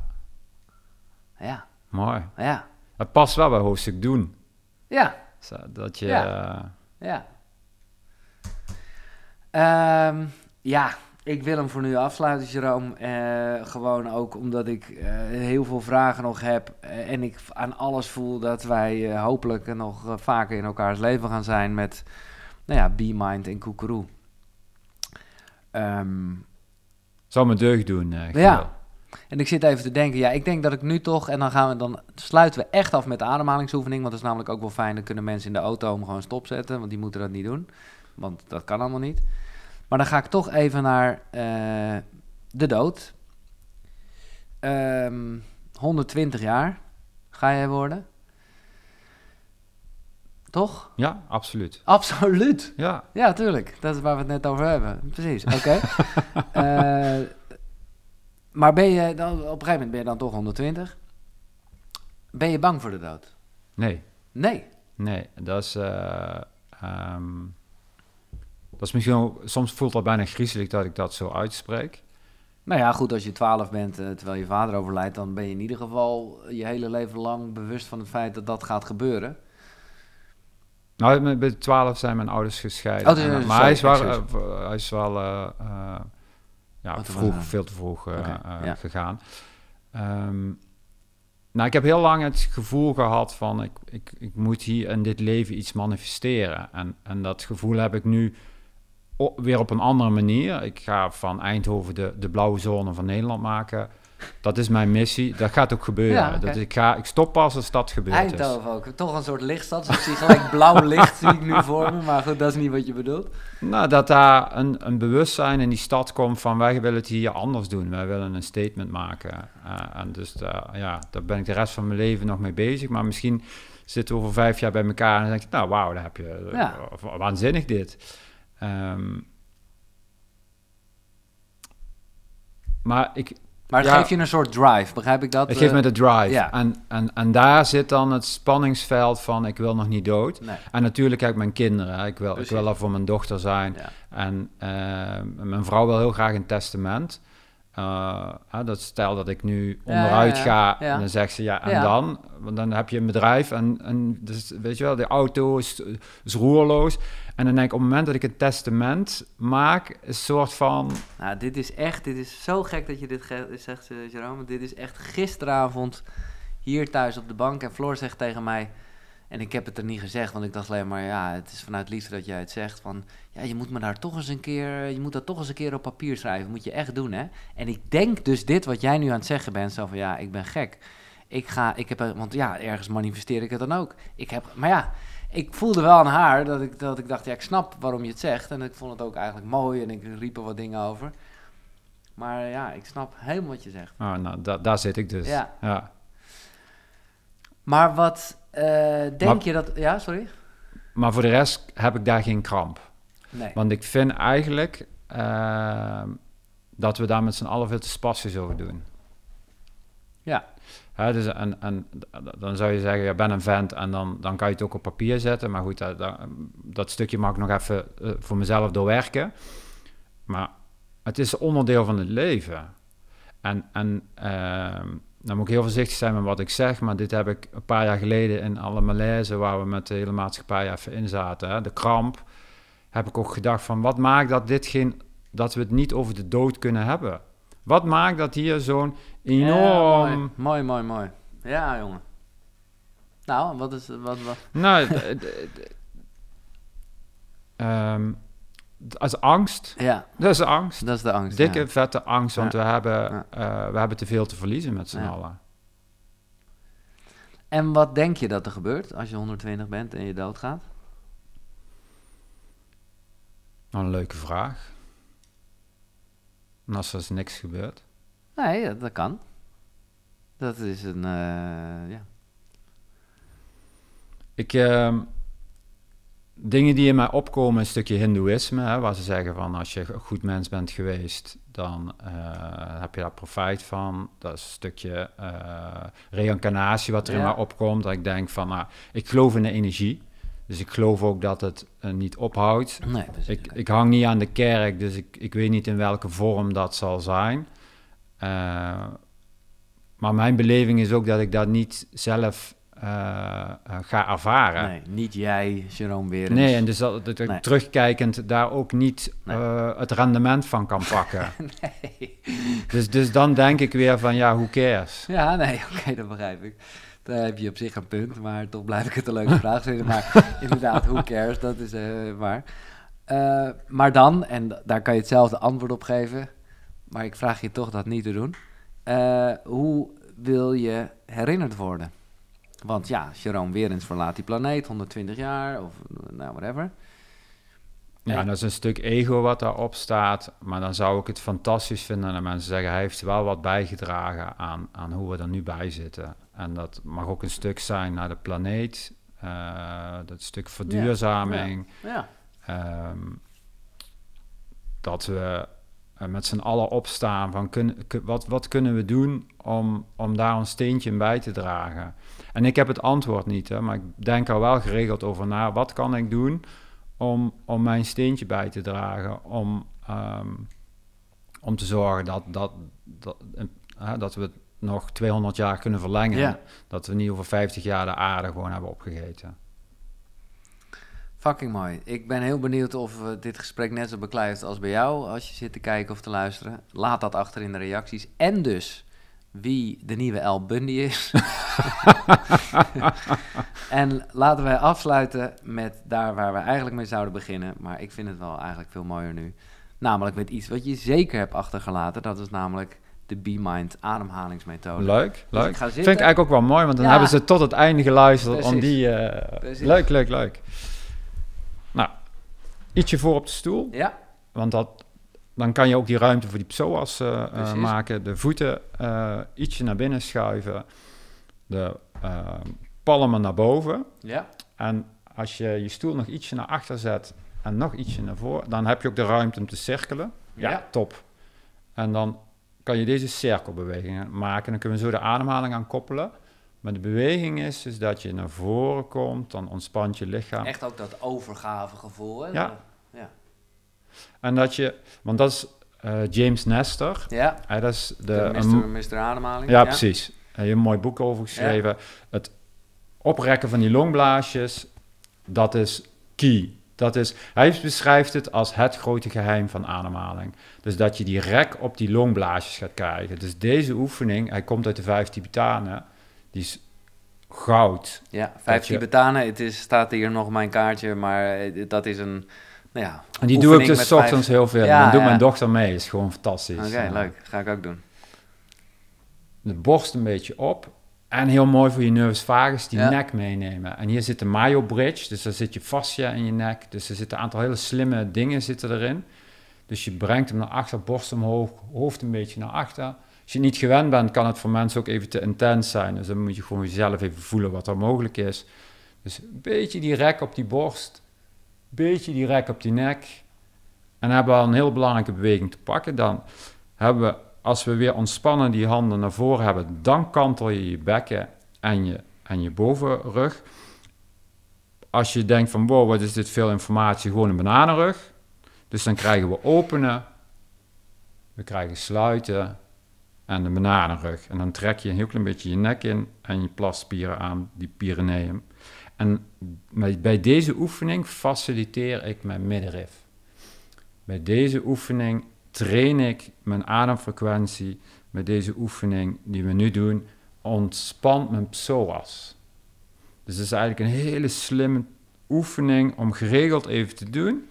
Ja. Mooi. Ja. Het past wel bij hoofdstuk doen. Ja. Dat je... Ja. ja. Ehm, ja, ik wil hem voor nu afsluiten, Jeroen eh, gewoon ook omdat ik eh, heel veel vragen nog heb. en ik aan alles voel dat wij hopelijk nog vaker in elkaars leven gaan zijn met nou ja, B-Mind en Koekeroe. Um, Zal me deugd doen. Eh, ja. En ik zit even te denken, ja, ik denk dat ik nu toch, en dan, gaan we, dan sluiten we echt af met de ademhalingsoefening, want dat is namelijk ook wel fijn, dan kunnen mensen in de auto hem gewoon stopzetten, want die moeten dat niet doen, want dat kan allemaal niet. Maar dan ga ik toch even naar eh, de dood. 120 ehm, jaar ga jij worden. Toch? Ja, absoluut. Absoluut? Ja. Ja, tuurlijk. Dat is waar we het net over hebben. Precies, oké. Eh, maar ben je dan, op een gegeven moment ben je dan toch 120? Ben je bang voor de dood? Nee. Nee? Nee, dat is... Eh, ehm, dat is misschien... Soms voelt al bijna griezelig dat ik dat zo uitspreek. Nou ja, goed, als je 12 bent eh, terwijl je vader overlijdt... dan ben je in ieder geval je hele leven lang bewust van het feit dat dat gaat gebeuren. Nou, bij 12 zijn mijn ouders gescheiden. Oh, maar hij is wel, eh, hij is wel eh, eh, ja, vroeg, veel te vroeg gegaan. Ehm, nou, ik heb heel lang het gevoel gehad van ik, ik, ik moet hier in dit leven iets manifesteren. En, en dat gevoel heb ik nu weer op een andere manier. Ik ga van Eindhoven de, de blauwe zone van Nederland maken. Dat is mijn missie. Dat gaat ook gebeuren. dat, ik, ik stop pas als dat gebeurt. Eindhoven ook. Toch een soort lichtstad. Dus ik zie gelijk blauw licht zie ik nu voor me. Maar goed, dat is niet wat je bedoelt. Nou, dat daar een, een bewustzijn in die stad komt van wij willen het hier anders doen. Wij willen een statement maken. Eh, en dus daar, eh, ja, daar ben ik de rest van mijn leven nog mee bezig. Maar misschien zitten we over vijf jaar bij elkaar en dan denk ik, nou wauw, daar heb je eh, waanzinnig dit. Ehm, maar ik, maar het geeft je een soort drive, begrijp ik dat? Het geeft me de drive. En, en, en daar zit dan het spanningsveld van ik wil nog niet dood. En natuurlijk heb ik mijn kinderen. Ik wil, ik wil er voor mijn dochter zijn. En eh, mijn vrouw wil heel graag een testament. Eh, dat stel dat ik nu onderuit ga, en dan zegt ze ja, en dan? Want dan heb je een bedrijf en, dus, weet je wel, de auto is, eh, is roerloos. En dan denk ik, op het moment dat ik een testament maak, een soort van... Nou, dit is echt, dit is zo gek dat je dit zegt, eh, Jerome. Dit is echt gisteravond hier thuis op de bank en Floor zegt tegen mij... En ik heb het er niet gezegd, want ik dacht alleen maar, ja, het is vanuit liefde dat jij het zegt. Van, ja, je moet me daar toch eens een keer, je moet dat toch eens een keer op papier schrijven. Moet je echt doen, hè? En ik denk dus dit wat jij nu aan het zeggen bent, zo van, ja, ik ben gek. Ik ga, ik heb, eh, want ja, ergens manifesteer ik het dan ook. Ik heb, maar ja, ik voelde wel aan haar dat ik, dat ik dacht, ja, ik snap waarom je het zegt. En ik vond het ook eigenlijk mooi en ik riep er wat dingen over. Maar ja, ik snap helemaal wat je zegt. Ah, nou, da daar zit ik dus. ja. Maar wat, eh, denk je dat... Ja, sorry? Maar voor de rest heb ik daar geen kramp. Nee. Want ik vind eigenlijk ehm, dat we daar met z'n allen veel te spassies over doen. Ja. dus en, dan zou je zeggen, je ja, bent een vent en dan, dan kan je het ook op papier zetten. Maar goed, eh, dat, ehm, dat, stukje mag ik nog even eh, voor mezelf doorwerken. Maar het is onderdeel van het leven. En, en ehm, dan moet ik heel voorzichtig zijn met wat ik zeg, maar dit heb ik een paar jaar geleden in alle malaise waar we met de hele maatschappij even in zaten, hè, de kramp, heb ik ook gedacht van wat maakt dat dit geen, dat we het niet over de dood kunnen hebben? Wat maakt dat hier zo'n enorm... mooi. mooi, mooi, Ja, jongen. Nou, wat is... Wat, wat? Nou, ehm, als angst. Ja. Dat is angst. Dat is de angst. Dikke, vette angst, want we, hebben, uh, we hebben te veel te verliezen met z'n allen. En wat denk je dat er gebeurt als je 120 bent en je doodgaat? Nou, een leuke vraag. En als er dus niks gebeurt? Nee, dat, kan. Dat is een, eh, ja. Ik, ehm, dingen die in mij opkomen, een stukje Hindoeïsme, hè, waar ze zeggen van als je een goed mens bent geweest, dan eh, heb je daar profijt van. Dat is een stukje uh, reïncarnatie wat er in mij opkomt. Dat ik denk van, nou, ik geloof in de energie. Dus ik geloof ook dat het eh, niet ophoudt. Nee, ik, ik, hang niet aan de kerk, dus ik, ik weet niet in welke vorm dat zal zijn. maar mijn beleving is ook dat ik dat niet zelf eh, eh, ga ervaren. Nee, niet jij, Jerome weer. Nee, en dus dat, terugkijkend daar ook niet eh, het rendement van kan pakken. nee. Dus, dus dan denk ik weer van, ja, hoe cares? Ja, nee, oké, dat begrijp ik. Daar heb je op zich een punt, maar toch blijf ik het een leuke vraag vinden. Maar inderdaad, hoe cares, dat is waar. Uh, maar dan, en daar kan je hetzelfde antwoord op geven, maar ik vraag je toch dat niet te doen. hoe wil je herinnerd worden? Want ja, Jerome Werens verlaat die planeet, 120 jaar of nou, whatever. Ja, en dat is een stuk ego wat daarop staat. Maar dan zou ik het fantastisch vinden dat mensen zeggen: hij heeft wel wat bijgedragen aan, aan hoe we er nu bij zitten. En dat mag ook een stuk zijn naar de planeet, eh, dat stuk verduurzaming. Ja, ehm, dat we eh, met z'n allen opstaan van wat, wat kunnen we doen om, om daar een steentje bij te dragen. En ik heb het antwoord niet, hè, maar ik denk er wel geregeld over na. Wat kan ik doen om, om mijn steentje bij te dragen? Om, ehm, om te zorgen dat, dat, dat, hè, dat we het nog 200 jaar kunnen verlengen. Dat we niet over 50 jaar de aarde gewoon hebben opgegeten. Fucking mooi. Ik ben heel benieuwd of eh, dit gesprek net zo beklijft als bij jou. Als je zit te kijken of te luisteren. Laat dat achter in de reacties. En dus wie de nieuwe El Bundy is. en laten wij afsluiten met daar waar we eigenlijk mee zouden beginnen. Maar ik vind het wel eigenlijk veel mooier nu. Namelijk met iets wat je zeker hebt achtergelaten. Dat is namelijk de B-Mind ademhalingsmethode. Leuk, dus leuk. Vind ik eigenlijk ook wel mooi, want dan hebben ze tot het einde geluisterd. Om die, eh, leuk, leuk, leuk ietsje voor op de stoel. Ja. Want dat, dan kan je ook die ruimte voor die psoas eh, eh, maken. De voeten eh, ietsje naar binnen schuiven. De palmen naar boven. Ja. En als je je stoel nog ietsje naar achter zet en nog ietsje naar voren, dan heb je ook de ruimte om te cirkelen. Ja, top. En dan kan je deze cirkelbewegingen maken. Dan kunnen we zo de ademhaling aan koppelen. Maar de beweging is dus dat je naar voren komt, dan ontspant je lichaam. Echt ook dat overgave gevoel, Ja. En dat je, want dat is eh, James Nestor. Ja. Hij is de, de ehm, Ademhaling. Ja, precies. Hij heeft een mooi boek over geschreven. Het oprekken van die longblaasjes, dat is key. Dat is, hij beschrijft het als het grote geheim van ademhaling. Dus dat je die rek op die longblaasjes gaat krijgen. Dus deze oefening, hij komt uit de vijf Tibetanen. Die is goud. Ja, vijf Tibetanen. Het is, staat hier nog mijn kaartje, maar eh, dat is een... Nou ja, en die doe ik dus ochtends heel veel. Ja, dan doet mijn dochter mee. is gewoon fantastisch. Oké, leuk. Ga ik ook doen. De borst een beetje op. En heel mooi voor je nervus vagus, die nek meenemen. En hier zit de Mayo Bridge, dus daar zit je fascia in je nek. Dus er zitten een aantal hele slimme dingen zitten erin. Dus je brengt hem naar achter, borst omhoog, hoofd een beetje naar achter. Als je niet gewend bent, kan het voor mensen ook even te intens zijn. Dus dan moet je gewoon jezelf even voelen wat er mogelijk is. Dus een beetje die rek op die borst, een beetje die rek op die nek. En hebben we al een heel belangrijke beweging te pakken. Dan hebben we, als we weer ontspannen die handen naar voren hebben, dan kantel je je bekken en je, en je bovenrug. Als je denkt van wow, wat is dit veel informatie, gewoon een bananenrug. Dus dan krijgen we openen, we krijgen sluiten, en de rug En dan trek je een heel klein beetje je nek in en je plasspieren aan, die Pyreneeën. En bij deze oefening faciliteer ik mijn middenrif. Bij deze oefening train ik mijn ademfrequentie. Bij deze oefening die we nu doen, ontspant mijn psoas. Dus het is eigenlijk een hele slimme oefening om geregeld even te doen.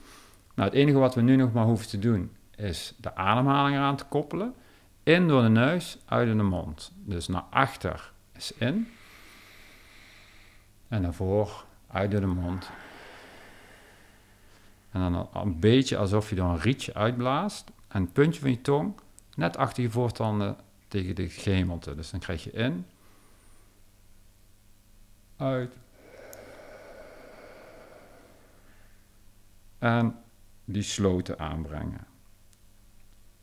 Nou, het enige wat we nu nog maar hoeven te doen is de ademhaling eraan te koppelen. In door de neus, uit door de mond. Dus naar achter is in. En naar voren, uit door de mond. En dan een beetje alsof je dan een rietje uitblaast. En het puntje van je tong net achter je voortanden tegen de gemelte. Dus dan krijg je in. Uit. En die sloten aanbrengen.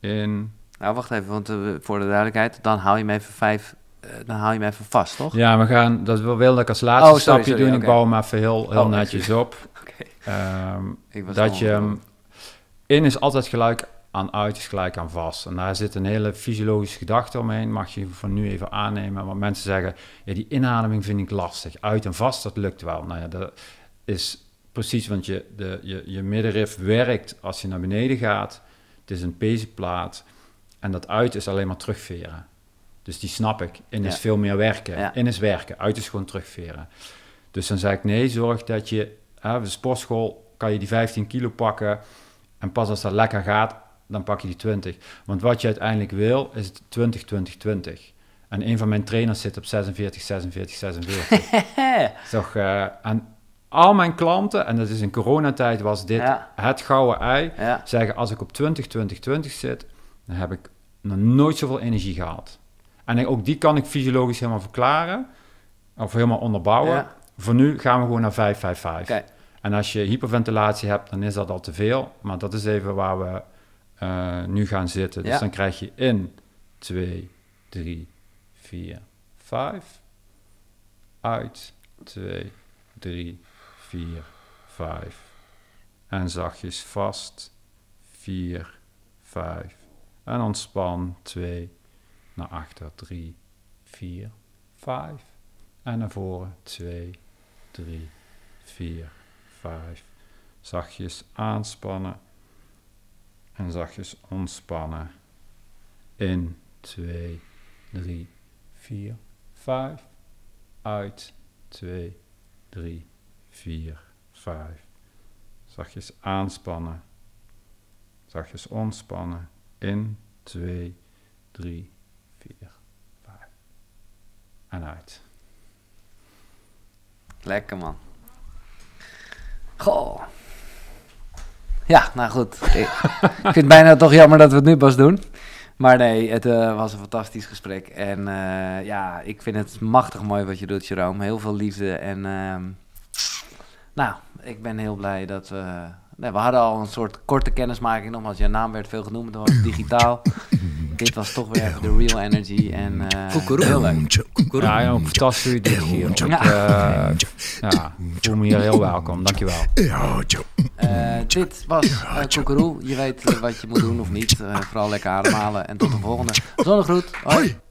In. Nou, wacht even, want eh, voor de duidelijkheid, dan haal je me even vijf eh, dan haal je hem even vast, toch? Ja, we gaan, dat wil ik als oh, laatste stapje doen. Ik bouw hem even heel, oh, netjes op. Ehm, dat je In is altijd gelijk aan uit, is gelijk aan vast. En daar zit een hele fysiologische gedachte omheen. Mag je van nu even aannemen. Want mensen zeggen, ja, die inademing vind ik lastig. Uit en vast, dat lukt wel. Nou ja, dat is precies, want je, de, je, je middenrif werkt als je naar beneden gaat. Het is een pezenplaat. En dat uit is alleen maar terugveren. Dus die snap ik. In is veel meer werken. In is werken. Uit is gewoon terugveren. Dus dan zei ik nee, zorg dat je... de sportschool kan je die 15 kilo pakken. En pas als dat lekker gaat, dan pak je die 20. Want wat je uiteindelijk wil, is 20, 20, 20. En een van mijn trainers zit op 46, 46, 46. Toch, eh, en al mijn klanten, en dat is in coronatijd, was dit het gouden ei. Zeggen, als ik op 20, 20, 20 zit, dan heb ik nog nooit zoveel energie gehaald. En ook die kan ik fysiologisch helemaal verklaren, of helemaal onderbouwen. Voor nu gaan we gewoon naar 5, 5, Okay. En als je hyperventilatie hebt, dan is dat al te veel. Maar dat is even waar we uh, nu gaan zitten. Dus dan krijg je in 2, 3, 4, 5. Uit 2, 3, 4, 5. En zachtjes vast 4, 5. En ontspan 2 naar achter 3, 4, 5. En naar voren 2, 3, 4, 5. Zachtjes aanspannen en zachtjes ontspannen. In 2, 3, 4, 5. Uit 2, 3, 4, 5. Zachtjes aanspannen. Zachtjes ontspannen. In, twee, drie, vier, vijf. En uit. Lekker man. Goh. Ja, nou goed. Ik vind het bijna toch jammer dat we het nu pas doen. Maar nee, het eh, was een fantastisch gesprek. En eh, ja, ik vind het machtig mooi wat je doet, Jerome. Heel veel liefde. En uh, nou, ik ben heel blij dat we we hadden al een soort korte kennismaking. Nogmaals, je naam werd veel genoemd, dan was het digitaal. Dit was toch weer de real energy. En uh, heel leuk. Ja, ja fantastisch dat je hier ja. Uh, ja, voel me hier heel welkom. Dankjewel. Uh, dit was uh, Koekeroe. Je weet wat je moet doen of niet. vooral lekker ademhalen. En tot de volgende. Zonnegroet. Hoi.